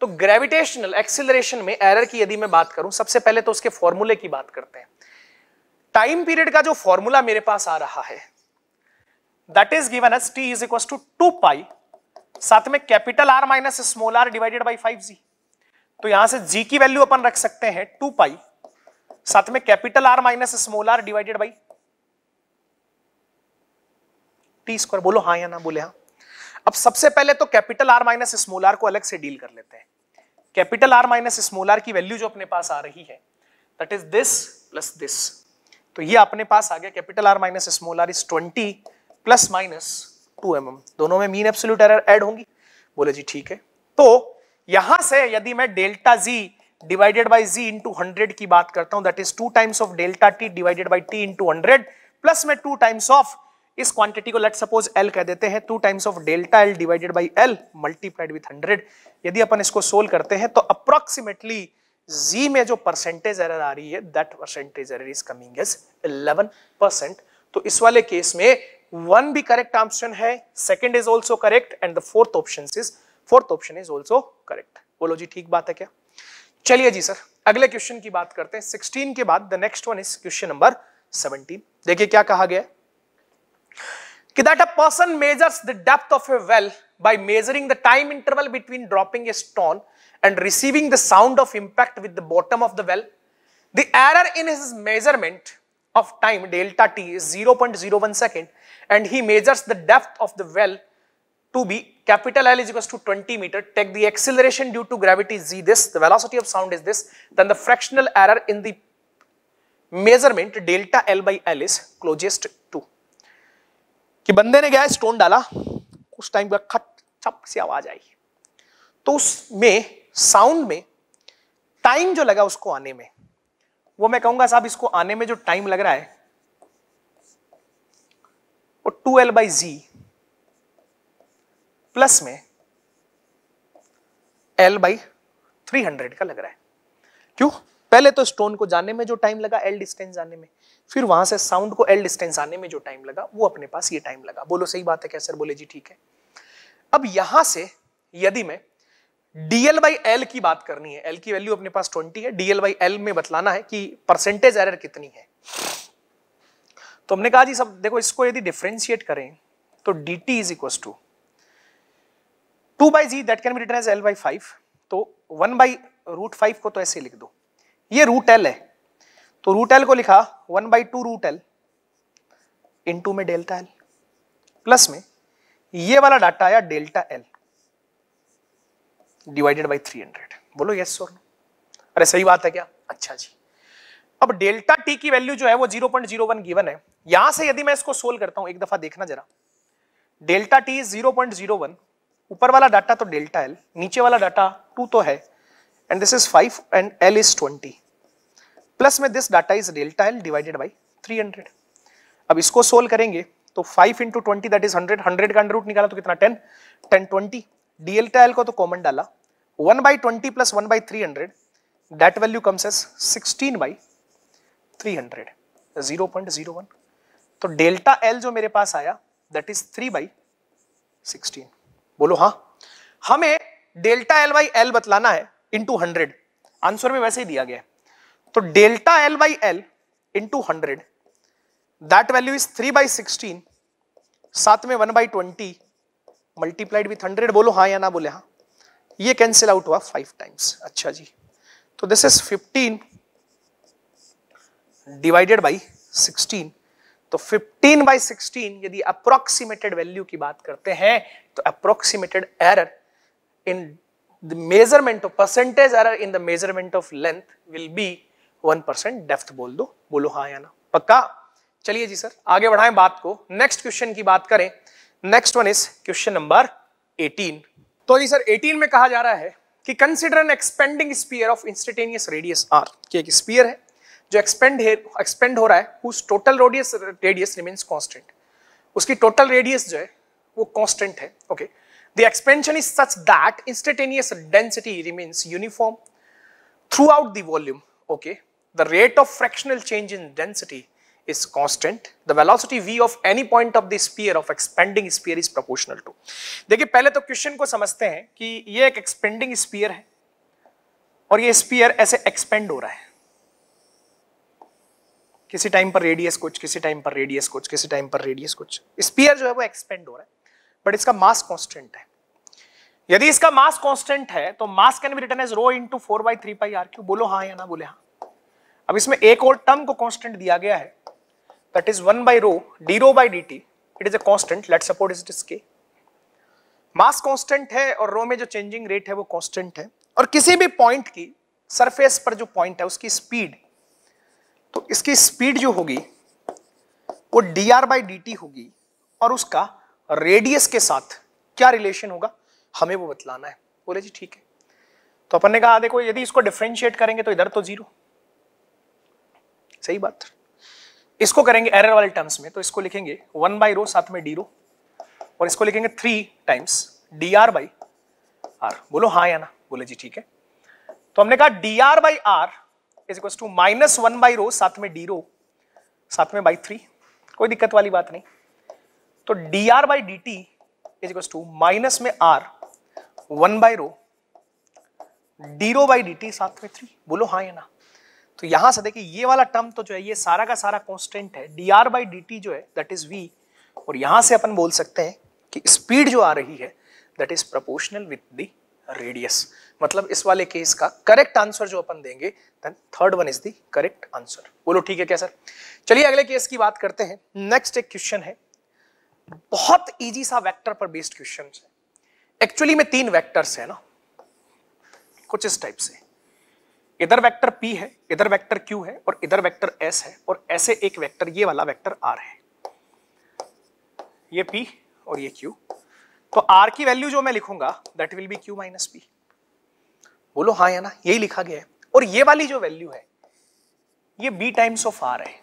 तो ग्रेविटेशनल एक्सिलरेशन में एरर की यदि मैं बात करूं सबसे पहले तो उसके फॉर्मूले की बात करते हैं टाइम पीरियड का जो फॉर्मूला मेरे पास आ रहा है that is given as T is equal to two pi साथ में capital R minus small R divided by five G तो यहां से जी की वैल्यू अपन रख सकते हैं टू पाई साथ में capital R minus small R divided by T square बोलो हाँ या ना बोले हाँ अब सबसे पहले तो capital R minus small R को अलग से डील कर लेते हैं capital R minus small R की वैल्यू जो अपने पास आ रही है that is this plus this तो ये अपने पास आ गया capital R minus small R is twenty plus minus two M दोनों में मीन एब्सोल्यूट एरर ऐड होंगी बोले जी ठीक है तो यहां से यदि मैं delta G divided by G into hundred की बात करता हूं that is two times of delta T divided by T into hundred plus में टू टाइम्स ऑफ इस क्वांटिटी को लेट सपोज एल कह देते हैं two times of delta L divided by L multiplied with hundred यदि अपन इसको solve करते हैं तो अप्रोक्सीमेटली Z में जो परसेंटेज एरर आ रही है that percentage error is coming as 11 percent तो इस वाले केस में वन भी करेक्ट ऑप्शन है second is also correct and the fourth option is fourth option is also correct बोलो जी ठीक बात है क्या चलिए जी सर अगले क्वेश्चन की बात करते हैं सिक्सटीन के बाद the next one is question number seventeen देखिए क्या कहा गया कि that a person measures the depth of a well by measuring the time interval between dropping a stone and receiving the sound of impact with the bottom of the well the error in his measurement of time delta T is zero zero point one second and he measures the depth of the well to be capital L is equals to 20 meter, take the acceleration due to gravity z this, the velocity of sound is this, then the fractional error in the measurement delta L by L is closest to कि बंदे ने क्या है stone डाला उस time का खट छप से आवाज आई तो उसमें साउंड में टाइम जो लगा उसको आने में वो मैं कहूंगा साहब इसको आने में जो टाइम लग रहा है वो two L by ji plus में एल बाई थ्री हंड्रेड का लग रहा है क्यों पहले तो स्टोन को जाने में जो टाइम लगा एल डिस्टेंस जाने में फिर वहां से साउंड को एल डिस्टेंस आने में जो टाइम लगा वो अपने पास ये टाइम लगा बोलो सही बात है क्या सर बोले जी ठीक है अब यहां से यदि मैं डीएल बाई एल की बात करनी है एल की वैल्यू अपने पास ट्वेंटी है डीएल बाई एल में बतलाना है कि परसेंटेज एरर कितनी है तो हमने कहा जी सब देखो इसको यदि डिफ्रेंशिएट करें तो D T is equal to two by G that can be written as L by five तो वन बाई रूट फाइव को तो ऐसे लिख दो ये रूट एल है तो रूट एल को लिखा one by two root L into में डेल्टा एल प्लस में ये वाला डाटा आया delta L divided by three hundred बोलो यस और अरे सही बात है क्या अच्छा जी अब डेल्टा टी की वैल्यू जो है वो 0.01 गिवन है यहां से यदि मैं इसको सोल्व करता हूं एक दफा देखना जरा delta T zero point zero one ऊपर वाला डाटा तो डेल्टा एल नीचे वाला डाटा टू तो है and this is five and L is twenty plus में this data is delta L divided by three hundred अब इसको सोल्व करेंगे तो five into twenty that is hundred hundred का अंडर रूट निकाला तो कितना ten ten twenty delta L को तो कॉमन डाला one by twenty plus one by three hundred that value comes as sixteen by three hundred zero point zero one तो delta L जो मेरे पास आया that is three by sixteen बोलो हाँ हमें डेल्टा एल वाई एल बतलाना है इंटू हंड्रेड आंसर में वैसे ही दिया गया तो delta L by L into hundred that value is three by sixteen साथ में one by twenty multiplied with hundred बोलो हाँ या ना बोले हाँ ये कैंसिल आउट हुआ फाइव टाइम्स अच्छा जी तो this is fifteen divided by sixteen तो 15 बाई सिक्सटीन यदि अप्रोक्सीमेटेड वैल्यू की बात करते हैं तो approximated error in the measurement of percentage error in the measurement of length will be 1% डेफ्थ बोल दो बोलो हाँ या ना पक्का चलिए जी सर आगे बढ़ाएं बात को नेक्स्ट क्वेश्चन की बात करें next one is question number 18 तो जी सर 18 में कहा जा रहा है कि consider an expanding sphere of instantaneous radius R एक स्पीयर है जो एक्सपेंड एक्सपेंड हो रहा है उस total radius radius remains constant उसकी टोटल रेडियस जो है वो कॉन्स्टेंट है okay the expansion is such that instantaneous density remains uniform throughout the volume okay the rate of fractional change in density is constant the velocity v of any point of the sphere of expanding sphere is proportional to देखिए पहले तो question को समझते हैं कि ये एक expanding spear है और ये स्पीयर ऐसे एक्सपेंड हो रहा है किसी टाइम पर रेडियस कुछ किसी टाइम पर रेडियस कुछ किसी टाइम पर रेडियस कुछ स्पीयर जो है वो एक्सपेंड हो रहा है बट इसका मास कॉन्स्टेंट है यदि इसका मास कॉन्स्टेंट है तो mass can be written as rho into four by three pi R cube बोलो हाँ या ना बोले हाँ अब इसमें एक और टर्म को कॉन्स्टेंट दिया गया है that is one by rho D rho by D T it is a constant let support is is mass constant है और रो में जो चेंजिंग रेट है वो कॉन्स्टेंट है और किसी भी पॉइंट की सरफेस पर जो पॉइंट है उसकी स्पीड तो इसकी स्पीड जो होगी वो D R by D T होगी और उसका रेडियस के साथ क्या रिलेशन होगा हमें वो बतलाना है बोले जी ठीक है तो अपन ने कहा देखो यदि इसको डिफ्रेंशिएट करेंगे तो इधर तो जीरो सही बात इसको करेंगे एरर वाले टर्म्स में तो इसको लिखेंगे वन बाई रो साथ में डी रो और इसको लिखेंगे three times D R by R बोलो हाँ या ना बोले जी ठीक है तो हमने कहा D R by R is equal to minus one by rho साथ में डी रो साथ में बाई थ्री कोई दिक्कत वाली बात नहीं तो D R by D T is equal to minus में R one by rho D rho by D T साथ में थ्री बोलो हाँ या ना तो यहां से देखिए ये वाला टर्म तो जो है ये सारा का सारा कॉन्स्टेंट है D R by D T जो है दैट इज वी और यहां से अपन बोल सकते हैं कि स्पीड जो आ रही है that is proportional with the radius मतलब इस वाले केस का करेक्ट आंसर जो अपन देंगे then third one is the correct answer बोलो ठीक है क्या सर चलिए अगले केस की बात करते हैं नेक्स्ट एक क्वेश्चन है बहुत इजी सा वेक्टर पर बेस्ड क्वेश्चन है एक्चुअली में तीन वेक्टर्स है ना कुछ इस टाइप से इधर वेक्टर पी है इधर वेक्टर क्यू है और इधर वेक्टर एस है और ऐसे एक वेक्टर ये वाला वेक्टर आर है ये p और ये q तो आर की वैल्यू जो मैं लिखूंगा that will be Q minus P बोलो हाँ या ना यही लिखा गया है और ये वाली जो वैल्यू है ये बी टाइम्स ऑफ आर है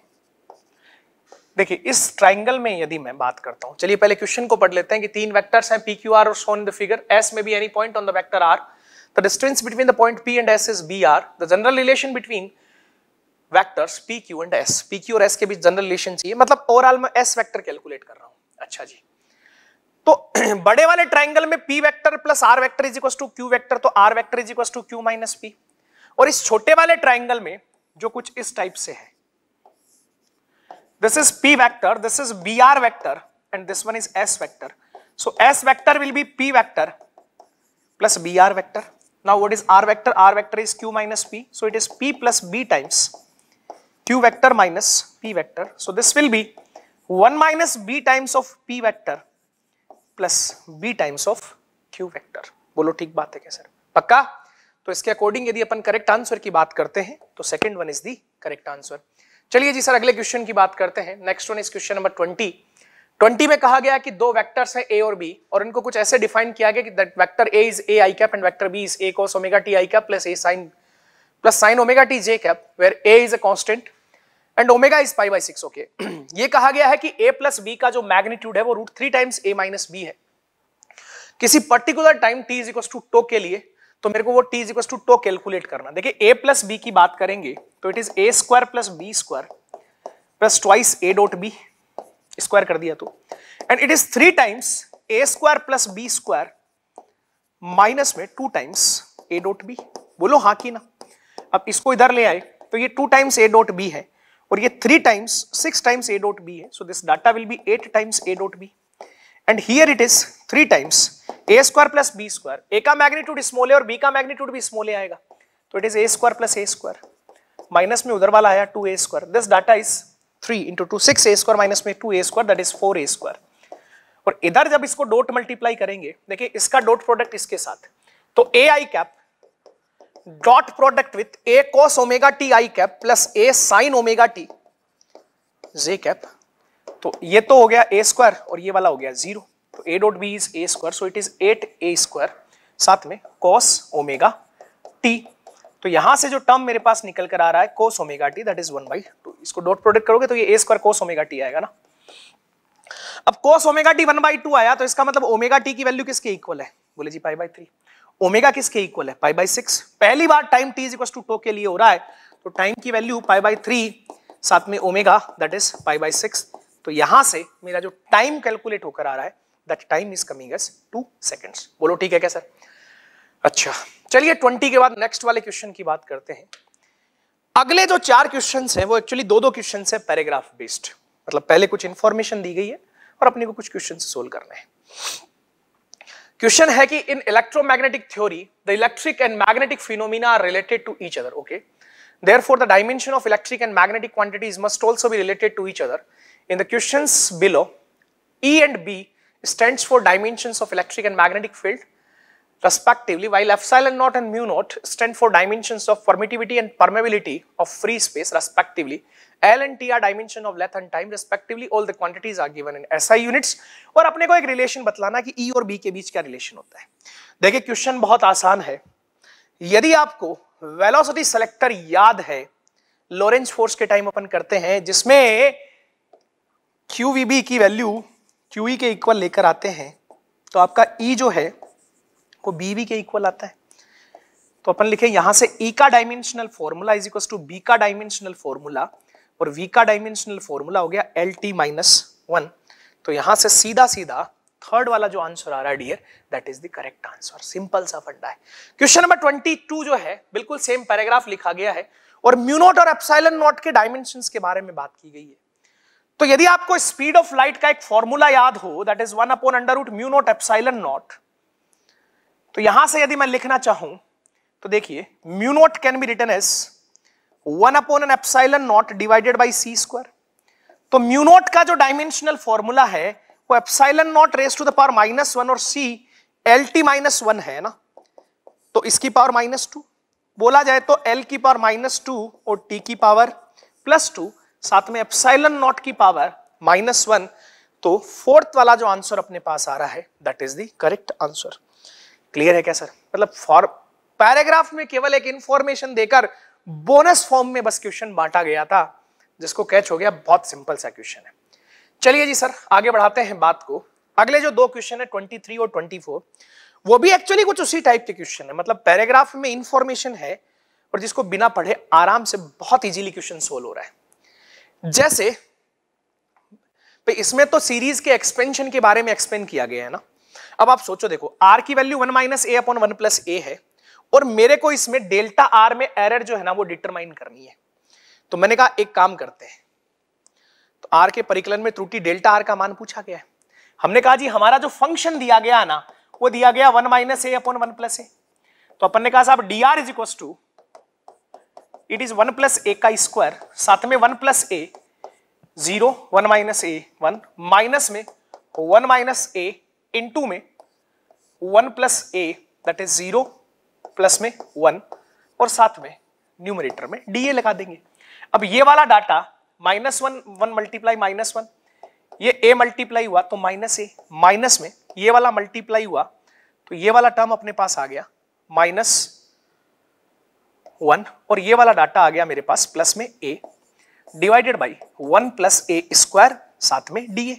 देखिए इस ट्राइंगल में यदि मैं बात करता हूं चलिए पहले क्वेश्चन को पढ़ लेते हैं कि तीन वेक्टर्स हैं पी क्यू आर और शोन द फिगर एस में B any point on the vector R the distance between the point P and S is B R the general relation between vectors P Q and S P Q और S के बीच general relation चाहिए मतलब overall मैं S vector calculate कर रहा हूं अच्छा जी तो बड़े वाले ट्राइंगल में P vector plus R vector is to Q vector तो R vector is to Q minus P और इस छोटे वाले ट्राइंगल में जो कुछ इस टाइप से है this is P vector this is B R vector and this one is S vector so S vector will be P vector plus B R vector now what is R vector R vector is Q minus P so it is P plus B times Q vector minus P vector so this will be one minus B times of P vector plus B times of Q vector बोलो ठीक बात है क्या sir पक्का तो इसके according यदि अपन correct answer की बात करते हैं तो second one is the correct answer चलिए जी सर अगले क्वेश्चन की बात करते हैं next one is question number twenty twenty में कहा गया कि दो वेक्टर्स हैं ए और बी और इनको कुछ ऐसे डिफाइन किया गया कि that vector A is A I cap and vector B is A cos omega T I cap plus A sine plus sine omega T J cap where A is a constant and omega is pi by six okay ये कहा गया है कि ए plus B का जो magnitude है वो root three times A minus B है किसी particular time T is equals to tau के लिए तो मेरे को वो T is equals to tau calculate करना देखिए ए प्लस बी की बात करेंगे तो it is A square plus B square plus twice A dot B square कर दिया तो and it is three times A square plus B square minus में two times A dot B बोलो हाँ की ना अब इसको इधर ले आए तो ये two times A dot B है और ये three times six times A dot B है so this data will be eight times A dot B and here it is three times A square plus B square A का magnitude small है और B का magnitude भी small आएगा तो it is A square plus A square minus में उधर वाला आया two A square this data is three into two six A square minus में two A square that is four A square और इधर जब इसको डॉट मल्टीप्लाई करेंगे देखिए इसका डॉट प्रोडक्ट इसके साथ तो A I cap dot product with A cos omega T I cap plus A sine omega T J cap तो ये तो हो गया ए स्क्वायर और ये वाला हो गया जीरो तो A dot B is A square so it is eight A square साथ में कॉस ओमेगा टी तो यहां से जो टर्म मेरे पास निकल कर आ रहा है cos omega T that is one by two इसको डॉट प्रोडक्ट करोगे तो ये A square cos omega T आएगा ना अब cos omega T one by two आया तो इसका मतलब ओमेगा टी की वैल्यू किसके इक्वल है बोले जी पाई बाई थ्री ओमेगा किसके इक्वल है पाई बाई सिक्स पहली बार time T is equal to tau के लिए हो रहा है तो टाइम की वैल्यू पाई बाई थ्री साथ में omega that is pi by six तो यहां से मेरा जो टाइम कैलकुलेट होकर आ रहा है that time is coming as two seconds बोलो ठीक है क्या सर अच्छा चलिए ट्वेंटी के बाद नेक्स्ट वाले क्वेश्चन की बात करते हैं अगले जो चार क्वेश्चन है वो एक्चुअली दो दो क्वेश्चन है पैराग्राफ बेस्ड मतलब पहले कुछ इंफॉर्मेशन दी गई है और अपने को कुछ क्वेश्चन सोल्व करना है Question है कि in electromagnetic theory the electric and magnetic phenomena are related to each other okay therefore the dimension of electric and magnetic quantities must also be related to each other in the questions below e and b stands for dimensions of electric and magnetic field respectively while epsilon naught and mu naught stand for dimensions of permittivity and permeability of free space respectively L and T are dimension of length and time respectively all the quantities are given in SI units और अपने को एक relation बतलाना कि ई e और B के बीच क्या relation होता है देखिए क्वेश्चन बहुत आसान है यदि आपको वेलोसिटी सेलेक्टर याद है लॉरेंस फोर्स के टाइम अपन करते हैं जिसमें क्यू की वैल्यू क्यू e के इक्वल लेकर आते हैं तो आपका ई e जो है वो बी के इक्वल आता है तो अपन लिखे यहां से ई e का dimensional formula is equal to B का डायमेंशनल फॉर्मूला और v का डायमेंशनल फॉर्मूला हो गया एल टी माइनस वन तो यहां से सीधा सीधा थर्ड वाला जो आंसर आ रहा है dear that is the correct answer simple सा फंडा है क्वेश्चन नंबर ट्वेंटी टू जो है बिल्कुल सेम पैराग्राफ लिखा गया है और म्यूनोट और एप्साइलन नॉट के डायमेंशन के बारे में बात की गई है तो यदि आपको स्पीड ऑफ लाइट का एक फॉर्मूला याद हो that is one upon under root mu naught epsilon naught तो यहां से यदि मैं लिखना चाहूं तो देखिए mu naught can be written as one upon an epsilon naught divided by C square तो म्यूनोट का जो डायमेंशनल फॉर्मूला है वो epsilon naught raise to the power minus one और C L T minus one है ना तो इसकी पावर माइनस टू बोला जाए तो एल की पावर माइनस टू और टी की पावर प्लस टू साथ में एप्साइलन नॉट की पावर माइनस वन तो फोर्थ वाला जो आंसर अपने पास आ रहा है that is the correct answer clear है क्या सर मतलब फॉर पैराग्राफ में केवल एक इंफॉर्मेशन देकर बोनस फॉर्म में बस क्वेश्चन बांटा गया था जिसको कैच हो गया बहुत सिंपल सा क्वेश्चन है चलिए जी सर आगे बढ़ाते हैं बात को अगले जो दो क्वेश्चन है ट्वेंटी थ्री और ट्वेंटी फोर वो भी एक्चुअली कुछ उसी टाइप के क्वेश्चन है मतलब पैराग्राफ में इंफॉर्मेशन है और जिसको बिना पढ़े आराम से बहुत इजीली क्वेश्चन सोल्व हो रहा है जैसे पे इसमें तो सीरीज के एक्सपेंशन के बारे में एक्सप्लेन किया गया है ना अब आप सोचो देखो आर की value one minus A upon one plus A है और मेरे को इसमें डेल्टा आर में एरर जो है ना वो डिटरमाइन करनी है तो मैंने कहा एक काम करते हैं तो आर के परिकलन में त्रुटि डेल्टा आर का मान पूछा गया है हमने कहा जी हमारा जो फंक्शन दिया गया ना वो दिया गया one minus A upon one plus a तो अपन ने कहा साहब d r is equal to it is one plus a का स्क्वायर साथ में one plus a zero one minus a one minus में वन माइनस ए इन में one plus a that is zero plus में वन और साथ में न्यूमरेटर में डी ए लगा देंगे अब ये वाला data minus one one multiply minus one ये ए मल्टीप्लाई हुआ तो माइनस ए माइनस में ये वाला मल्टीप्लाई हुआ तो ये वाला टर्म अपने पास आ गया माइनस वन और ये वाला डाटा आ गया मेरे पास प्लस में a divided by one plus A square साथ में डी ए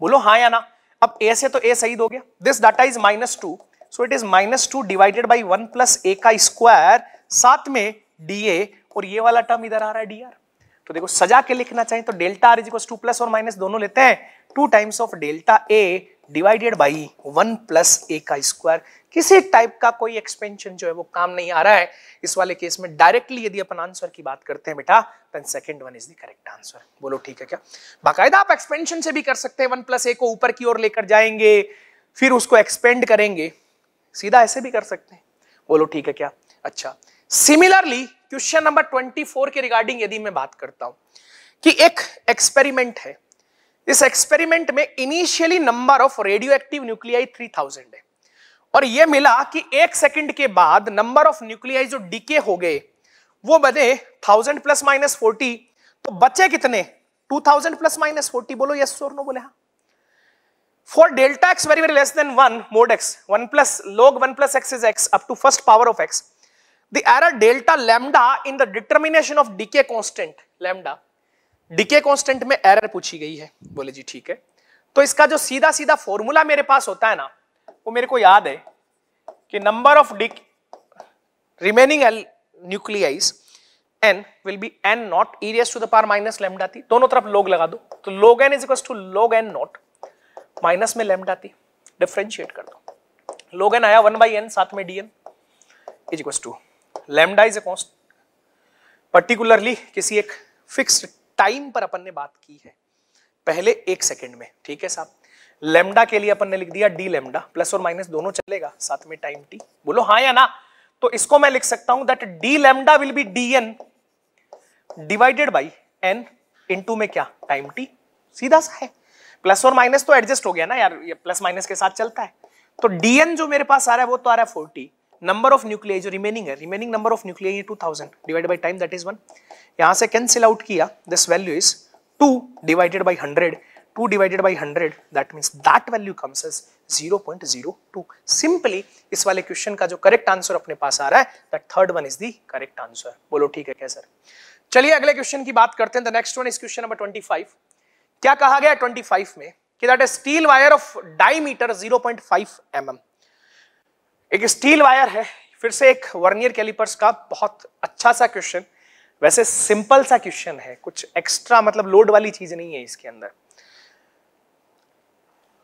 बोलो हाँ या ना अब ए से तो ए सही तो हो गया this data is minus two so it is minus two divided by one plus a का स्क्वायर साथ में डी ए और ये वाला टर्म इधर आ रहा है डी आर तो देखो सजा के लिखना चाहिए तो delta r is equal to plus और माइनस दोनों लेते हैं two times of delta a divided by one plus a का स्क्वायर किसी टाइप का कोई एक्सपेंशन जो है वो काम नहीं आ रहा है इस वाले केस में डायरेक्टली यदि अपन आंसर की बात करते हैं बेटा then second one is the correct answer बोलो ठीक है क्या बाकायदा आप एक्सपेंशन से भी कर सकते हैं वन प्लस ए को ऊपर की ओर लेकर जाएंगे फिर उसको एक्सपेंड करेंगे सीधा ऐसे भी कर सकते हैं बोलो ठीक है क्या अच्छा similarly question number twenty four के रिगार्डिंग यदि मैं बात करता हूं कि एक एक्सपेरिमेंट है इस एक्सपेरिमेंट में initially number of radio active nuclei three thousand है और यह मिला कि एक सेकंड के बाद नंबर ऑफ न्यूक्लियाई जो डीके हो गए वो बने थाउजेंड प्लस माइनस फोर्टी तो बचे कितने two thousand plus minus forty बोलो यस और नो बोले हाँ For delta x very very less than 1 mod x, 1 plus log 1 plus x is x up to first power of x. The error delta lambda in the determination of decay constant lambda, decay constant में error पूछी गई है बोले जी ठीक है तो इसका जो सीधा सीधा फॉर्मूला मेरे पास होता है ना वो मेरे को याद है कि नंबर ऑफ डिक remaining L nuclei n will be n naught e raised to the power minus lambda t दोनों तरफ log लगा दो तो log n is equals to log n naught minus में लेमडा थी डिफ्रेंशिएट कर दो लोग एन आया वन बाई एन साथ में d n is equal to lambda is a constant particularly किसी एक फिक्स्ड टाइम पर अपन ने बात की है पहले एक सेकंड में ठीक है साहब लेमडा के लिए अपन ने लिख दिया डी लेमडा प्लस और माइनस दोनों चलेगा साथ में टाइम टी बोलो हाँ या ना तो इसको मैं लिख सकता हूं that d lambda will be d n divided by n into में क्या टाइम टी सीधा सा है प्लस और माइनस तो एडजस्ट हो गया ना यार ये प्लस माइनस के साथ चलता है तो डीएन जो मेरे पास आ रहा है वो तो आ रहा है फोर्टी नंबर ऑफ न्यूक्लियाई जो रिमेनिंग है remaining number of nuclei two thousand divide by time that is one यहाँ से कैंसिल आउट किया this value is two divided by hundred two divided by hundred that means that value comes as zero point zero two simply इस वाले question का जो correct answer अपने पास आ रहा है that third one is the correct answer बोलो ठीक है क्या सर चलिए अगले क्वेश्चन की बात करते हैं the next one is question number twenty five क्या कहा गया 25 में कि that a steel wire of diameter 0.5 mm एक स्टील वायर है फिर से एक वर्नियर कैलिपर्स का बहुत अच्छा सा क्वेश्चन वैसे सिंपल सा क्वेश्चन है कुछ एक्स्ट्रा मतलब लोड वाली चीज नहीं है इसके अंदर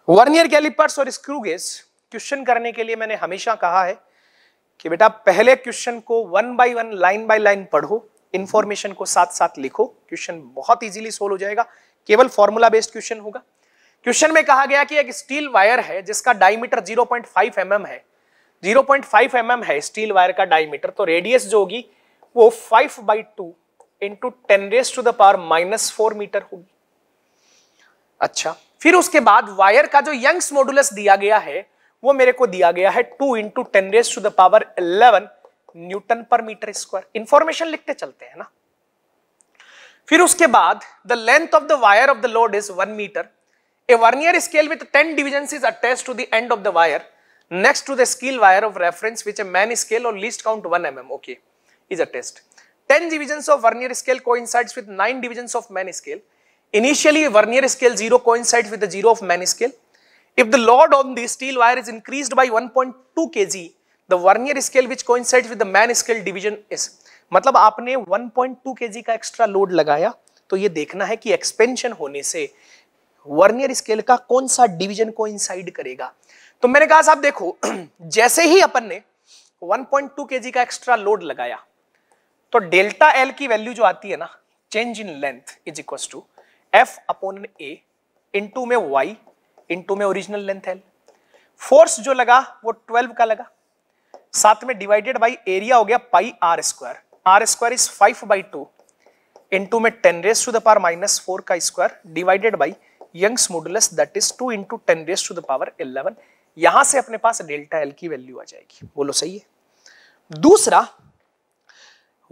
वर्नियर कैलिपर्स और स्क्रू क्वेश्चन करने के लिए मैंने हमेशा कहा है कि बेटा पहले क्वेश्चन को one by one line by line पढ़ो इंफॉर्मेशन को साथ साथ लिखो क्वेश्चन बहुत इजीली सोल्व हो जाएगा केवल फॉर्मूला बेस्ड क्वेश्चन होगा क्वेश्चन में कहा गया कि एक स्टील वायर है जिसका डायमीटर 0.5 पॉइंट mm है 0.5 पॉइंट mm है स्टील वायर का डायमीटर तो रेडियस जो होगी वो 5 by two into ten raise to the power minus four metre होगी अच्छा फिर उसके बाद वायर का जो यंग्स मॉडुलस दिया गया है वो मेरे को दिया गया है two into ten raise to the power eleven newton per metre square information लिखते चलते हैं ना फिर उसके बाद the length of the wire of the load is one metre a vernier scale with ten division is attach to the end of the wire next to the steel wire of reference which a main scale और least count one M m okay is attached ten division of vernier scale coincides with nine division of main scale initially vernier scale zero coincides with zero of main scale if the load on the steel wire is increase by one point two के g the vernier scale which coincides with main scale division is मतलब आपने 1.2 KG का extra load लगाया तो ये देखना है कि एक्सपेंशन होने से वर्नियर स्केल का कौन सा डिवीजन को इनसाइड करेगा तो मैंने कहा साहब देखो जैसे ही अपन ने 1.2 केजी का एक्स्ट्रा लोड लगाया तो डेल्टा एल की वैल्यू जो आती है ना change in length is equal to f upon a into में वाई इंटू में ओरिजिनल लेंथ एल फोर्स जो लगा वो 12 का लगा साथ में डिवाइडेड बाई एरिया हो गया pi r square r square is five by two into में ten raise to the power minus four का square divided by Young's modulus that is two into ten raise to the power eleven यहां से अपने पास delta l की value आ जाएगी बोलो सही है दूसरा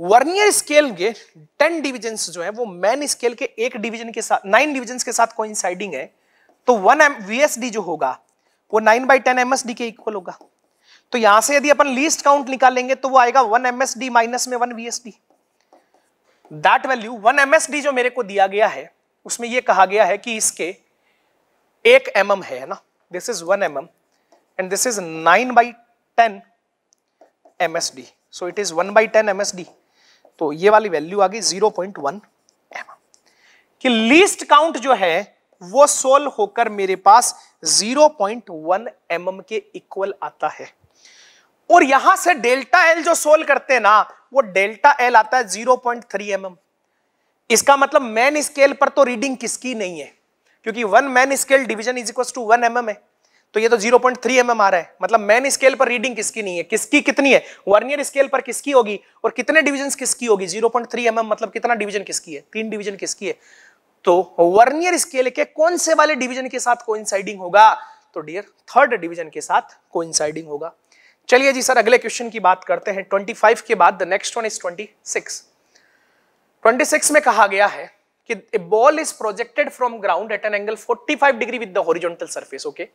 वर्नियर स्केल के टेन डिविजन जो है वो मैन स्केल के एक डिविजन के साथ नाइन डिविजन के साथ कोइंसाइडिंग है तो one M V S D जो होगा वो nine by ten M S D के इक्वल होगा तो यहां से यदि अपन लीस्ट काउंट निकालेंगे तो वो आएगा one M S D minus में one V S D that value one M S D जो मेरे को दिया गया है उसमें ये कहा गया है कि इसके एक एम mm है ना this is one M M and this is nine by ten M S D so it is one by ten M S D तो ये वाली वैल्यू आ गई जीरो पॉइंट वन एम कि लीस्ट काउंट जो है वो सोल्व होकर मेरे पास जीरो पॉइंट वन एम के इक्वल आता है और यहां से डेल्टा एल जो सोल्व करते हैं ना वो डेल्टा एल आता है zero point three m m इसका मतलब मैन स्केल पर तो रीडिंग किसकी नहीं है क्योंकि one main scale division is equal to one M m है तो ये तो zero point three m m आ रहा है मतलब मैन स्केल पर रीडिंग किसकी नहीं है किसकी कितनी है वर्नियर स्केल पर किसकी होगी और कितने डिविजन किसकी होगी zero point three m m मतलब कितना डिविजन किसकी है तीन डिविजन किसकी है तो वर्नियर स्केल के कौन से वाले डिविजन के साथ कोइंसाइडिंग होगा तो डियर थर्ड डिविजन के साथ कोइंसाइडिंग होगा चलिए जी सर अगले क्वेश्चन की बात करते हैं 25 के बाद नेक्स्ट वन इज 26 26 में कहा गया है कि a ball is projected from ground at an angle 45 degree with the horizontal surface okay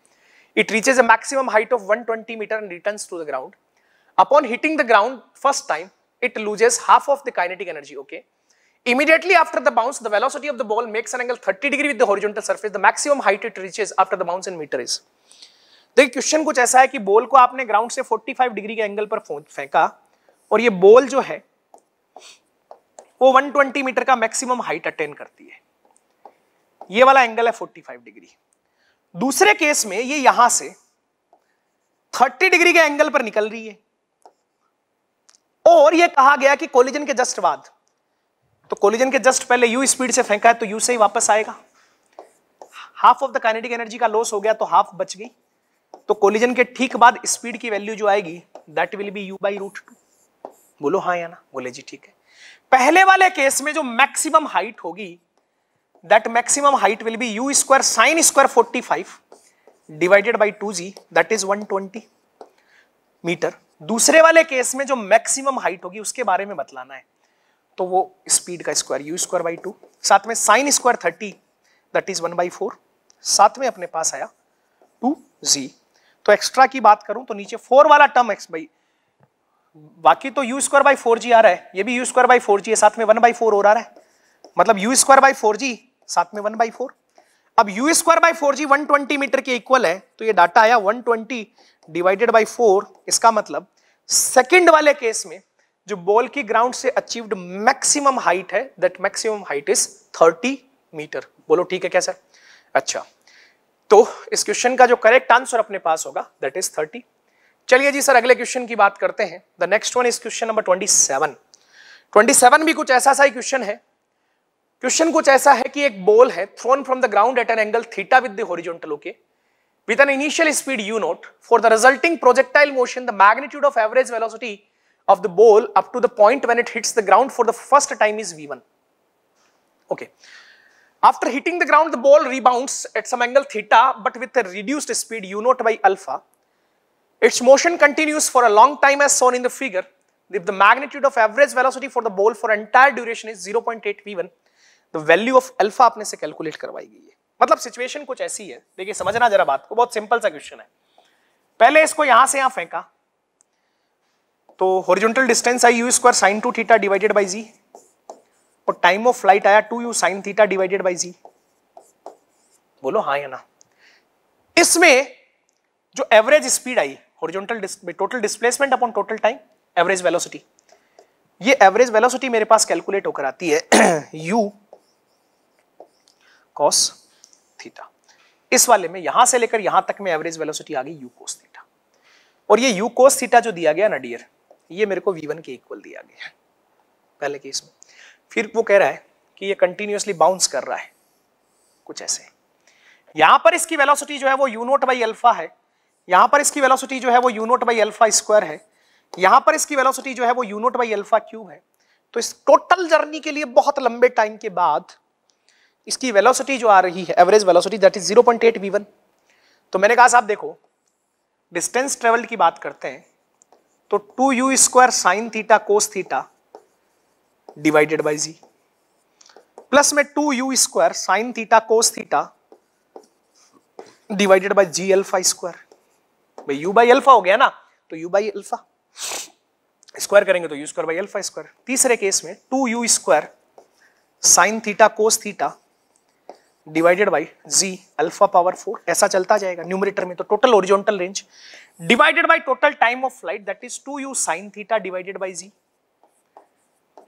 it reaches a maximum height of one twenty metre and returns to the ground upon hitting the ground first time it loses half of the kinetic energy okay immediately after the bounce the velocity of the ball makes an angle 30 degree with the horizontal surface the maximum height it reaches after the bounce in metre is देखिए तो question कुछ ऐसा है कि ball को आपने ground से 45 degree के एंगल पर फेंका और ये बॉल जो है वो 120 मीटर का मैक्सिमम हाइट अटेन करती है ये वाला एंगल है 45 डिग्री दूसरे केस में ये यहां से 30 डिग्री के एंगल पर निकल रही है और ये कहा गया कि कोलिजन के जस्ट बाद तो कोलिजन के जस्ट पहले यू स्पीड से फेंका है तो यू से ही वापस आएगा half of the kinetic energy का लॉस हो गया तो हाफ बच गई तो कोलिजन के ठीक बाद स्पीड की वैल्यू जो आएगी that will be u by root two बोलो हाँ या ना बोले जी ठीक है पहले वाले केस में जो मैक्सिमम हाइट होगी that maximum height will be u square sine square forty five divided by two g that is one twenty metre दूसरे वाले केस में जो मैक्सिमम हाइट होगी उसके बारे में बतलाना है तो वो स्पीड का square u square by two साथ में sine square thirty that is one by four साथ में अपने पास आया टू जी तो एक्स्ट्रा की बात करूं तो नीचे फोर वाला टर्म एक्स भाई बाकी तो u square by four g आ रहा है ये भी u square by four g है साथ में वन बाई फोर हो रहा है मतलब u square by four g साथ में वन बाई फोर अब u square by four g one twenty metre के इक्वल है तो ये डाटा आया one twenty divided by four इसका मतलब सेकेंड वाले केस में जो बॉल की ग्राउंड से अचीव्ड मैक्सिमम हाइट है that maximum height is thirty metre बोलो ठीक है क्या सर अच्छा तो इस क्वेश्चन का जो करेक्ट आंसर अपने पास होगा दैट इज थर्टी चलिए जी सर अगले क्वेश्चन की बात करते हैं the next one is question number twenty seven twenty seven भी कुछ ऐसा सा ही क्वेश्चन है क्वेश्चन कुछ ऐसा है कि एक बॉल है thrown from the ground at an angle theta with the horizontal okay with an initial speed u naught for the resulting projectile motion the magnitude of average velocity of the ball up to the point when it hits the ground for the first time is v okay After hitting the ground, the ball rebounds at some angle theta but with a reduced speed u naught by alpha. Its motion continues for a long time as shown in the figure. If the magnitude of average velocity for the ball for entire duration is 0.8 v1, the value of alpha आपने से calculate करवाई गई है मतलब situation कुछ ऐसी है देखिए समझना जरा बात को बहुत simple सा question है पहले इसको यहाँ से यहाँ फेंका तो horizontal distance आई u square sine 2 theta divided by z. और टाइम ऑफ फ्लाइट आया two u sine theta divided by g बोलो हाँ या ना इसमें जो एवरेज स्पीड आई horizontal total displacement upon total time average velocity ये एवरेज वेलोसिटी मेरे पास कैलकुलेट होकर आती है यू कॉस थीटा इस वाले में यहां से लेकर यहां तक में एवरेज वेलोसिटी आ गई यू कोस थीटा और ये यू कोस थीटा जो दिया गया ना डियर ये मेरे को वी वन के इक्वल दिया गया पहले केस में फिर वो कह रहा है कि ये कंटिन्यूसली बाउंस कर रहा है कुछ ऐसे यहां पर इसकी वेलोसिटी जो है वो यू नोट बाई अल्फा है यहां पर इसकी वेलोसिटी जो है वो u naught by alpha square है यहां पर इसकी वेलोसिटी जो है वो u naught by alpha cube है तो इस टोटल जर्नी के लिए बहुत लंबे टाइम के बाद इसकी वेलोसिटी जो आ रही है average velocity that is 0.8 one तो मैंने कहा साहब देखो डिस्टेंस ट्रेवल की बात करते हैं तो two u square sine theta cos theta divided by ji plus में two u square sine theta cos theta divided by g alpha square भाई यू बाई अल्फा हो गया ना तो यू बाई अल्फा स्क्वायर करेंगे तो u square by alpha square तीसरे case में two u square sine theta cos theta divided by g alpha power four ऐसा चलता जाएगा न्यूमरेटर में तो total horizontal range divided by total time of flight that is two u sine theta divided by ji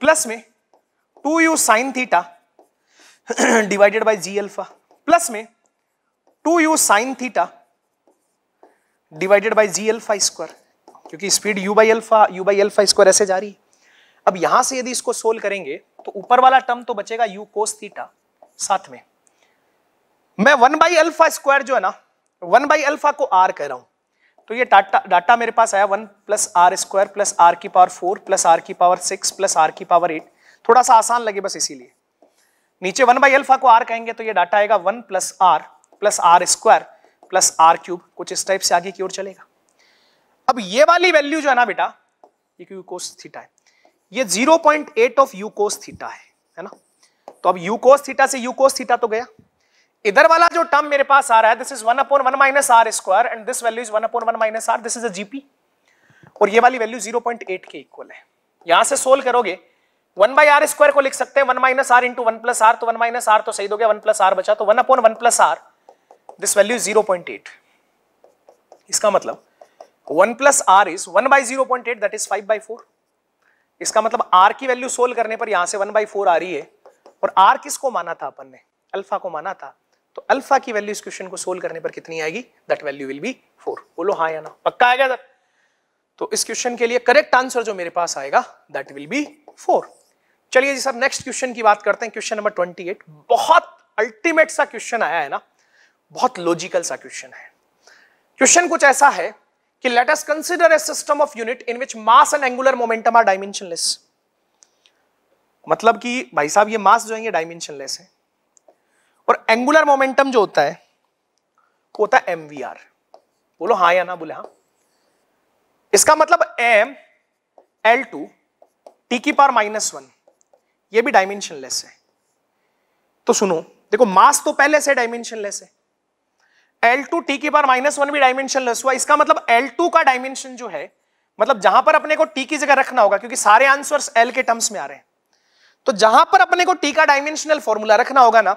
plus में two u sine theta divided by g alpha plus में two u sine theta divided by g alpha square क्योंकि speed u by alpha u by alpha square ऐसे जा रही है अब यहां से यदि इसको सोल्व करेंगे तो ऊपर वाला टर्म तो बचेगा यू कोस थीटा साथ में मैं वन बाई अल्फा स्क्वायर जो है ना वन बाई अल्फा को आर कह रहा हूं तो ये डाटा डाटा मेरे पास आया one plus r square plus r की पावर फोर प्लस आर की पावर सिक्स प्लस आर की पावर एट थोड़ा सा आसान लगे बस इसीलिए नीचे वन बाई एल्फा को आर कहेंगे तो ये डाटा आएगा one plus r plus r square plus r cube कुछ इस टाइप से आगे की ओर चलेगा अब ये वाली वैल्यू जो है ना बेटा ये यू कोस थीटा है ये zero point eight of u cos theta है है ना तो अब यू कोस थीटा से यू कोस थीटा तो गया इधर वाला जो टर्म मेरे पास आ रहा है this is one upon one minus r square and this value is one upon one minus r this is a GP और ये वाली वैल्यू जीरो पॉइंट एट के इक्वल है यहां से सोल्व करोगे वन बाई आर स्क्वायर को लिख सकते हैं one minus r into one plus r तो वन माइनस आर तो सही हो गया वन प्लस आर बचा तो one upon one plus r this value is zero point eight इसका मतलब one plus r is one by zero point eight that is five by four इसका मतलब आर की वैल्यू सोल्व करने पर यहां से वन बाई फोर आ रही है और आर किसको माना था अपन ने अल्फा को माना था तो अल्फा की वैल्यू इस क्वेश्चन को सोल्व करने पर कितनी आएगी that value will be four बोलो हाँ या ना पक्का आएगा सर तो इस क्वेश्चन के लिए करेक्ट आंसर जो मेरे पास आएगा दैट विल बी फोर चलिए जी सर नेक्स्ट क्वेश्चन की बात करते हैं क्वेश्चन नंबर ट्वेंटी एट बहुत अल्टीमेट सा क्वेश्चन आया है ना बहुत लॉजिकल सा क्वेश्चन है क्वेश्चन कुछ ऐसा है कि let us consider a system of unit in which mass and angular momentum are dimensionless मतलब कि भाई साहब ये मास जो है ये डायमेंशनलेस है और एंगुलर मोमेंटम जो होता है वो होता है एम बोलो हाँ या ना बोले हाँ इसका मतलब एम एल टू टी की पार माइनस वन ये भी डायमेंशन लेस है तो सुनो देखो मास तो पहले से डायमेंशन लेस है एल टू टी की पार माइनस वन भी डायमेंशन लेस हुआ इसका मतलब एल टू का डायमेंशन जो है मतलब जहां पर अपने को टी की जगह रखना होगा क्योंकि सारे आंसर एल के टर्म्स में आ रहे हैं तो जहां पर अपने को टी का डायमेंशनल फॉर्मूला रखना होगा ना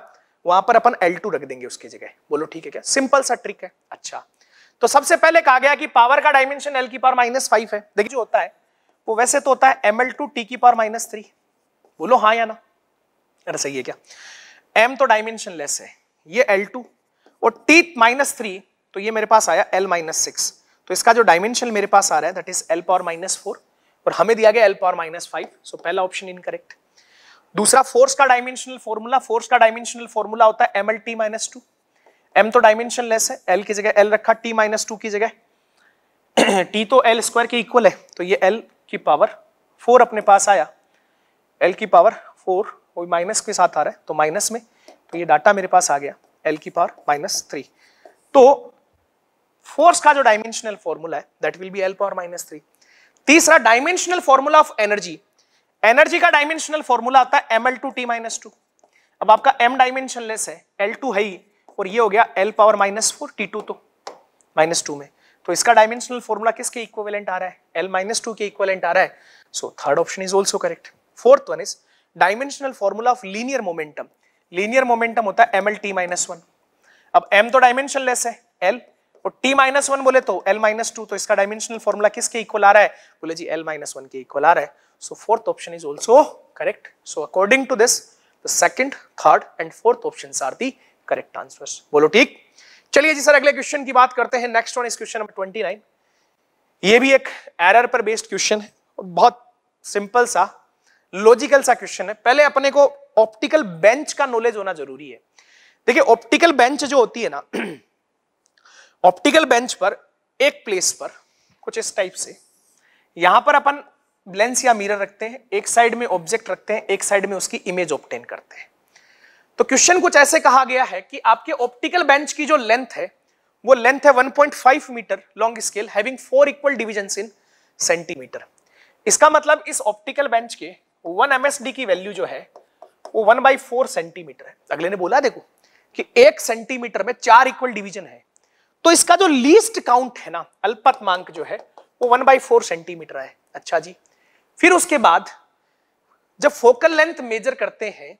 वहां पर अपन L2 रख देंगे उसकी जगह बोलो ठीक है क्या सिंपल सा ट्रिक है अच्छा तो सबसे पहले कहा गया कि पावर का डायमेंशन एल की पावर माइनस फाइव है देखिए जो होता है वो वैसे तो होता है एम एल टू टी की पावर माइनस थ्री बोलो हाँ या ना अरे सही है क्या एम तो डायमेंशन लेस है ये एल टू और टी माइनस थ्री तो ये मेरे पास आया एल माइनस सिक्स तो इसका जो डायमेंशन मेरे पास आ रहा है that is L power minus four और हमें दिया गया L power minus five so पहला ऑप्शन इनकरेक्ट दूसरा फोर्स का डायमेंशनल फॉर्मूला फोर्स का डायमेंशनल फॉर्मूला होता है M L T minus two M तो डायमेंशन लेस है एल की जगह एल रखा टी माइनस टू की जगह टी तो एल स्क्वायर के इक्वल है तो ये एल की पावर फोर अपने पास आया एल की पावर फोर वो माइनस के साथ आ रहा है तो माइनस में तो ये डाटा मेरे पास आ गया एल की पावर माइनस थ्री तो फोर्स का जो डायमेंशनल फॉर्मूला है that will be L power minus three तीसरा dimensional formula of energy energy का डायमेंशनल फॉर्मूला आता है M L two T minus two अब आपका एम डायमेंशन लेस है एल टू है ही और ये हो गया L power minus four T two तो माइनस टू में तो इसका डायमेंशनल फॉर्मूला किसके इक्वेलेंट आ रहा है एल माइनस टू के इक्वेलेंट आ रहा है so third option is also correct fourth one is dimensional formula of linear momentum linear momentum होता है M L T minus one अब एम तो डायमेंशन लेस है एल और टी माइनस वन बोले तो एल माइनस टू तो इसका डायमेंशनल फॉर्मूला किसके इक्वल आ रहा है बोले जी एल माइनस वन के इक्वल आ रहा है So fourth option is also correct. So according to this, the second, third and fourth options are the correct answers. बोलो ठीक चलिए जी सर अगले क्वेश्चन की बात करते हैं next one is question number twenty nine ये भी एक एरर पर बेस्ड क्वेश्चन है बहुत सिंपल सा लॉजिकल सा क्वेश्चन है पहले अपने को ऑप्टिकल बेंच का नॉलेज होना जरूरी है देखिए ऑप्टिकल बेंच जो होती है ना ऑप्टिकल बेंच पर एक प्लेस पर कुछ इस टाइप से यहां पर अपन लेंस या मिरर रखते हैं एक साइड में ऑब्जेक्ट रखते हैं एक साइड में उसकी इमेज ऑप्टेन करते हैं तो क्वेश्चन कुछ ऐसे कहा गया है कि आपके ऑप्टिकल बेंच की जो लेंथ है वो लेंथ है 1.5 metre long scale having four equal division in centimetre इसका मतलब इस ऑप्टिकल बेंच के वन एम की वैल्यू जो है वो वन बाई सेंटीमीटर है अगले ने बोला देखो कि एक सेंटीमीटर में चार इक्वल डिविजन है तो इसका जो लीस्ट काउंट है ना अल्पत मांक जो है वो वन बाई फोर सेंटीमीटर है अच्छा जी फिर उसके बाद जब फोकल लेंथ मेजर करते हैं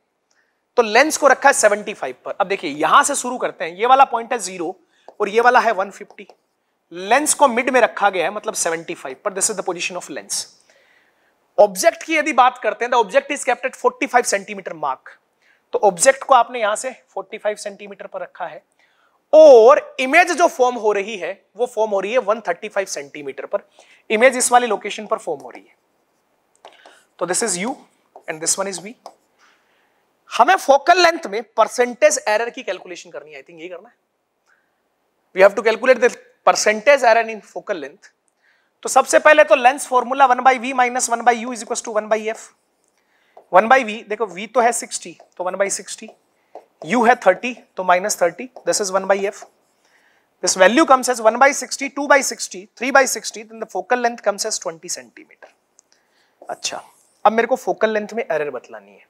तो लेंस को रखा है 75 पर अब देखिए यहां से शुरू करते हैं ये वाला पॉइंट है जीरो और ये वाला है 150 लेंस को मिड में रखा गया है मतलब 75 पर this is the position of lens object की यदि बात करते हैं तो object is kept at 45 centimetre mark तो ऑब्जेक्ट को आपने यहां से 45 सेंटीमीटर पर रखा है और इमेज जो फॉर्म हो रही है वो फॉर्म हो रही है 135 सेंटीमीटर पर इमेज इस वाली लोकेशन पर फॉर्म हो रही है तो this is u and this one is v हमें फोकल लेंथ में परसेंटेज एरर की कैलकुलेशन करनी है आई थिंक ये करना है we have to calculate the percentage error in focal length तो सबसे पहले तो lens formula one by v minus one by u is equal to one by f one by v देखो वी तो है सिक्सटी तो वन बाई सिक्सटी यू है thirty तो minus thirty this is one by f this value comes as one by sixty two by sixty three by sixty the focal length comes as twenty centimetre अच्छा अब मेरे को focal length में error बतलानी है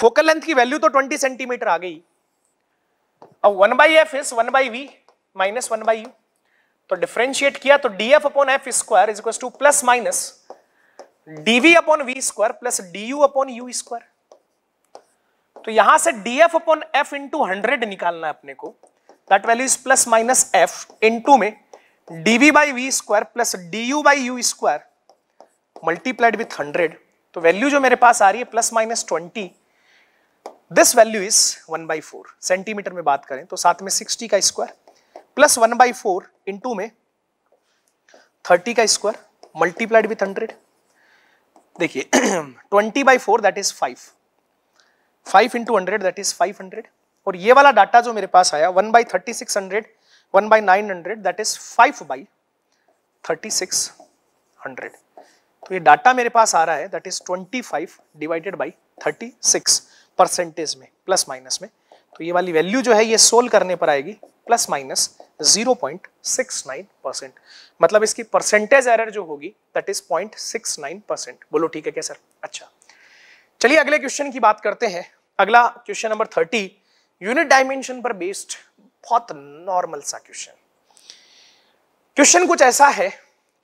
focal length की value तो 20 centimetre आ गई अब 1 by f is 1 by v minus one by u तो डिफ्रेंशिएट किया तो d f upon f square is to plus minus dv upon v square plus d u upon u square तो यहां से d f upon f into hundred निकालना है अपने को that value is plus minus f into में dv by v square plus d u by u square multiplied with hundred तो value जो मेरे पास आ रही है plus minus twenty this value is one by four centimetre में बात करें तो साथ में सिक्सटी का square plus one by four into में थर्टी का स्क्वायर मल्टीप्लाइड विथ हंड्रेड देखिए twenty by four that is five five into hundred that is five hundred और ये वाला डाटा जो मेरे पास आया one by thirty six hundred one by nine hundred that is five by thirty six hundred तो ये डाटा मेरे पास आ रहा है that is 25 divided by 36 percentage में प्लस माइनस में तो ये वाली वैल्यू जो है ये सोल्व करने पर आएगी प्लस माइनस 0.69 परसेंट मतलब इसकी परसेंटेज एरर जो होगी दैट इज 0.69 परसेंट बोलो ठीक है क्या सर अच्छा चलिए अगले क्वेश्चन की बात करते हैं अगला क्वेश्चन नंबर 30 यूनिट डायमेंशन पर बेस्ड बहुत नॉर्मल सा क्वेश्चन क्वेश्चन कुछ ऐसा है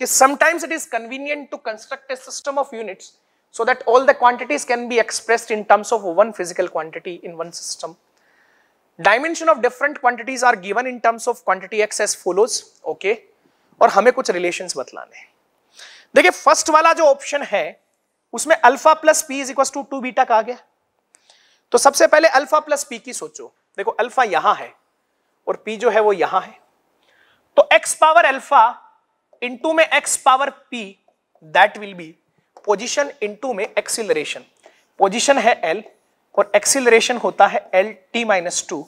कि sometimes it is convenient to construct a system of units so that all the quantities can be expressed in terms of one physical quantity in one system dimension of different quantities are given in terms of quantity x as follows okay और हमें कुछ relation बतलाने देखिए first वाला जो option है उसमें alpha plus p is equal to two beta कहा गया तो सबसे पहले अल्फा प्लस पी की सोचो देखो अल्फा यहां है और पी जो है वो यहां है तो एक्स पावर अल्फा इनटू में x power p that will be position into में एक्सिलरेशन पोजीशन है एल और एक्सिलरेशन होता है L T minus two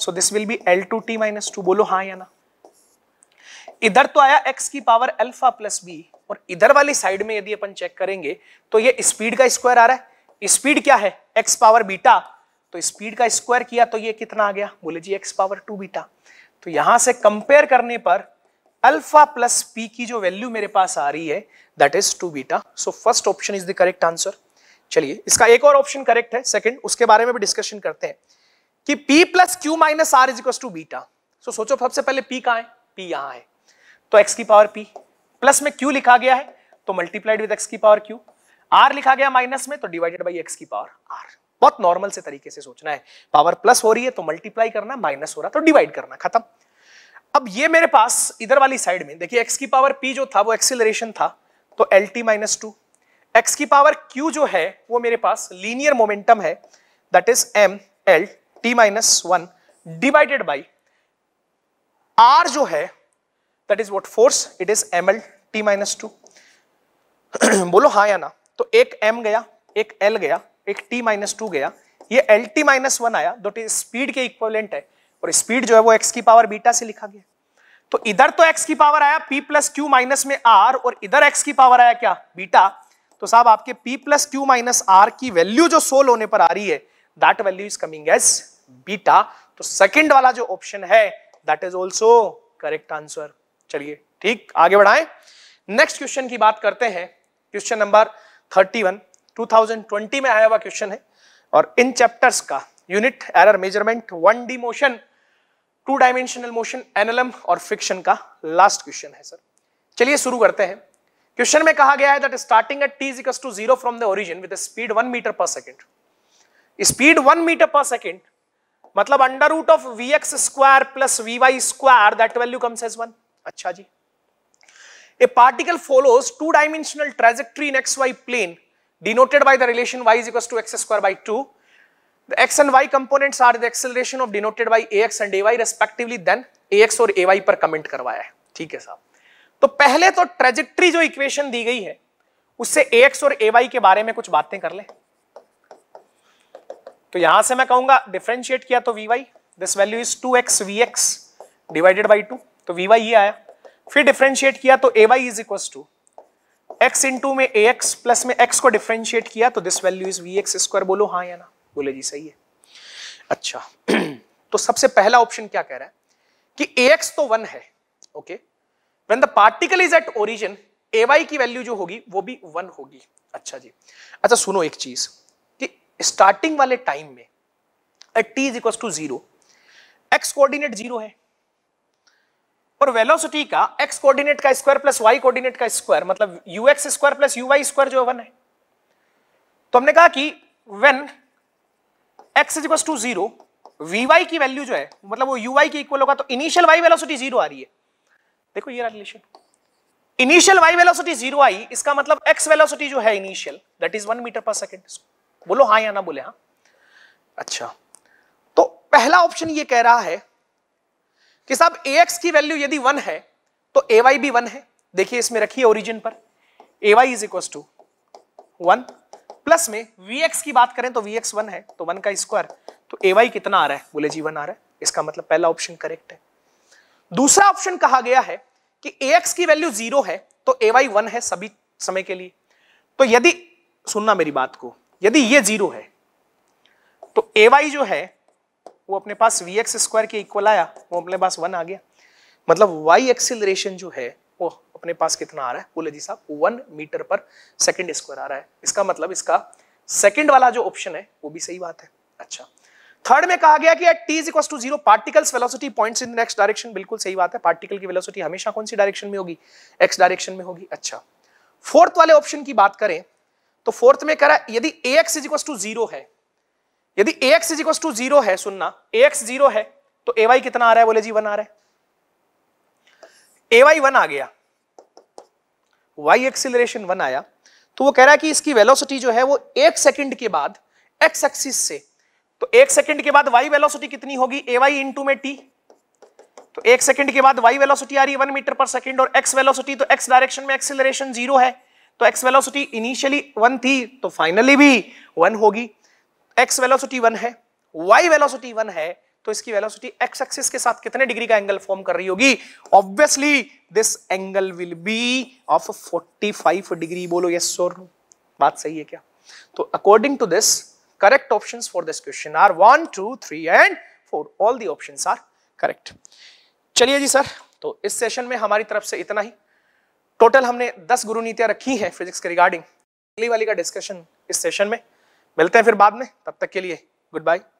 so this will be L two T minus two बोलो हाँ या ना इधर तो आया एक्स की पावर अल्फा प्लस बी और इधर वाली साइड में यदि अपन चेक करेंगे तो ये स्पीड का स्क्वायर आ रहा है स्पीड क्या है एक्स पावर बीटा तो स्पीड का स्क्वायर किया तो ये कितना आ गया बोले जी एक्स पावर टू बीटा तो यहां से कंपेयर करने पर अल्फा प्लस पी की जो वैल्यू मेरे पास आ रही है that is two beta so first option is the correct answer चलिए इसका एक और ऑप्शन करेक्ट है सेकंड उसके बारे में भी डिस्कशन करते हैं कि p plus Q minus r is equal to beta so सोचो सबसे पहले पी कहाँ है पी यहां है तो एक्स की पावर पी प्लस में क्यू लिखा गया है तो मल्टीप्लाइड विद एक्स की पावर क्यू आर लिखा गया माइनस में तो डिवाइडेड बाई एक्स की पावर आर बहुत नॉर्मल से तरीके से सोचना है पावर प्लस हो रही है तो मल्टीप्लाई करना माइनस हो रहा तो डिवाइड करना खत्म अब ये मेरे पास इधर वाली साइड में देखिए एक्स की पावर पी जो था वो एक्सिलरेशन था तो L T minus two X की पावर क्यू जो है वो मेरे पास लीनियर मोमेंटम है that is M L T minus one divided by R जो है that is what force it is M L T minus two बोलो हाँ या ना तो एक एम गया एक एल गया एक टी माइनस टू गया ये एल टी माइनस वन आया दो तो स्पीड के इक्वलेंट है और स्पीड जो है वो एक्स की पावर बीटा से लिखा गया तो इधर तो एक्स की पावर आया पी प्लस क्यू माइनस में आर और इधर एक्स की पावर आया क्या बीटा तो साहब आपके P plus Q minus R की वैल्यू जो सोल होने पर आ रही है that value is coming as beta तो सेकेंड वाला जो ऑप्शन है that is also correct answer चलिए ठीक आगे बढ़ाए नेक्स्ट क्वेश्चन की बात करते हैं क्वेश्चन नंबर 31 2020 में आया हुआ क्वेश्चन है और इन चैप्टर्स का unit error measurement one D motion two dimensional motion एनलम और फ्रिक्शन का लास्ट क्वेश्चन है सर चलिए शुरू करते हैं क्वेश्चन में कहा गया है that starting at T equals to zero from the origin with speed one meter per second speed one meter per second मतलब under root of V X square plus V Y square that value comes as one अच्छा जी a particle follows two dimensional trajectory in X Y plane denoted by the relation Y is equal to X square by two The x and y components are the acceleration of denoted by ax and ay respectively then ax or ay पर comment करवाया है ठीक है साहब तो पहले तो trajectory जो equation दी गई है उससे ax और ay के बारे में कुछ बातें कर लें तो यहां से मैं कहूंगा differentiate किया तो vy this value is 2x vx divided by 2 तो vy ये आया फिर डिफ्रेंशिएट किया तो ay is equal to x into में ax प्लस में x को डिफ्रेंशिएट किया तो this value is vx square बोलो हाँ या ना बोले जी सही है अच्छा तो सबसे पहला ऑप्शन क्या कह रहा है कि ए एक्स तो वन है okay when the particle is at origin A Y की वैल्यू जो होगी वो भी वन होगी अच्छा जी अच्छा सुनो एक चीज कि स्टार्टिंग वाले टाइम में at T is equal to zero X coordinate zero है और वेलोसिटी का एक्स कोऑर्डिनेट का स्क्वायर प्लस वाई कोऑर्डिनेट का स्क्वायर मतलब U X square plus U Y square जो वन है तो हमने कहा कि when X is to zero V की वैल्यू जो है मतलब वो यू की इक्वल होगा तो इनिशियल वाई वेलोसिटी जीरो आ रही है देखो ये relation initial Y velocity zero आई इसका मतलब एक्स वेलोसिटी जो है initial that is one meter per second बोलो हाँ या ना बोले हाँ अच्छा तो पहला ऑप्शन ये कह रहा है कि साहब ए एक्स की वैल्यू यदि वन है तो ए वाई भी वन है देखिए इसमें रखिए ओरिजिन पर A Y is equal to one plus में Vx की बात करें तो Vx वन है तो वन का स्क्वायर तो Ay कितना आ रहा है बोले जी वन आ रहा है इसका मतलब पहला ऑप्शन करेक्ट है दूसरा ऑप्शन कहा गया है कि Ax की वैल्यू जीरो है तो Ay वन है सभी समय के लिए तो यदि सुनना मेरी बात को यदि ये जीरो है तो Ay जो है वो अपने पास वी एक्स स्क्वायर के इक्वल आया वो अपने पास वन आ गया मतलब वाई एक्सिलेशन जो है वो अपने पास कितना आ रहा है बोले जी साहब one meter per second square आ रहा है इसका मतलब इसका सेकेंड वाला जो ऑप्शन है वो भी सही बात है अच्छा थर्ड में कहा गया कि at T equal to zero particle's velocity points in the next direction बिल्कुल सही बात है पार्टिकल की वेलोसिटी हमेशा कौन सी डायरेक्शन में होगी एक्स डायरेक्शन में होगी अच्छा फोर्थ वाले ऑप्शन की बात करें तो फोर्थ में करा यदि A X is equal to zero है यदि A X is equal to zero है सुनना ए एक्स जीरो है तो ए वाई कितना आ रहा है बोले जी वन आ रहा है ए वाई वन आ गया वाई एक्सिलेशन वन आया तो वो कह रहा है कि इसकी वेलोसिटी जो है वो एक सेकंड के बाद एक्स एक्सिस से तो एक सेकंड के बाद वाई वेलोसिटी कितनी होगी ए वाई इंटू में टी तो एक सेकंड के बाद वाई वेलोसिटी आ रही है वन मीटर पर सेकंड और एक्स वेलोसिटी तो एक्स डायरेक्शन में एक्सिलेशन जीरो है तो एक्स वेलोसिटी इनिशियली वन थी तो फाइनली भी वन होगी एक्स वेलोसिटी वन है वाई वेलोसिटी वन है तो इसकी वेलोसिटी एक्स एक्सिस के साथ कितने डिग्री का एंगल फॉर्म कर रही होगी obviously this angle will be of 45 degree बोलो यस और बात सही है क्या तो according to this correct option for this question are one two three and four all the option are correct चलिए जी सर तो इस सेशन में हमारी तरफ से इतना ही टोटल हमने 10 गुरु नीतियां रखी हैं फिजिक्स के रिगार्डिंग अगली वाली का डिस्कशन इस सेशन में मिलते हैं फिर बाद में तब तक के लिए गुड बाय